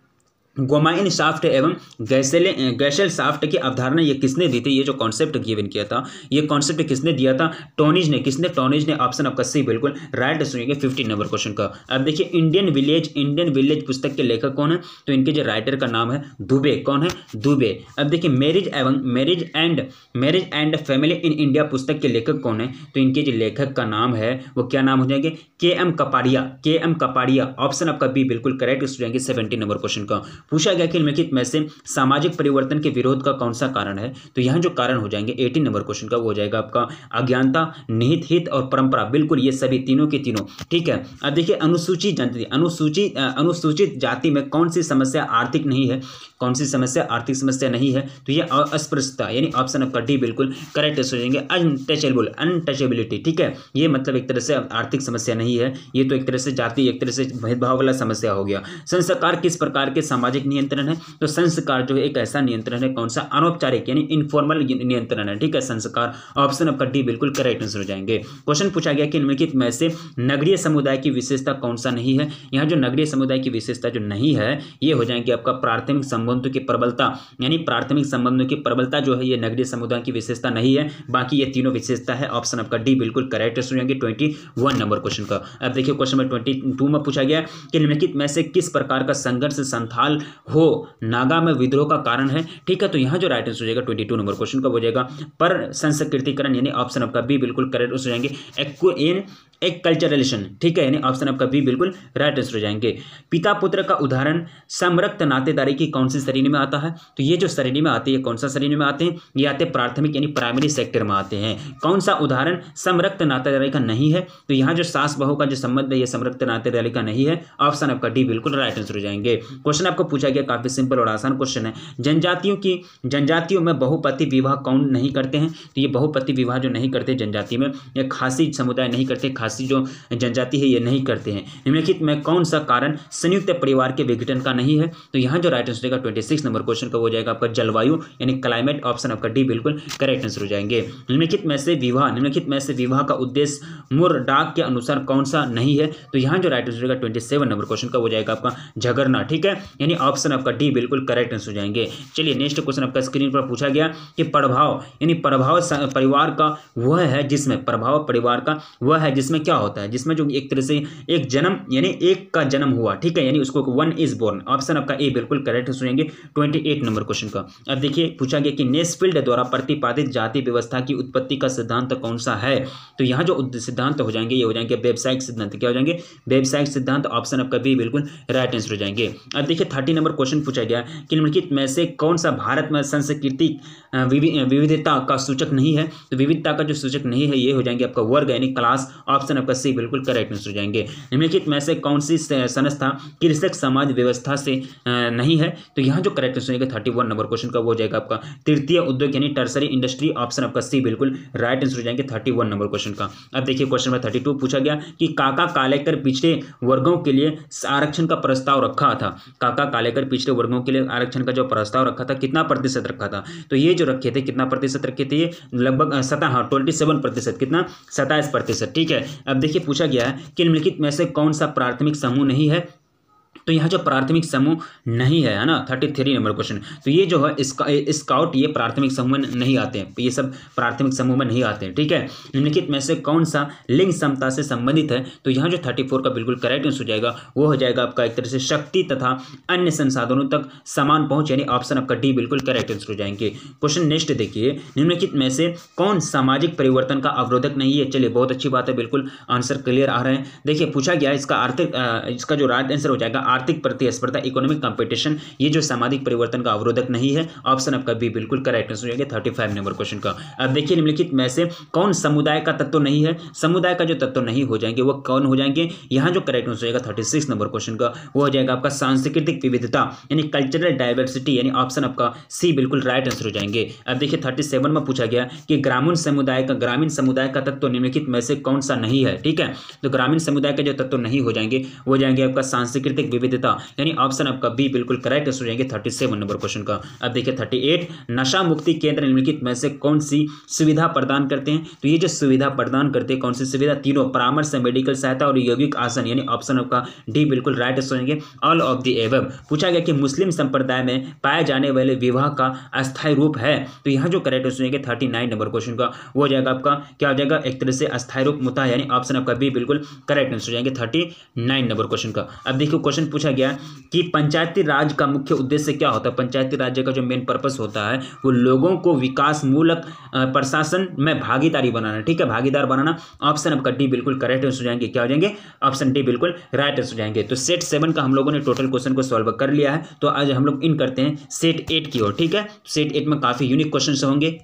गोमाइन साफ्ट एवं गैसेल गैसेल साफ्ट की अवधारणा ये किसने दी थी ये जो कॉन्सेप्ट गिवन किया था ये कॉन्सेप्ट किसने दिया था टोनिज ने किसने टोनिज ने ऑप्शन आपका सी बिल्कुल राइट सुनिएगा फिफ्टीन नंबर क्वेश्चन का अब देखिए इंडियन विलेज इंडियन विलेज पुस्तक के लेखक कौन है तो इनके जो राइटर का नाम है दुबे कौन है दुबे अब देखिए मैरिज एवं marriage and marriage and family in India पुस्तक के लेखक कौन है तो इनके जो लेखक का नाम है वो क्या नाम हो जाएंगे के M Kapadia K M Kapadia option आपका बी बिल्कुल करेक्ट सुनेंगे सेवेंटी नंबर क्वेश्चन का पूछा गया कि निम्नलिखित में से सामाजिक परिवर्तन के विरोध का कौन सा कारण है तो यहाँ जो कारण हो जाएंगे एटीन नंबर क्वेश्चन का वो हो जाएगा आपका अज्ञानता निहित हित और परंपरा बिल्कुल ये सभी तीनों के तीनों ठीक है अब देखिए अनुसूचित जनजाति अनुसूचित अनुसूचित जाति में कौन सी समस्या आर्थिक नहीं है कौन सी समस्या आर्थिक समस्या नहीं है तो ये अस्पृश्यता यानी ऑप्शन आपका डी बिल्कुल करेक्ट हो जाएंगे अनटचेबल अनटचेबिलिटी ठीक है ये मतलब एक तरह से आर्थिक समस्या नहीं है ये तो एक तरह से जाति एक तरह से भेदभाव वाला समस्या हो गया संस्कार किस प्रकार के सामाजिक सामाजिक नियंत्रण है तो संस्कार जो है एक ऐसा नियंत्रण है कौन सा अनौपचारिक यानी इनफॉर्मल नियंत्रण है ठीक है संस्कार ऑप्शन आपका डी बिल्कुल करेक्ट आंसर हो जाएंगे क्वेश्चन पूछा गया कि निम्नलिखित में से नगरीय समुदाय की विशेषता कौन सा नहीं है यहाँ जो नगरीय समुदाय की विशेषता जो नहीं है ये हो जाएंगे आपका प्राथमिक संबंधों की प्रबलता यानी प्राथमिक संबंधों की प्रबलता जो है ये नगरीय समुदाय की विशेषता नहीं है बाकी ये तीनों विशेषता है ऑप्शन आपका डी बिल्कुल करेक्ट आंसर हो जाएंगे ट्वेंटी वन नंबर क्वेश्चन का अब देखिए क्वेश्चन नंबर ट्वेंटी टू में पूछा गया कि निम्नलिखित में से किस प्रकार का संघर्ष संथाल हो नागा में विद्रोह का कारण है ठीक है तो यहाँ जो राइट आंसर हो जाएगा ट्वेंटी टू नंबर क्वेश्चन का हो जाएगा पर संस्कृतिकरण यानी ऑप्शन आपका बी बिल्कुल करेक्ट हो जाएंगे इन एक कल्चर रिलेशन ठीक है यानी ऑप्शन आपका बी बिल्कुल राइट आंसर हो जाएंगे पिता पुत्र का उदाहरण समरक्त नातेदारी की कौन सी श्रेणी में आता है तो ये जो श्रेणी में आती है कौन सा श्रेणी में आते हैं ये आते हैं प्राथमिक यानी प्राइमरी सेक्टर में आते हैं कौन सा उदाहरण समरक्त नातेदारी का नहीं है तो यहाँ जो सास बहू का जो संबंध है ये समरक्त नातेदारी का नहीं है ऑप्शन आपका डी बिल्कुल राइट आंसर हो जाएंगे क्वेश्चन आपको पूछा गया काफी सिंपल और आसान क्वेश्चन है जनजातियों की जनजातियों में बहुपति विवाह कौन नहीं करते हैं तो ये बहुपति विवाह जो नहीं करते जनजाति में या खासी समुदाय नहीं करते खासी आदिवासी जो जनजाति है ये नहीं करते हैं निम्नलिखित में कौन सा कारण संयुक्त परिवार के विघटन का नहीं है तो यहाँ जो राइट आंसर होगा ट्वेंटी सिक्स नंबर क्वेश्चन का हो जाएगा आपका जलवायु यानी क्लाइमेट ऑप्शन आपका डी बिल्कुल करेक्ट आंसर हो जाएंगे निम्नलिखित में से विवाह निम्नलिखित में से विवाह का उद्देश्य मुर डाक के अनुसार कौन सा नहीं है तो यहाँ जो राइट आंसर होगा ट्वेंटी सेवन नंबर क्वेश्चन का हो जाएगा आपका झगड़ना ठीक है यानी ऑप्शन आपका डी बिल्कुल करेक्ट आंसर हो जाएंगे चलिए नेक्स्ट क्वेश्चन आपका स्क्रीन पर पूछा गया कि प्रभाव यानी प्रभाव परिवार का वह है जिसमें प्रभाव परिवार का वह है जिसमें में क्या होता है जिसमें जो एक तरह से एक जन्म यानी एक का जन्म हुआ ठीक है यानी उसको वन इज बोर्न ऑप्शन आपका ए बिल्कुल करेक्ट सुनेंगे ट्वेंटी एट नंबर क्वेश्चन का अब देखिए पूछा गया कि नेसफील्ड द्वारा प्रतिपादित जाति व्यवस्था की उत्पत्ति का सिद्धांत कौन सा है तो यहाँ जो सिद्धांत हो जाएंगे ये हो जाएंगे व्यावसायिक सिद्धांत क्या हो जाएंगे व्यावसायिक सिद्धांत ऑप्शन आपका बी बिल्कुल राइट आंसर हो जाएंगे अब देखिए थर्टी नंबर क्वेश्चन पूछा गया कि मतलब निम्नलिखित में से कौन सा भारत में संस्कृति विविधता का सूचक नहीं है तो विविधता का जो सूचक नहीं है ये हो जाएंगे आपका वर्ग यानी क्लास ऑप्शन आपका सी बिल्कुल करेक्ट आंसर हो जाएंगे निम्नलिखित में से कौन सी संस्था कृषक समाज व्यवस्था से नहीं है तो यहाँ जो करेक्ट आंसर होगा थर्टी वन नंबर क्वेश्चन का वो हो जाएगा आपका तृतीय उद्योग यानी टर्सरी इंडस्ट्री ऑप्शन आपका सी बिल्कुल राइट आंसर हो जाएंगे थर्टी वन नंबर क्वेश्चन का अब देखिए क्वेश्चन नंबर थर्टी टू पूछा गया कि काका कालेकर पिछड़े वर्गों के लिए आरक्षण का प्रस्ताव रखा था काका कालेकर पिछड़े वर्गों के लिए आरक्षण का जो प्रस्ताव रखा था कितना प्रतिशत रखा था तो ये जो जो रखे थे कितना प्रतिशत रखे थे लगभग सता हाँ ट्वेंटी सेवन प्रतिशत कितना सताइस प्रतिशत ठीक है अब देखिए पूछा गया है कि निम्नलिखित में से कौन सा प्राथमिक समूह नहीं है तो यहाँ जो प्राथमिक समूह नहीं है है ना थर्टी थ्री नंबर क्वेश्चन तो ये जो है इसका स्काउट ये प्राथमिक समूह में नहीं आते हैं ये सब प्राथमिक समूह में नहीं आते हैं ठीक है निम्नलिखित में से कौन सा लिंग समता से संबंधित है तो यहाँ जो थर्टी फोर का बिल्कुल करेक्ट आंसर हो जाएगा वो हो जाएगा आपका एक तरह से शक्ति तथा अन्य संसाधनों तक समान पहुँच यानी ऑप्शन आपका डी बिल्कुल करेक्ट आंसर हो जाएंगे क्वेश्चन नेक्स्ट देखिए निम्नलिखित में से कौन सामाजिक परिवर्तन का अवरोधक नहीं है चलिए बहुत अच्छी बात है बिल्कुल आंसर क्लियर आ रहे हैं देखिए पूछा गया इसका आर्थिक इसका जो राइट आंसर हो जाएगा आर्थिक प्रतिस्पर्धा इकोनॉमिक कंपटीशन ये जो सामाजिक परिवर्तन का अवरोधक नहीं है ऑप्शन आपका बी बिल्कुल करेक्ट आंसर हो गया थर्टी फाइव नंबर क्वेश्चन का अब देखिए निम्नलिखित में से कौन समुदाय का तत्व नहीं है समुदाय का जो तत्व नहीं हो जाएंगे वो कौन हो जाएंगे यहाँ जो करेक्ट आंसर हो जाएगा थर्टी सिक्स नंबर क्वेश्चन का वो हो जाएगा आपका सांस्कृतिक विविधता यानी कल्चरल डाइवर्सिटी यानी ऑप्शन आपका सी बिल्कुल राइट आंसर हो जाएंगे अब देखिए थर्टी सेवन में पूछा गया कि ग्रामीण समुदाय का ग्रामीण समुदाय का तत्व निम्नलिखित में से कौन सा नहीं है ठीक है तो ग्रामीण समुदाय का जो तत्व नहीं हो जाएंगे वो जाएंगे आपका सांस्कृतिक विविधता यानी ऑप्शन आपका बी बिल्कुल करेक्ट हो जाएंगे थर्टी सेवन नंबर क्वेश्चन का अब देखिए थर्टी एट नशा मुक्ति केंद्र निम्नलिखित में से कौन सी सुविधा प्रदान करते हैं तो ये जो सुविधा प्रदान करते हैं कौन सी सुविधा तीनों परामर्श मेडिकल सहायता और यौगिक आसन यानी ऑप्शन आपका डी बिल्कुल राइट हो जाएंगे ऑल ऑफ द एवब पूछा गया कि मुस्लिम संप्रदाय में पाए जाने वाले विवाह का अस्थायी रूप है तो यहाँ जो करेक्ट ऑप्शन जाएंगे थर्टी नाइन नंबर क्वेश्चन का वो हो जाएगा आपका क्या हो जाएगा एक तरह से अस्थायी रूप मुता यानी ऑप्शन आपका बी बिल्कुल करेक्ट आंसर हो जाएंगे थर्टी नाइन नंबर क्वेश्चन का अब देखिए क्वेश्चन पूछा गया कि पंचायती राज का मुख्य उद्देश्य क्या होता है पंचायती राज का जो मेन पर्पस होता है वो लोगों को विकास मूलक प्रशासन में भागीदारी बनाना ठीक है भागीदार बनाना ऑप्शन आपका डी बिल्कुल करेक्ट आंसर जाएंगे क्या हो जाएंगे ऑप्शन डी बिल्कुल राइट आंसर जाएंगे तो सेट सेवन का हम लोगों ने टोटल क्वेश्चन को सॉल्व कर लिया है तो आज हम लोग इन करते हैं सेट एट की ओर ठीक है सेट एट में काफ़ी यूनिक क्वेश्चन होंगे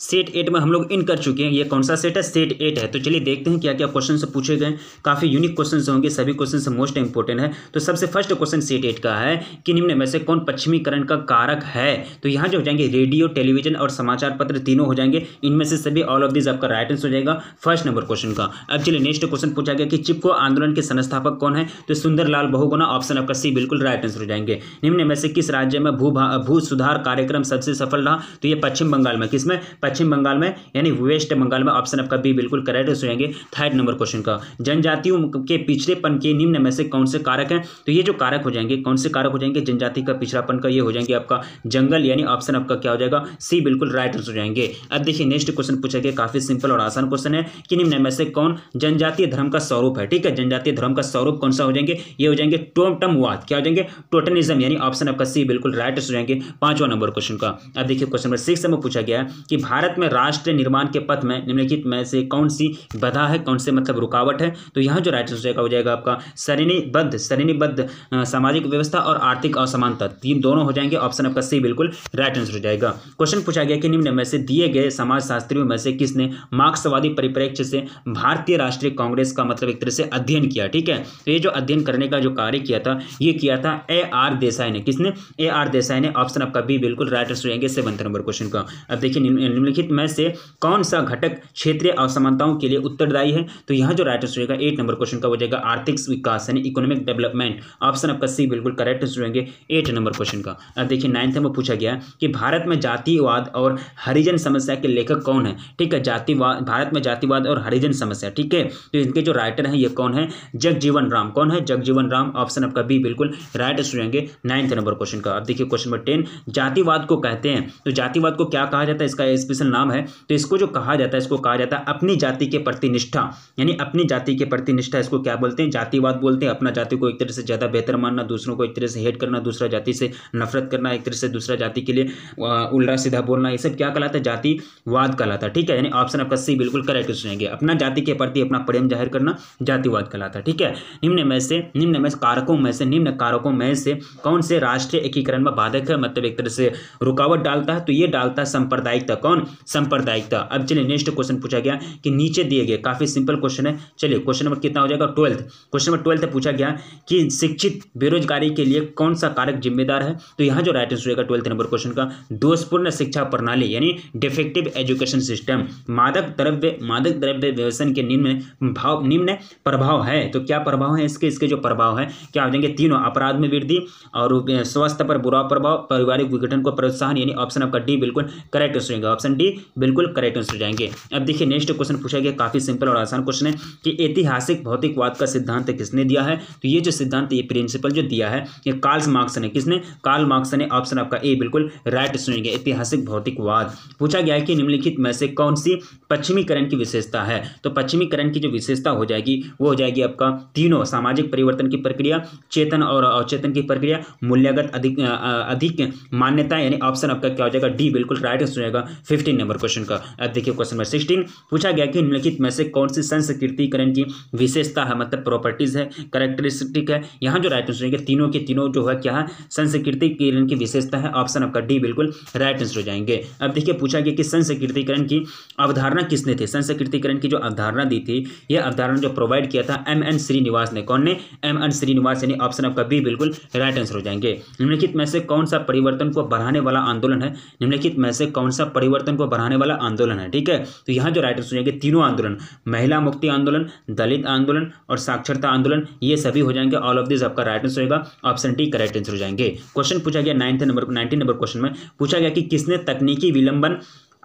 सेट एट में हम लोग इन कर चुके हैं ये कौन सा सेट है सेट एट है तो चलिए देखते हैं क्या क्या क्वेश्चन से पूछे गए काफ़ी यूनिक क्वेश्चन होंगे सभी क्वेश्चन मोस्ट इंपॉर्टेंट है तो सबसे फर्स्ट क्वेश्चन सेट एट का है कि निम्न में से कौन पश्चिमीकरण का कारक है तो यहाँ जो हो जाएंगे रेडियो टेलीविजन और समाचार पत्र तीनों हो जाएंगे इनमें से सभी ऑल ऑफ दिस आपका राइट आंसर हो जाएगा फर्स्ट नंबर क्वेश्चन का अब चलिए नेक्स्ट क्वेश्चन पूछा गया कि चिपको आंदोलन के संस्थापक कौन है तो सुंदरलाल बहुगुना ऑप्शन आपका सी बिल्कुल राइट आंसर हो जाएंगे निम्न में से किस राज्य में भू भू सुधार कार्यक्रम सबसे सफल रहा तो ये पश्चिम बंगाल में किसमें पश्चिम बंगाल में यानी वेस्ट बंगाल में ऑप्शन आपका बी बिल्कुल करेक्ट हो जाएंगे थर्ड नंबर क्वेश्चन का जनजातियों के पिछड़ेपन के निम्न में से कौन से कारक हैं तो ये जो कारक हो जाएंगे कौन से कारक हो जाएंगे जनजाति का पिछड़ापन का ये हो जाएंगे आपका जंगल यानी ऑप्शन आपका क्या हो जाएगा सी बिल्कुल राइट आंसर हो जाएंगे अब देखिए नेक्स्ट क्वेश्चन पूछा गया काफी सिंपल और आसान क्वेश्चन है कि निम्न में से कौन जनजातीय धर्म का स्वरूप है ठीक है जनजातीय धर्म का स्वरूप कौन सा हो जाएंगे ये हो जाएंगे टोमटमवाद क्या हो जाएंगे टोटनिज्म यानी ऑप्शन आपका सी बिल्कुल राइट आंसर हो जाएंगे पांचवा नंबर क्वेश्चन का अब देखिए क्वेश्चन नंबर सिक्स में पूछा गया कि भारत में राष्ट्र निर्माण के पथ में निम्नलिखित में से कौन सी बधा है कौन से मतलब रुकावट है तो यहाँ जो राइट आंसर हो जाएगा आपका सरणीबद्ध सरणीबद्ध सामाजिक व्यवस्था और आर्थिक असमानता तीन दोनों हो जाएंगे ऑप्शन आपका सी बिल्कुल राइट आंसर हो जाएगा क्वेश्चन पूछा गया कि निम्न में से दिए गए समाजशास्त्रियों में से किसने मार्क्सवादी परिप्रेक्ष्य से भारतीय राष्ट्रीय कांग्रेस का मतलब एक तरह से अध्ययन किया ठीक है तो ये जो अध्ययन करने का जो कार्य किया था ये किया था ए आर देसाई ने किसने ए आर देसाई ने ऑप्शन आपका बी बिल्कुल राइट आंसर हो जाएंगे सेवंथ नंबर क्वेश्चन का अब देखिए निम्नलिखित में से कौन सा घटक क्षेत्रीय असमानताओं के लिए उत्तरदायी है तो यहाँ जो राइट आंसर होगा एट नंबर क्वेश्चन का हो जाएगा आर्थिक विकास यानी इकोनॉमिक डेवलपमेंट ऑप्शन आपका सी बिल्कुल करेक्ट आंसर होंगे एट नंबर क्वेश्चन का अब देखिए नाइन्थ में पूछा गया कि भारत में जातिवाद और हरिजन समस्या के लेखक कौन है ठीक है जातिवाद भारत में जातिवाद और हरिजन समस्या ठीक है तो इनके जो राइटर हैं ये कौन है जगजीवन राम कौन है जगजीवन राम ऑप्शन आपका बी बिल्कुल राइट आंसर होंगे नाइन्थ नंबर क्वेश्चन का अब देखिए क्वेश्चन नंबर टेन जातिवाद को कहते हैं तो जातिवाद को क्या कहा जाता है इसका स्पेशल नाम है तो इसको जो कहा जाता है इसको कहा जाता है अपनी जाति के प्रति निष्ठा यानी अपनी जाति के प्रति निष्ठा इसको क्या बोलते हैं जातिवाद बोलते हैं अपना जाति को एक तरह से ज़्यादा बेहतर मानना दूसरों को एक तरह से हेट करना दूसरा जाति से नफरत करना एक तरह से दूसरा जाति के लिए उल्टा सीधा बोलना ये सब क्या कहलाता है जातिवाद कहलाता है ठीक है यानी ऑप्शन आपका सी बिल्कुल करेक्ट सुनेंगे अपना जाति के प्रति अपना प्रेम जाहिर करना जातिवाद कहलाता है ठीक है निम्न में से निम्न में कारकों में से निम्न कारकों में से कौन से राष्ट्रीय एकीकरण में बाधक है मतलब एक तरह से रुकावट डालता है तो ये डालता है सांप्रदायिकता कौन सांप्रदायिकता अब चलिए नेक्स्ट क्वेश्चन पूछा गया कि नीचे दिए गए काफ़ी सिंपल क्वेश्चन है चलिए क्वेश्चन नंबर कितना हो जाएगा ट्वेल्थ क्वेश्चन नंबर ट्वेल्थ पूछा गया कि शिक्षित बेरोजगारी के लिए कौन सा कारक जिम्मेदार है तो यहाँ जो राइट आंसर होगा ट्वेल्थ नंबर क्वेश्चन का दोषपूर्ण शिक्षा प्रणाली यानी डिफेक्टिव एजुकेशन सिस्टम मादक द्रव्य मादक द्रव्य व्यवसन के निम्न भाव निम्न प्रभाव है तो क्या प्रभाव है इसके इसके जो प्रभाव है क्या हो जाएंगे तीनों अपराध में वृद्धि और स्वास्थ्य पर बुरा प्रभाव पारिवारिक विघटन को प्रोत्साहन यानी ऑप्शन आपका डी बिल्कुल करेक्ट ऑप्शन डी बिल्कुल करेक्ट आंसर जाएंगे अब देखिए नेक्स्ट क्वेश्चन पूछा गया काफ़ी सिंपल और आसान क्वेश्चन है कि ऐतिहासिक भौतिकवाद का सिद्धांत किसने दिया है तो ये जो सिद्धांत ये प्रिंसिपल जो दिया है ये कार्ल मार्क्स ने किसने कार्ल मार्क्स ने ऑप्शन आपका ए बिल्कुल राइट सुनेंगे ऐतिहासिक भौतिकवाद पूछा गया है कि निम्नलिखित में से कौन सी पश्चिमीकरण की विशेषता है तो पश्चिमीकरण की जो विशेषता हो जाएगी वो हो जाएगी आपका तीनों सामाजिक परिवर्तन की प्रक्रिया चेतन और अवचेतन की प्रक्रिया मूल्यगत अधिक अधिक मान्यता यानी ऑप्शन आपका क्या हो जाएगा डी बिल्कुल राइट हो जाएगा सिक्सटीन नंबर क्वेश्चन का अब देखिए क्वेश्चन नंबर सिक्सटीन पूछा गया कि निम्नलिखित में से कौन सी संस्कृतिकरण की विशेषता है मतलब प्रॉपर्टीज है करेक्टरिस्टिक है यहाँ जो राइट आंसर तीनों के तीनों जो है क्या है संस्कृतिकरण की विशेषता है ऑप्शन आपका डी बिल्कुल राइट आंसर हो जाएंगे अब देखिए पूछा गया कि संस्कृतिकरण की अवधारणा किसने थी संस्कृतिकरण की जो अवधारणा दी थी यह अवधारणा जो प्रोवाइड किया था एम एन श्रीनिवास ने कौन ने एम एन श्रीनिवास यानी ऑप्शन आपका बी बिल्कुल राइट आंसर हो जाएंगे निम्नलिखित में से कौन सा परिवर्तन को बढ़ाने वाला आंदोलन है निम्नलिखित में से कौन सा परिवर्तन परिवर्तन को बढ़ाने वाला आंदोलन है ठीक है तो यहाँ जो राइट आंसर हो जाएंगे तीनों आंदोलन महिला मुक्ति आंदोलन दलित आंदोलन और साक्षरता आंदोलन ये सभी हो जाएंगे ऑल ऑफ दिस आपका राइट आंसर होगा ऑप्शन डी करेक्ट आंसर हो जाएंगे क्वेश्चन पूछा गया ninth number nineteen number question में पूछा गया कि किसने तकनीकी विलंबन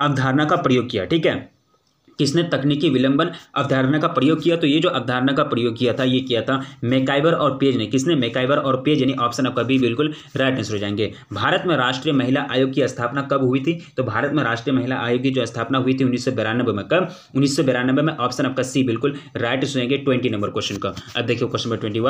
अवधारणा का प्रयोग किया ठीक है किसने तकनीकी विलंबन अवधारणा का प्रयोग किया तो ये जो अवधारणा का प्रयोग किया था ये किया था मेकाइवर और पेज ने किसने मेकाइवर और पेज यानी ऑप्शन आपका भी बिल्कुल राइट आंसर हो जाएंगे भारत में राष्ट्रीय महिला आयोग की स्थापना कब हुई थी तो भारत में राष्ट्रीय महिला आयोग की जो स्थापना हुई थी उन्नीस में कब उन्नीस में ऑप्शन आपका सी बिल्कुल राइट आंसर होगा ट्वेंटी नंबर क्वेश्चन का अब देखिए क्वेश्चन नंबर ट्वेंटी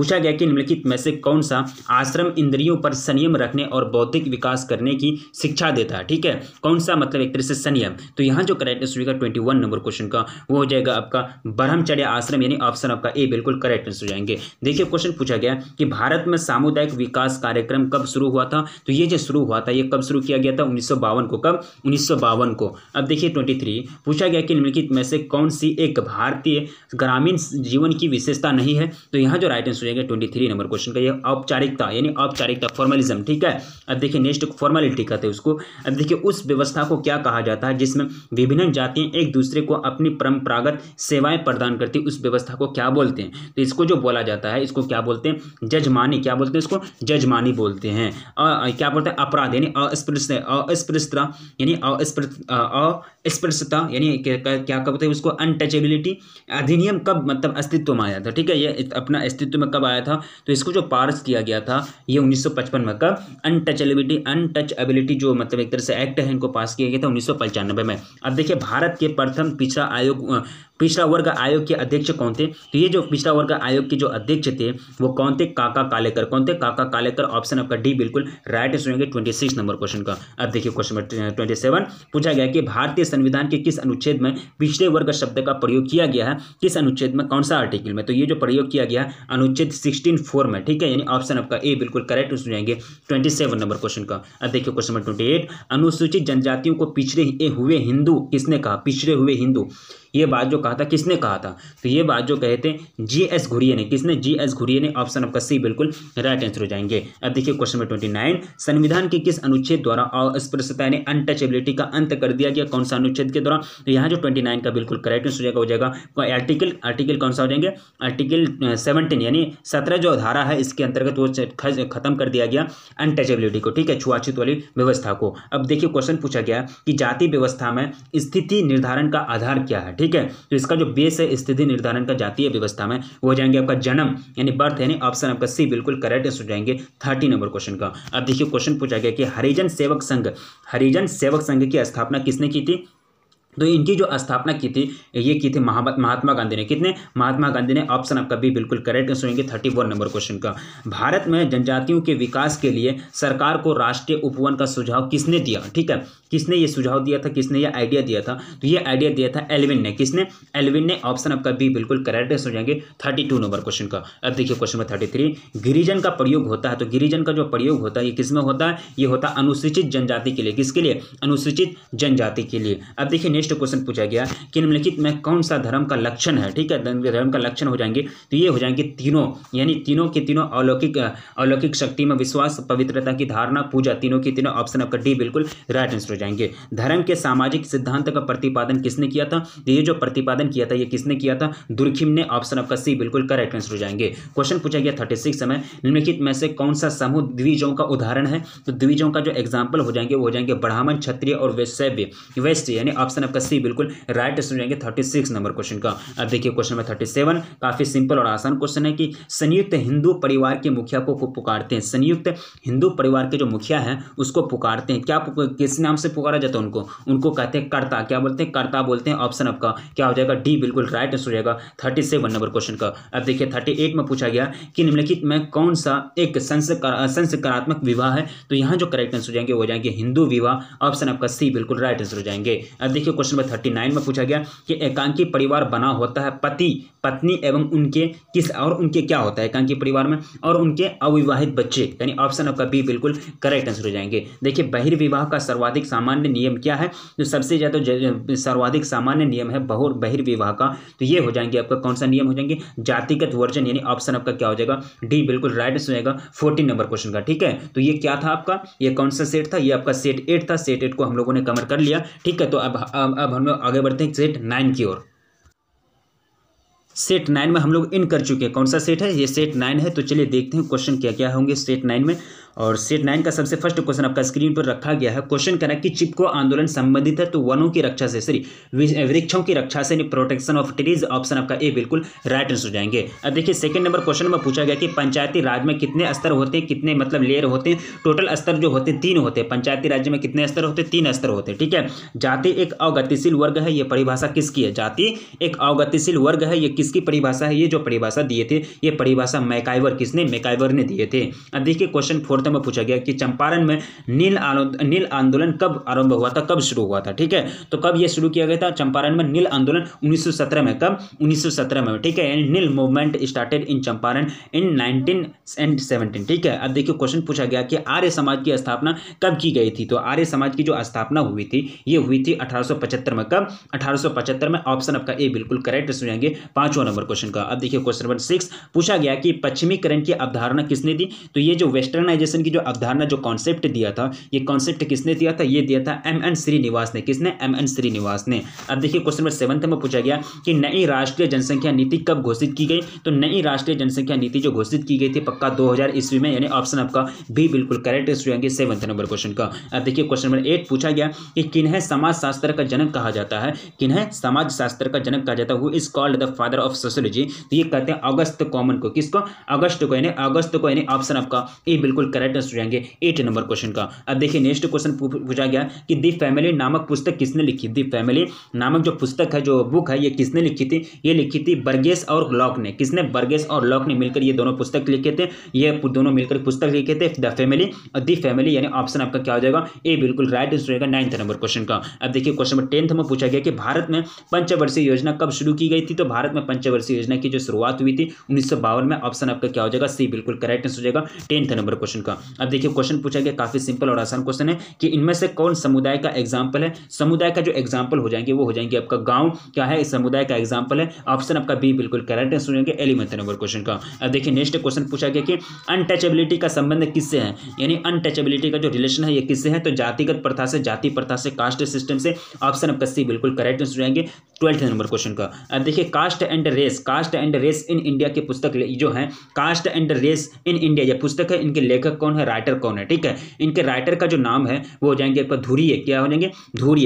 पूछा गया कि निम्नलिखित में से कौन सा आश्रम इंद्रियों पर संयम रखने और बौद्धिक विकास करने की शिक्षा देता है ठीक है कौन सा मतलब एक तरह से संयम तो यहाँ जो करेक्ट आंसर होगा ट्वेंटी नंबर क्वेश्चन का वो हो जाएगा आपका ब्रह्मचर्य आश्रम यानी ऑप्शन आपका ए बिल्कुल करेक्ट आंसर हो जाएंगे देखिए क्वेश्चन पूछा गया कि भारत में सामुदायिक विकास कार्यक्रम कब शुरू हुआ था तो ये जो शुरू हुआ था ये कब शुरू किया गया था उन्नीस को कब उन्नीस को अब देखिए ट्वेंटी पूछा गया कि निम्नलिखित में से कौन सी एक भारतीय ग्रामीण जीवन की विशेषता नहीं है तो यहाँ जो राइट आंसर हो जाएगा ट्वेंटी नंबर क्वेश्चन का ये औपचारिकता यानी औपचारिकता फॉर्मलिज्म ठीक है अब देखिए नेक्स्ट फॉर्मेलिटी कहते हैं उसको अब देखिए उस व्यवस्था को क्या कहा जाता है जिसमें विभिन्न जातियां एक दूसरे दूसरे को अपनी परंपरागत सेवाएं प्रदान करती उस व्यवस्था को क्या बोलते हैं तो इसको जो बोला जाता है इसको क्या बोलते हैं जजमानी क्या बोलते हैं इसको जजमानी बोलते हैं क्या बोलते हैं अपराध यानी अस्पृश्य अस्पृश्यता यानी अस्पृश्य स्पर्शता यानी क्या कहते हैं उसको अनटचेबिलिटी अधिनियम कब मतलब अस्तित्व में आया था ठीक है ये अपना अस्तित्व में कब आया था तो इसको जो पारित किया गया था ये 1955 में कब अनटचेबिलिटी एबिलिटी जो मतलब एक तरह से एक्ट है इनको पास किया गया था उन्नीस में अब देखिए भारत के प्रथम पिछड़ा आयोग पिछड़ा वर्ग आयोग के अध्यक्ष कौन थे तो ये जो पिछड़ा वर्ग आयोग के जो अध्यक्ष थे वो कौन थे काका कालेकर कौन थे काका कालेकर ऑप्शन आपका डी बिल्कुल राइट होंगे ट्वेंटी सिक्स नंबर क्वेश्चन का अब देखिए क्वेश्चन नंबर ट्वेंटी सेवन पूछा गया कि भारतीय संविधान के किस अनुच्छेद में पिछड़े वर्ग शब्द का प्रयोग किया गया है किस अनुच्छेद में कौन सा आर्टिकल में तो ये जो प्रयोग किया गया अनुच्छेद सिक्सटीन फोर में ठीक है यानी ऑप्शन आपका ए बिल्कुल करेक्ट होंगे ट्वेंटी सेवन नंबर क्वेश्चन का अब देखिए क्वेश्चन नंबर ट्वेंटी एट अनुसूचित जनजातियों को पिछड़े हुए हिंदू किसने कहा पिछड़े हुए हिंदू ये बात जो कहा था किसने कहा था तो ये बात जो कहे थे जी एस घुरिये ने किसने जी एस घुरिये ने ऑप्शन आपका सी बिल्कुल राइट आंसर हो जाएंगे अब देखिए क्वेश्चन नंबर ट्वेंटी नाइन संविधान के किस अनुच्छेद द्वारा अस्पृश्यता ने अनटचेबिलिटी का अंत कर दिया गया कौन सा अनुच्छेद के द्वारा तो यहाँ जो ट्वेंटी नाइन का बिल्कुल करेक्ट आंसर हो जाएगा आर्टिकल आर्टिकल कौन सा हो जाएंगे आर्टिकल सेवनटीन uh, यानी सत्रह जो धारा है इसके अंतर्गत वो खत्म कर दिया गया अनटचेबिलिटी को ठीक है छुआछूत वाली व्यवस्था को अब देखिए क्वेश्चन पूछा गया कि जाति व्यवस्था में स्थिति निर्धारण का आधार क्या है ठीक है तो इसका जो बेस है स्थिति निर्धारण का जातीय व्यवस्था में वो जाएंगे आपका जन्म यानी बर्थ यानी ऑप्शन आपका सी बिल्कुल करेक्ट आंसर जाएंगे थर्टी नंबर क्वेश्चन का अब देखिए क्वेश्चन पूछा गया कि हरिजन सेवक संघ हरिजन सेवक संघ की स्थापना किसने की थी तो इनकी जो स्थापना की थी ये की थी महात्मा गांधी ने कितने महात्मा गांधी ने ऑप्शन आपका भी बिल्कुल करेक्ट आंसर होंगे थर्टी वन नंबर क्वेश्चन का भारत में जनजातियों के विकास के लिए सरकार को राष्ट्रीय उपवन का सुझाव किसने दिया ठीक है किसने ये सुझाव दिया था किसने ये आइडिया दिया था तो ये आइडिया दिया था एलविन ने किसने एलविन ने ऑप्शन आपका भी बिल्कुल करेक्ट आंसर हो थर्टी नंबर क्वेश्चन का अब देखिए क्वेश्चन नंबर थर्टी गिरिजन का प्रयोग होता है तो गिरिजन का जो प्रयोग होता है ये किसमें होता है ये होता है अनुसूचित जनजाति के लिए किसके लिए अनुसूचित जनजाति के लिए अब देखिए नेक्स्ट क्वेश्चन पूछा गया कि निम्नलिखित में कौन सा धर्म का लक्षण है ठीक है तो धर्म का लक्षण हो जाएंगे तो ये हो जाएंगे तीनों यानी तीनों के तीनों अलौकिक अलौकिक शक्ति में विश्वास पवित्रता की धारणा पूजा तीनों की तीनों ऑप्शन आपका डी बिल्कुल राइट आंसर हो जाएंगे धर्म के सामाजिक सिद्धांत का प्रतिपादन किसने किया था तो ये जो प्रतिपादन किया था ये किसने किया था दुर्खिम ने ऑप्शन आपका सी बिल्कुल करेक्ट आंसर हो जाएंगे क्वेश्चन पूछा गया थर्टी सिक्स में निम्नलिखित में से कौन सा समूह द्विजों का उदाहरण है तो द्विजों का जो एग्जाम्पल हो जाएंगे वो हो जाएंगे ब्राह्मण क्षत्रिय और वैश्य वैश्य यानी ऑप्शन का सी बिल्कुल राइट आंसर जाएंगे थर्टी सिक्स नंबर क्वेश्चन का अब देखिए क्वेश्चन नंबर थर्टी सेवन काफ़ी सिंपल और आसान क्वेश्चन है कि संयुक्त हिंदू परिवार के मुखिया को पुकारते हैं संयुक्त हिंदू परिवार के जो मुखिया है उसको पुकारते हैं क्या किस नाम से पुकारा जाता है उनको उनको कहते हैं कर्ता क्या बोलते हैं कर्ता बोलते हैं ऑप्शन आपका क्या हो जाएगा डी बिल्कुल राइट आंसर हो जाएगा थर्टी सेवन नंबर क्वेश्चन का अब देखिए थर्टी एट में पूछा गया कि निम्नलिखित में कौन सा एक संस्कारात्मक विवाह है तो यहाँ जो करेक्ट आंसर हो जाएंगे वो जाएंगे हिंदू विवाह ऑप्शन आपका सी बिल्कुल राइट आंसर हो जाएंगे अब देखिए क्वेश्चन नंबर थर्टी नाइन में पूछा गया कि एकांकी परिवार बना होता है पति पत्नी एवं उनके किस और उनके क्या होता है एकांकी परिवार में और उनके अविवाहित बच्चे यानी ऑप्शन आपका बी बिल्कुल करेक्ट आंसर हो जाएंगे देखिए बहिर्विवाह का सर्वाधिक सामान्य नियम क्या है जो सबसे ज़्यादा सर्वाधिक सामान्य नियम है बहुर बहिर्विवाह का तो ये हो जाएंगे आपका कौन सा नियम हो जाएंगे जातिगत वर्जन यानी ऑप्शन आपका क्या हो जाएगा डी बिल्कुल राइट आंसर होगा फोर्टीन नंबर क्वेश्चन का ठीक है तो ये क्या था आपका ये कौन सा सेट था ये आपका सेट एट था सेट एट को हम लोगों ने कवर कर लिया ठीक है तो अब अब अब हम लोग आगे बढ़ते हैं सेट नाइन की ओर सेट नाइन में हम लोग इन कर चुके हैं कौन सा सेट है ये सेट नाइन है तो चलिए देखते हैं क्वेश्चन क्या क्या होंगे सेट नाइन में और सेट नाइन का सबसे फर्स्ट क्वेश्चन आपका स्क्रीन पर रखा गया है क्वेश्चन है कि चिपको आंदोलन संबंधित है तो वनों की रक्षा से सॉरी वृक्षों की रक्षा से प्रोटेक्शन ऑफ ट्रीज ऑप्शन आपका ए बिल्कुल राइट आंसर हो जाएंगे अब देखिए सेकंड नंबर क्वेश्चन में पूछा गया कि पंचायती राज में कितने स्तर होते हैं कितने मतलब लेयर होते हैं टोटल स्तर जो होते हैं तीन होते हैं पंचायती राज्य में कितने स्तर होते हैं तीन स्तर होते हैं ठीक है जाति एक अवगतिशील वर्ग है ये परिभाषा किसकी है जाति एक अवगतिशील वर्ग है ये किसकी परिभाषा है ये जो परिभाषा दिए थे ये परिभाषा मैकाइवर किसने मैकाइवर ने दिए थे अब देखिए क्वेश्चन फोर मुहूर्तों में पूछा गया कि चंपारण में नील नील आंदोलन कब आरंभ हुआ था कब शुरू हुआ था ठीक है तो कब यह शुरू किया गया था चंपारण में नील आंदोलन 1917 में कब 1917 में ठीक है यानी neel movement started in Champaran in nineteen and seventeen ठीक है अब देखिए क्वेश्चन पूछा गया कि आर्य समाज की स्थापना कब की गई थी तो आर्य समाज की जो स्थापना हुई थी ये हुई थी 1875 में कब 1875 में ऑप्शन आपका ए बिल्कुल करेक्ट सुनेंगे पांचवा नंबर क्वेश्चन का अब देखिए क्वेश्चन नंबर सिक्स पूछा गया कि पश्चिमीकरण की अवधारणा किसने दी तो ये जो वेस्टर्नाइजेशन एजुकेशन की जो अवधारणा जो कॉन्सेप्ट दिया था ये कॉन्सेप्ट किसने दिया था ये दिया था एम एन श्रीनिवास ने किसने एम एन श्रीनिवास ने अब देखिए क्वेश्चन नंबर सेवंथ में पूछा गया कि नई राष्ट्रीय जनसंख्या नीति कब घोषित की गई तो नई राष्ट्रीय जनसंख्या नीति जो घोषित की गई थी पक्का दो ईस्वी में यानी ऑप्शन आपका भी बिल्कुल करेक्ट हो सेवंथ नंबर क्वेश्चन का अब देखिए क्वेश्चन नंबर एट पूछा गया कि किन्हें समाजशास्त्र का जनक कहा जाता है किन्हें समाजशास्त्र का जनक कहा जाता है who is called the father of sociology तो ये कहते हैं अगस्त कॉमन को किसको अगस्त को यानी अगस्त को यानी ऑप्शन आपका ये बिल्कुल राइट आंसर जाएंगे एट नंबर क्वेश्चन का अब देखिए नेक्स्ट क्वेश्चन पूछा गया कि दी फैमिली नामक पुस्तक किसने लिखी दी फैमिली नामक जो पुस्तक है जो बुक है ये किसने लिखी थी ये लिखी थी बर्गेस और लॉक ने किसने बर्गेस और लॉक ने मिलकर ये दोनों पुस्तक लिखे थे ये दोनों मिलकर पुस्तक लिखे थे द फैमिली और दी फैमिली यानी ऑप्शन आपका क्या हो जाएगा ए बिल्कुल राइट आंसर रहेगा नाइन्थ नंबर क्वेश्चन का अब देखिए क्वेश्चन नंबर टेंथ में पूछा गया कि भारत में पंचवर्षीय योजना कब शुरू की गई थी तो भारत में पंचवर्षीय योजना की जो शुरुआत हुई थी उन्नीस में ऑप्शन आपका क्या हो जाएगा सी बिल्कुल करेक्ट आंसर हो जाएगा टेंथ नंबर क्वेश्चन का अब देखिए क्वेश्चन पूछा गया काफ़ी सिंपल और आसान क्वेश्चन है कि इनमें से कौन समुदाय का एग्जाम्पल है समुदाय का जो एग्जाम्पल हो जाएंगे वो हो जाएंगे आपका गाँव क्या है समुदाय का एग्जाम्पल है ऑप्शन आपका बी बिल्कुल करेक्ट है सुनेंगे एलिमेंथ नंबर क्वेश्चन का अब देखिए नेक्स्ट क्वेश्चन पूछा गया कि अनटचेबिलिटी का संबंध किससे है यानी अनटचेबिलिटी का जो रिलेशन है ये किससे है तो जातिगत प्रथा से जाति प्रथा से कास्ट सिस्टम से ऑप्शन आपका सी बिल्कुल करेक्ट आंसर जाएंगे ट्वेल्थ नंबर क्वेश्चन का अब देखिए caste and race caste and race in India की पुस्तक जो है caste and race in India यह पुस्तक है इनके लेखक कौन है राइटर कौन है ठीक है इनके राइटर का जो नाम है वो हो जाएंगे आपका है क्या हो जाएंगे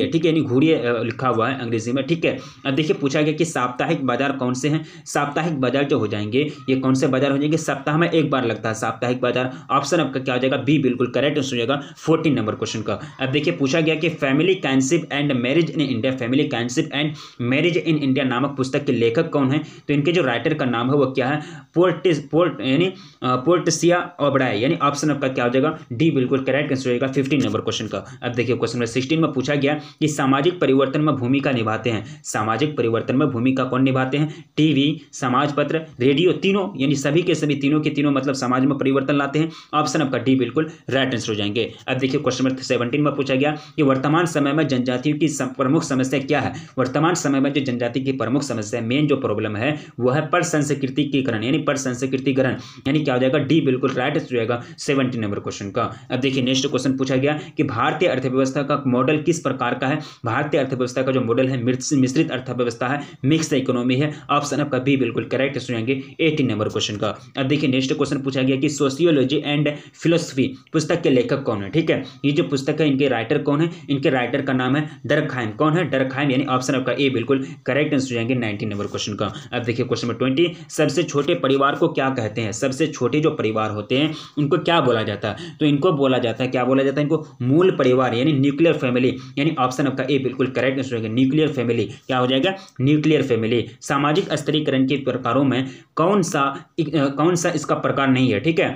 है ठीक है यानी घूरिये लिखा हुआ है अंग्रेजी में ठीक है अब देखिए पूछा गया कि साप्ताहिक बाजार कौन से हैं साप्ताहिक बाजार जो हो जाएंगे ये कौन से बाजार हो जाएंगे सप्ताह में एक बार लगता है साप्ताहिक बाजार ऑप्शन आपका क्या हो जाएगा बी बिल्कुल करेक्ट हो जाएगा फोर्टीन नंबर क्वेश्चन का अब देखिए पूछा गया कि family kinship and marriage in India family kinship and marriage in India नामक पुस्तक के लेखक कौन है तो इनके जो राइटर का नाम है वो क्या है पोर्टिस पोर्ट यानी पोर्टसिया ओबड़ाई यानी ऑप्शन ऑप्शन आपका क्या हो जाएगा डी बिल्कुल करेक्ट आंसर होगा फिफ्टीन नंबर क्वेश्चन का अब देखिए क्वेश्चन नंबर सिक्सटीन में पूछा गया कि सामाजिक परिवर्तन में भूमिका निभाते हैं सामाजिक परिवर्तन में भूमिका कौन निभाते हैं टीवी समाज पत्र रेडियो तीनों यानी सभी के सभी तीनों के तीनों मतलब समाज में परिवर्तन लाते हैं ऑप्शन आपका डी बिल्कुल राइट आंसर हो जाएंगे अब देखिए क्वेश्चन नंबर सेवनटीन में पूछा गया कि वर्तमान समय में जनजातियों की प्रमुख समस्या क्या है वर्तमान समय में जो जनजाति की प्रमुख समस्या मेन जो प्रॉब्लम है वह है पर संस्कृति की करण यानी पर संस्कृति ग्रहण यानी क्या हो जाएगा डी बिल्कुल राइट आंसर हो जाएगा सेवेंटी नंबर क्वेश्चन का अब देखिए नेक्स्ट क्वेश्चन पूछा गया कि भारतीय अर्थव्यवस्था का मॉडल किस प्रकार का है भारतीय अर्थव्यवस्था का जो मॉडल है मिश्रित अर्थव्यवस्था है मिक्स इकोनॉमी है ऑप्शन आपका भी बिल्कुल करेक्ट सुनेंगे एटीन नंबर क्वेश्चन का अब देखिए नेक्स्ट क्वेश्चन पूछा गया कि सोशियोलॉजी एंड फिलोसफी पुस्तक के लेखक कौन है ठीक है ये जो पुस्तक है इनके राइटर कौन है इनके राइटर का नाम है डरखाइम कौन है डरखाइम यानी ऑप्शन आपका ए बिल्कुल करेक्ट आंसर जाएंगे नाइनटीन नंबर क्वेश्चन का अब देखिए क्वेश्चन नंबर ट्वेंटी सबसे छोटे परिवार को क्या कहते हैं सबसे छोटे जो परिवार होते हैं उनको क्या बोला जाता है तो इनको बोला जाता है क्या बोला जाता है इनको मूल परिवार यानी न्यूक्लियर फैमिली यानी ऑप्शन आपका ए बिल्कुल करेक्ट आंसर होगा न्यूक्लियर फैमिली क्या हो जाएगा न्यूक्लियर फैमिली सामाजिक स्तरीकरण के प्रकारों में कौन सा कौन सा इसका प्रकार नहीं है ठीक है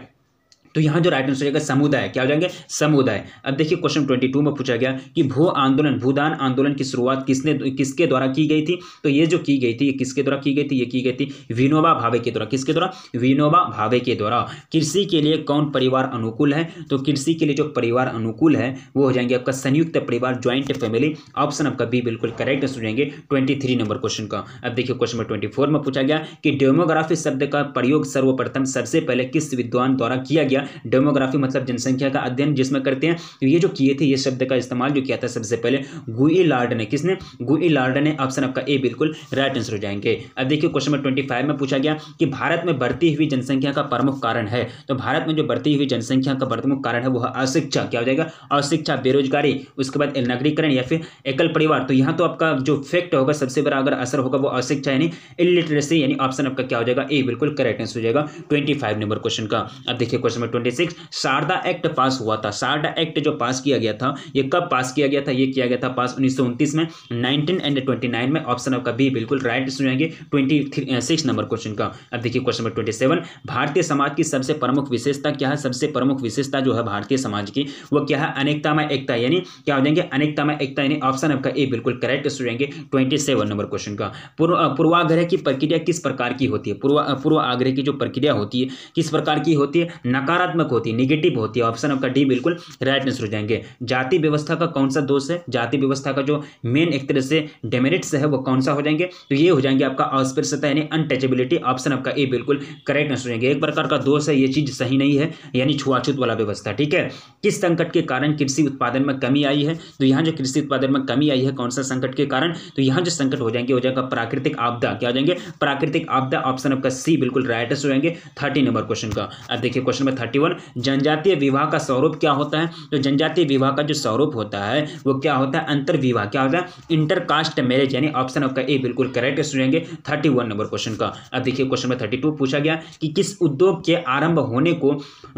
तो यहाँ जो राइट आंसर हो जाएगा समुदाय क्या हो जाएंगे समुदाय अब देखिए क्वेश्चन ट्वेंटी टू में पूछा गया कि भू आंदोलन भूदान आंदोलन की शुरुआत किसने किसके द्वारा की गई थी तो ये जो की गई थी ये किसके द्वारा की गई थी ये की गई थी विनोबा भावे के द्वारा किसके द्वारा विनोबा भावे के द्वारा कृषि के लिए कौन परिवार अनुकूल है तो कृषि के लिए जो परिवार अनुकूल है वो हो जाएंगे आपका संयुक्त परिवार ज्वाइंट फैमिली ऑप्शन आपका बी बिल्कुल करेक्ट आंसर जाएंगे ट्वेंटी नंबर क्वेश्चन का अब देखिए क्वेश्चन नंबर ट्वेंटी में पूछा गया कि डेमोग्राफी शब्द का प्रयोग सर्वप्रथम सबसे पहले किस विद्वान द्वारा किया गया डेमोग्राफी मतलब जनसंख्या का अध्ययन जिसमें करते हैं तो ये जो किए थे ये शब्द का इस्तेमाल जो किया था सबसे पहले गुई लार्ड ने किसने गुई लार्ड ने ऑप्शन आपका ए बिल्कुल राइट आंसर हो जाएंगे अब देखिए क्वेश्चन नंबर ट्वेंटी में पूछा गया कि भारत में बढ़ती हुई जनसंख्या का प्रमुख कारण है तो भारत में जो बढ़ती हुई जनसंख्या का प्रमुख कारण है वह अशिक्षा क्या हो जाएगा अशिक्षा बेरोजगारी उसके बाद नगरीकरण या फिर एकल परिवार तो यहाँ तो आपका जो फैक्ट होगा सबसे बड़ा अगर असर होगा वो अशिक्षा यानी इलिटरेसी यानी ऑप्शन आपका क्या हो जाएगा ए बिल्कुल करेक्ट आंसर हो जाएगा ट्वेंटी नंबर क्वेश्चन का अब देखिए question number twenty six Sharda act pass हुआ था शारदा एक्ट जो पास किया गया था ये कब पास किया गया था ये किया गया था पास उन्नीस में नाइनटीन एंड ट्वेंटी नाइन में ऑप्शन आपका बी बिल्कुल राइट सुनेंगे ट्वेंटी सिक्स नंबर क्वेश्चन का अब देखिए क्वेश्चन नंबर ट्वेंटी सेवन भारतीय समाज की सबसे प्रमुख विशेषता क्या है सबसे प्रमुख विशेषता जो है भारतीय समाज की वो क्या है अनेकता में एकता यानी क्या हो जाएंगे अनेकता में एकता यानी ऑप्शन आपका ए बिल्कुल करेक्ट सुनेंगे ट्वेंटी सेवन नंबर क्वेश्चन का पूर्वाग्रह की प्रक्रिया किस प्रकार की होती है पूर्व पूर्वाग्रह की जो प्रक्रिया होती है किस प्रकार की होती है नकार नकारात्मक होती है निगेटिव होती है ऑप्शन आपका डी बिल्कुल राइट आंसर हो जाएंगे जाति व्यवस्था का कौन सा दोष है जाति व्यवस्था का जो मेन एक तरह से डेमेरिट्स है वो कौन सा हो जाएंगे तो ये हो जाएंगे आपका अस्पृश्यता यानी अनटचेबिलिटी ऑप्शन आपका ए बिल्कुल करेक्ट आंसर हो जाएंगे एक प्रकार का दोष है ये चीज़ सही नहीं है यानी छुआछूत वाला व्यवस्था ठीक है किस संकट के कारण कृषि उत्पादन में कमी आई है तो यहाँ जो कृषि उत्पादन में कमी आई है कौन सा संकट के कारण तो यहाँ जो संकट हो जाएंगे हो जाएगा प्राकृतिक आपदा क्या हो जाएंगे प्राकृतिक आपदा ऑप्शन आपका सी बिल्कुल राइट आंसर हो जाएंगे थर्टी नंबर क्वेश्चन का अब देखिए क्वेश्चन नंबर थर्टी वन जनजातीय विवाह का स्वरूप क्या होता है तो जनजातीय विवाह का जो स्वरूप होता है वो क्या होता है अंतर विवाह क्या होता है इंटरकास्ट मैरिज यानी ऑप्शन आपका ए बिल्कुल करेक्ट सुनेंगे थर्टी वन नंबर क्वेश्चन का अब देखिए क्वेश्चन नंबर थर्टी टू पूछा गया कि किस उद्योग के आरंभ होने को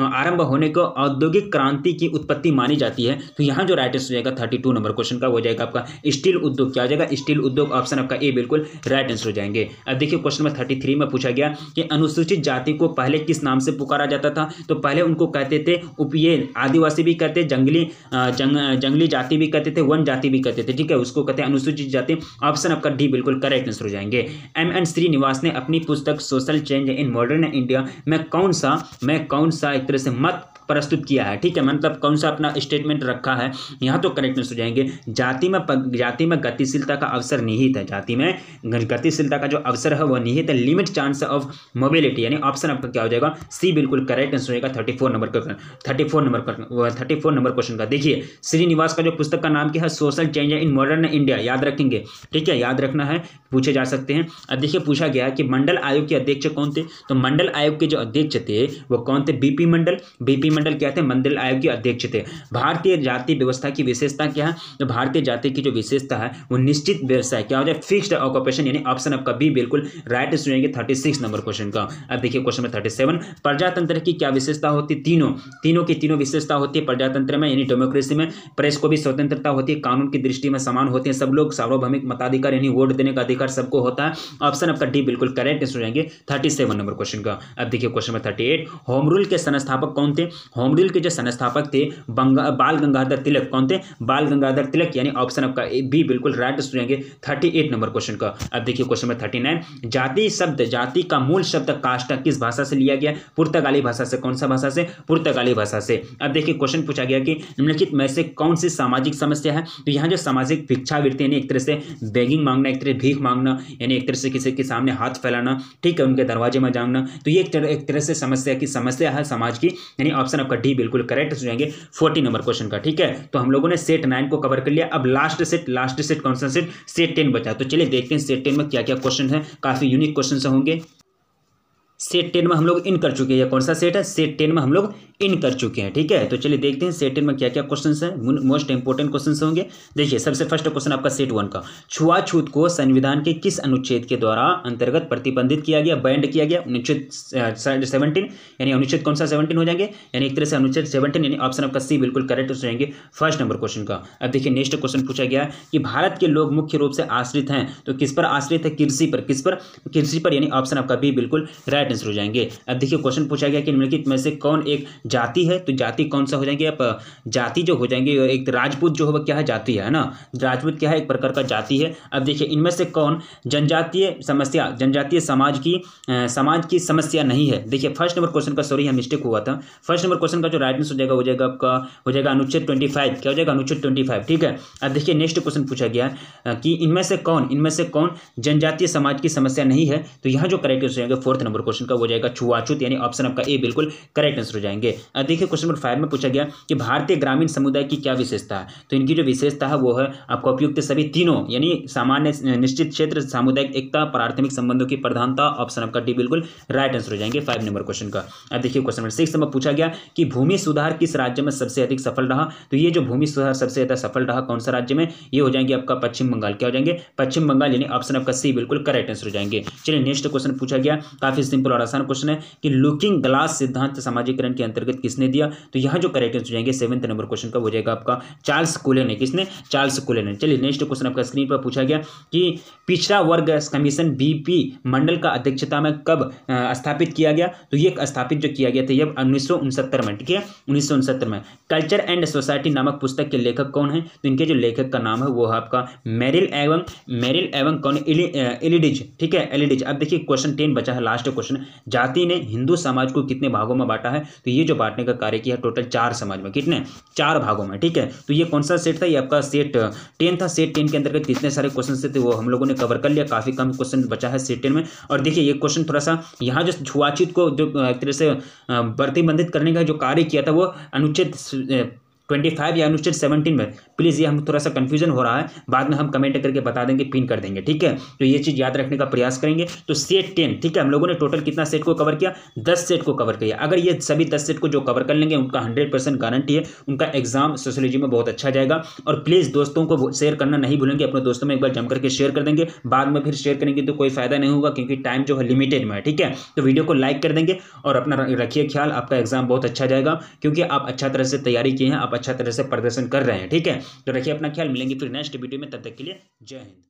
आरंभ होने को औद्योगिक क्रांति की उत्पत्ति मानी जाती है तो यहाँ जो राइट आंसर जाएगा थर्टी टू नंबर क्वेश्चन का हो जाएगा आपका स्टील उद्योग क्या हो जाएगा स्टील उद्योग ऑप्शन आपका ए बिल्कुल राइट आंसर हो जाएंगे अब देखिए क्वेश्चन नंबर थर्टी थ्री में पूछा गया कि अनुसूचित जाति को पहले किस नाम से पुकारा जाता था तो पहले उनको कहते थे उपयेन आदिवासी भी कहते जंगली जंग, जंगली जाति भी कहते थे वन जाति भी कहते थे ठीक है उसको कहते हैं अनुसूचित जाति ऑप्शन आपका डी बिल्कुल करेक्ट आंसर हो जाएंगे एम एन श्रीनिवास ने अपनी पुस्तक social change in modern India में कौन सा मैं कौन सा एक तरह से मत प्रस्तुत किया है ठीक है मतलब कौन सा अपना स्टेटमेंट रखा है यहाँ तो करेक्ट आंसर हो जाएंगे जाति में जाति में गतिशीलता का अवसर निहित है जाति में गतिशीलता का जो अवसर है वह निहित है लिमिट चांस ऑफ मोबिलिटी यानी ऑप्शन आपका क्या हो जाएगा सी बिल्कुल करेक्ट आंसर होगा थर्टी फोर नंबर का थर्टी फोर नंबर का थर्टी फोर नंबर क्वेश्चन का देखिए श्रीनिवास का जो पुस्तक का नाम क्या है social change in modern India याद रखेंगे ठीक है याद रखना है पूछे जा सकते हैं अब देखिए पूछा गया कि मंडल आयोग के अध्यक्ष कौन थे तो मंडल आयोग के जो अध्यक्ष थे वो कौन थे बीपी मंडल बीपी मंडल क्या थे मंडल आयोग के अध्यक्ष थे भारतीय जाति व्यवस्था की विशेषता क्या है तो भारतीय जाति की जो विशेषता है वो निश्चित व्यवसाय क्या हो जाए फिक्स्ड ऑक्यूपेशन यानी ऑप्शन आपका बी बिल्कुल राइट सुनेंगे थर्टी सिक्स नंबर क्वेश्चन का अब देखिए क्वेश्चन नंबर थर्टी सेवन प्रजातंत्र की क्या विशेषता होती है तीनों तीनों की तीनों विशेषता होती है प्रजातंत्र में यानी डेमोक्रेसी में प्रेस को भी स्वतंत्रता होती है कानून की दृष्टि में समान होते हैं सब लोग सार्वभौमिक मताधिकार यानी वोट देने का अधिकार सबको होता है ऑप्शन आपका डी बिल्कुल करेक्ट हो थर्टी नंबर क्वेश्चन का अब देखिए question number thirty eight home rule के संस्थापक कौन थे होमडिल के जो संस्थापक थे बंगा बाल गंगाधर तिलक कौन थे बाल गंगाधर तिलक यानी ऑप्शन आपका बी बिल्कुल राइट सुनेंगे थर्टी एट नंबर क्वेश्चन का अब देखिए क्वेश्चन नंबर थर्टी नाइन जाति शब्द जाति का मूल शब्द काष्टा किस भाषा से लिया गया पुर्तगाली भाषा से कौन सा भाषा से पुर्तगाली भाषा से अब देखिए क्वेश्चन पूछा गया कि निम्नलिखित में से कौन सी सामाजिक समस्या है तो यहाँ जो सामाजिक भिक्षावृत्ति यानी एक तरह से बैगिंग मांगना एक तरह भीख मांगना यानी एक तरह से किसी के सामने हाथ फैलाना ठीक है उनके दरवाजे में जागना तो ये एक तरह से समस्या की समस्या है समाज की यानी ऑप्शन आपका डी बिल्कुल करेक्ट हो जाएंगे फोर्टी नंबर क्वेश्चन का ठीक है तो हम लोगों ने सेट नाइन को कवर कर लिया अब लास्ट सेट लास्ट सेट कौन सा सेट सेट टेन बचा तो चलिए देखते हैं सेट टेन में क्या क्या क्वेश्चन है काफ़ी यूनिक क्वेश्चन होंगे सेट टेन में हम लोग इन कर चुके हैं या कौन सा सेट है सेट टेन में हम लोग इन कर चुके हैं ठीक है तो चलिए देखते हैं सेट टेन में क्या क्या क्वेश्चन है मोस्ट इंपॉर्टेंट क्वेश्चन होंगे देखिए सबसे फर्स्ट क्वेश्चन आपका सेट वन का छुआछूत को संविधान के किस अनुच्छेद के द्वारा अंतर्गत प्रतिबंधित किया गया बैंड किया गया अनुच्छेद सेवनटीन यानी अनुच्छेद कौन सा सेवनटीन हो जाएंगे यानी एक तरह से अनुच्छेद सेवनटीन यानी ऑप्शन आपका सी बिल्कुल करेक्ट हो जाएंगे फर्स्ट नंबर क्वेश्चन का अब देखिए नेक्स्ट क्वेश्चन पूछा गया कि भारत के लोग मुख्य रूप से आश्रित हैं तो किस पर आश्रित है कृषि पर किस पर कृषि पर यानी ऑप्शन आपका बी बिल्कुल राइट राइट आंसर हो जाएंगे अब देखिए क्वेश्चन पूछा गया कि निम्नलिखित में से कौन एक जाति है तो जाति कौन सा हो जाएंगे आप जाति जो हो जाएंगे एक राजपूत जो होगा क्या है जाति है ना राजपूत क्या है एक प्रकार का जाति है अब देखिए इनमें से कौन जनजातीय समस्या जनजातीय समाज की समाज की समस्या नहीं है देखिए फर्स्ट नंबर क्वेश्चन का सॉरी यहाँ मिस्टेक हुआ था फर्स्ट नंबर क्वेश्चन का जो राइट आंसर हो जाएगा हो जाएगा आपका हो जाएगा अनुच्छेद ट्वेंटी फाइव क्या हो जाएगा अनुच्छेद ट्वेंटी फाइव ठीक है अब देखिए नेक्स्ट क्वेश्चन पूछा गया कि इनमें से कौन इनमें से कौन जनजातीय समाज की समस्या नहीं है तो यहाँ जो करेक्ट आंसर हो जाएगा फोर्थ नंबर क्वेश्चन क्वेश्चन का हो जाएगा छुआछूत यानी ऑप्शन आपका ए बिल्कुल करेक्ट आंसर हो जाएंगे देखिए क्वेश्चन नंबर फाइव में पूछा गया कि भारतीय ग्रामीण समुदाय की क्या विशेषता है तो इनकी जो विशेषता है वो है आपका उपयुक्त सभी तीनों यानी सामान्य निश्चित क्षेत्र सामुदायिक एकता प्राथमिक संबंधों की प्रधानता ऑप्शन आपका डी बिल्कुल राइट आंसर हो जाएंगे फाइव नंबर क्वेश्चन का अब देखिए क्वेश्चन नंबर सिक्स में पूछा गया कि भूमि सुधार किस राज्य में सबसे अधिक सफल रहा तो ये जो भूमि सुधार सबसे ज़्यादा सफल रहा कौन सा राज्य में ये हो जाएंगे आपका पश्चिम बंगाल क्या हो जाएंगे पश्चिम बंगाल यानी ऑप्शन आपका सी बिल्कुल करेक्ट आंसर हो जाएंगे चलिए नेक्स्ट क्वेश्चन पूछा गया काफ़ी सिंपल बिल्कुल और आसान क्वेश्चन है कि लुकिंग ग्लास सिद्धांत सामाजिकरण के अंतर्गत किसने दिया तो यहाँ जो करेक्ट आंसर जाएंगे सेवंथ नंबर क्वेश्चन का हो जाएगा आपका चार्ल्स कुले ने किसने चार्ल्स कुले ने चलिए नेक्स्ट क्वेश्चन आपका स्क्रीन पर पूछा गया कि पिछड़ा वर्ग कमीशन बी मंडल का अध्यक्षता में कब स्थापित किया गया तो ये स्थापित जो किया गया था ये उन्नीस में ठीक है उन्नीस में कल्चर एंड सोसाइटी नामक पुस्तक के लेखक कौन है तो इनके जो लेखक का नाम है वो है आपका मेरिल एवं मेरिल एवं कौन एलिडिज ठीक है एलिडिज अब देखिए क्वेश्चन टेन बचा है लास्ट क्वेश्चन जाति ने हिंदू समाज को कितने भागों में बांटा है तो ये जो बांटने का कार्य किया टोटल चार समाज में कितने चार भागों में ठीक है तो ये कौन सा सेट था ये आपका सेट टेन था सेट टेन के अंतर्गत कितने सारे क्वेश्चन थे तो वो हम लोगों ने कवर कर लिया काफ़ी कम क्वेश्चन बचा है सेट टेन में और देखिए ये क्वेश्चन थोड़ा सा यहाँ जो छुआछूत को जो एक तरह से प्रतिबंधित करने का जो कार्य किया था वो अनुच्छेद ट्वेंटी फाइव या अनुच्छेद सेवनटीन में प्लीज़ ये हम थोड़ा सा कन्फ्यूजन हो रहा है बाद में हम कमेंट करके बता देंगे पिन कर देंगे ठीक है तो ये चीज़ याद रखने का प्रयास करेंगे तो सेट टेन ठीक है हम लोगों ने टोटल कितना सेट को कवर किया दस सेट को कवर किया अगर ये सभी दस सेट को जो कवर कर लेंगे उनका हंड्रेड परसेंट गारंटी है उनका एग्जाम सोशोलॉजी में बहुत अच्छा जाएगा और प्लीज़ दोस्तों को शेयर करना नहीं भूलेंगे अपने दोस्तों में एक बार जम करके शेयर कर देंगे बाद में फिर शेयर करेंगे तो कोई फायदा नहीं होगा क्योंकि टाइम जो है लिमिटेड में है ठीक है तो वीडियो को लाइक कर देंगे और अपना रखिए ख्याल आपका एग्जाम बहुत अच्छा जाएगा क्योंकि आप अच्छा तरह से तैयारी किए हैं आप अच्छा तरह से प्रदर्शन कर रहे हैं ठीक है तो रखिए अपना ख्याल मिलेंगे फिर नेक्स्ट वीडियो में तब तक के लिए जय हिंद